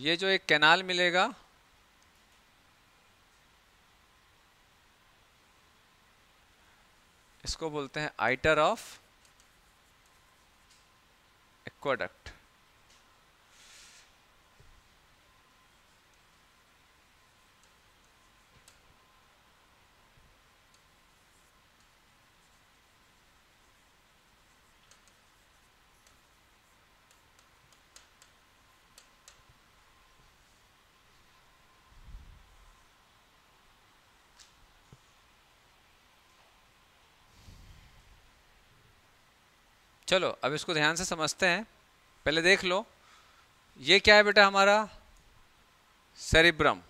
ये जो एक कैनाल मिलेगा इसको बोलते हैं आइटर ऑफ एक्वाडक्ट चलो अब इसको ध्यान से समझते हैं पहले देख लो ये क्या है बेटा हमारा सेरिब्रम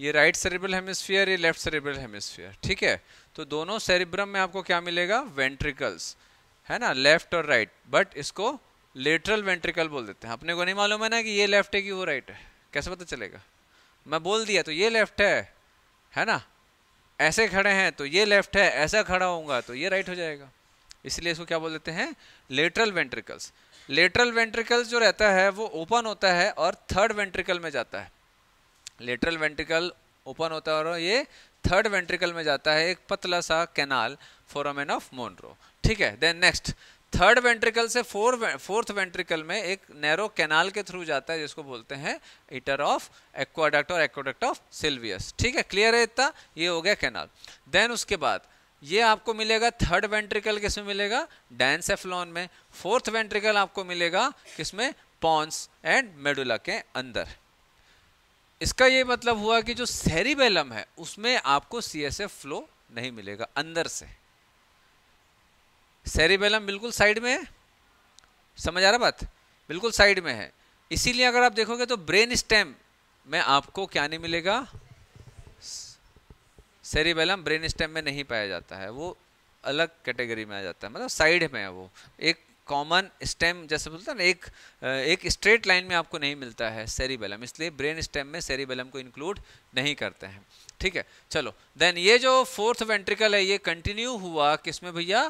ये राइट सेरिब्रल हेमिस्फीयर ये लेफ्ट सेरिब्रल हेमिस्फीयर ठीक है तो दोनों सेरिब्रम में आपको क्या मिलेगा वेंट्रिकल्स है ना लेफ्ट और राइट बट इसको लेटरल वेंट्रिकल बोल देते हैं अपने को नहीं मालूम है ना कि ये लेफ्ट है कि वो राइट है कैसे पता चलेगा मैं बोल दिया तो ये लेफ्ट है है ना ऐसे खड़े हैं तो ये लेफ्ट है ऐसा खड़ा होगा तो ये राइट हो जाएगा इसलिए इसको क्या बोल देते हैं लेटरल वेंट्रिकल्स लेटरल वेंट्रिकल्स जो रहता है वो ओपन होता है और थर्ड वेंट्रिकल में जाता है लेटरल वेंट्रिकल ओपन होता है और ये थर्ड वेंट्रिकल में जाता है एक पतला सा कैनाल फोरामेन ऑफ मोनरो ठीक है देन नेक्स्ट थर्ड वेंट्रिकल से फोर फोर्थ वेंट्रिकल में एक नैरो कैनाल के थ्रू जाता है जिसको बोलते हैं इटर ऑफ एक्वाडक्ट और एक्वाडक्ट ऑफ सिल्वियस ठीक है क्लियर है इतना ये हो गया कैनाल देन उसके बाद ये आपको मिलेगा थर्ड वेंट्रिकल किसमें मिलेगा डायसेफ्लॉन में फोर्थ वेंट्रिकल आपको मिलेगा किसमें पॉन्स एंड मेडुला के अंदर इसका ये मतलब हुआ कि जो सेरिबेलम है उसमें आपको सी फ्लो नहीं मिलेगा अंदर से सेरिबेलम बिल्कुल साइड में है समझ आ रहा बात बिल्कुल साइड में है इसीलिए अगर आप देखोगे तो ब्रेन स्टेम में आपको क्या नहीं मिलेगा सेरिबेलम ब्रेन स्टेम में नहीं पाया जाता है वो अलग कैटेगरी में आ जाता है मतलब साइड में है वो एक कॉमन स्टेम जैसे बोलते हैं ना एक एक स्ट्रेट लाइन में आपको नहीं मिलता है सेरिबेलम इसलिए ब्रेन स्टेम में सेरिबेलम को इंक्लूड नहीं करते हैं ठीक है चलो देन ये जो फोर्थ वेंट्रिकल है ये कंटिन्यू हुआ किसमें भैया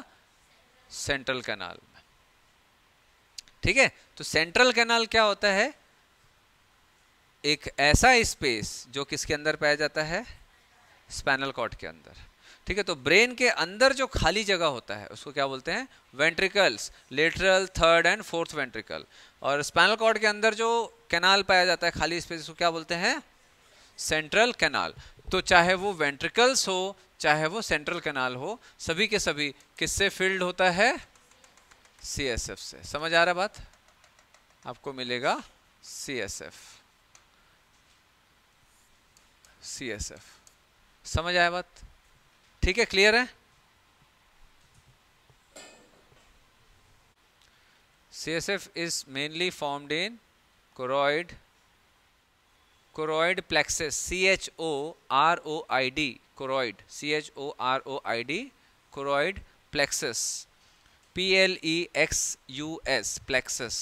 सेंट्रल कैनाल में ठीक है तो सेंट्रल कैनाल क्या होता है एक ऐसा स्पेस जो किसके अंदर पाया जाता है स्पैनल कॉर्ड के अंदर ठीक है तो ब्रेन के अंदर जो खाली जगह होता है उसको क्या बोलते हैं ventricles lateral third and fourth ventricle और स्पैनल कॉर्ड के अंदर जो कैनाल पाया जाता है खाली स्पेस उसको क्या बोलते हैं सेंट्रल कैनाल तो चाहे वो वेंट्रिकल्स हो चाहे वो सेंट्रल कैनाल हो सभी के सभी किससे फील्ड होता है सी से समझ आ रहा बात आपको मिलेगा C S F C S F समझ आया बात ठीक है क्लियर है C S F is mainly formed in choroid choroid plexuses C H O R O I D choroid C H O R O I D choroid plexuses P L E X U S plexuses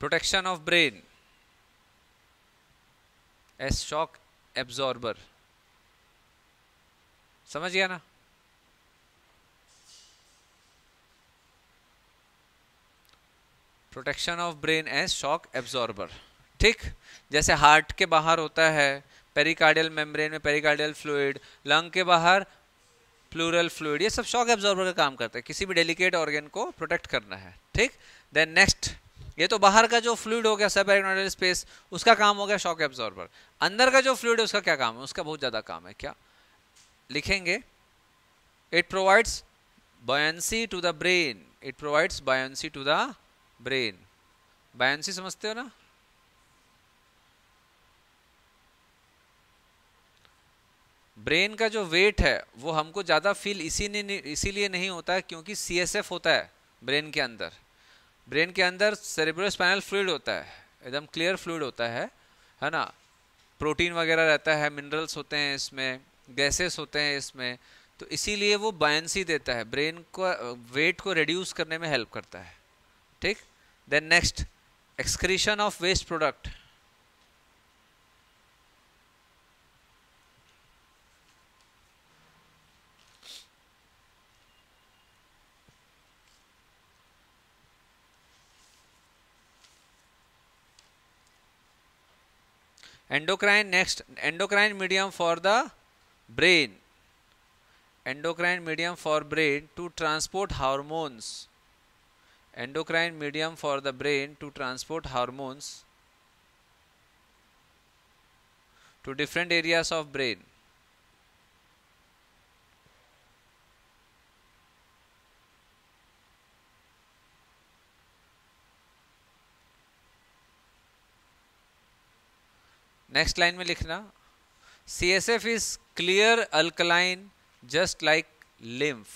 protection of brain as shock absorber समझ गया ना protection of brain as shock absorber ठीक जैसे heart के बाहर होता है pericardial membrane में पेरिकार्डियल फ्लूड लंग के बाहर प्लूरल फ्लूड ये सब शॉक एब्जॉर्बर का काम करता है किसी भी डेलिकेट ऑर्गेन को प्रोटेक्ट करना है ठीक देन नेक्स्ट ये तो बाहर का जो फ्लूड हो गया सब एरोनोडल स्पेस उसका काम हो गया शॉक एब्जॉर्बर अंदर का जो फ्लूड है उसका क्या काम है उसका बहुत ज़्यादा काम है क्या लिखेंगे it provides buoyancy to the brain it provides buoyancy to the brain buoyancy समझते हो ना ब्रेन का जो वेट है वो हमको ज़्यादा फील इसी इसीलिए नहीं होता है क्योंकि सी होता है ब्रेन के अंदर ब्रेन के अंदर सेरेब्रोस्पाइनल फ्लूड होता है एकदम क्लियर फ्लूड होता है है ना प्रोटीन वगैरह रहता है मिनरल्स होते हैं इसमें गैसेस होते हैं इसमें तो इसीलिए वो बायंसी देता है ब्रेन को वेट को रिड्यूस करने में हेल्प करता है ठीक then next excretion of waste product endocrine next endocrine medium for the brain endocrine medium for brain to transport hormones endocrine medium for the brain to transport hormones to different areas of brain next line में लिखना C S F is clear alkaline just like lymph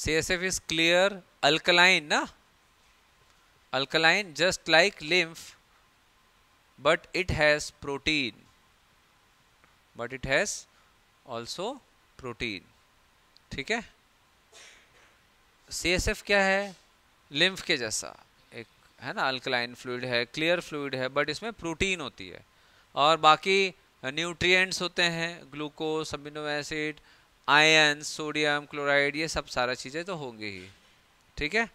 C S F is clear alkaline ना alkaline just like lymph but it has protein but it has also protein ठीक है C S F क्या है lymph के जैसा है ना alkaline fluid है क्लियर फ्लूड है बट इसमें प्रोटीन होती है और बाकी न्यूट्रिएंट्स होते हैं glucose amino acid ion sodium chloride ये सब सारा चीज़ें तो होंगी ही ठीक है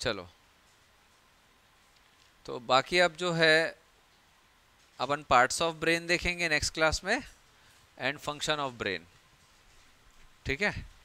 चलो तो बाकी अब जो है अपन पार्ट्स ऑफ ब्रेन देखेंगे नेक्स्ट क्लास में एंड फंक्शन ऑफ ब्रेन ठीक है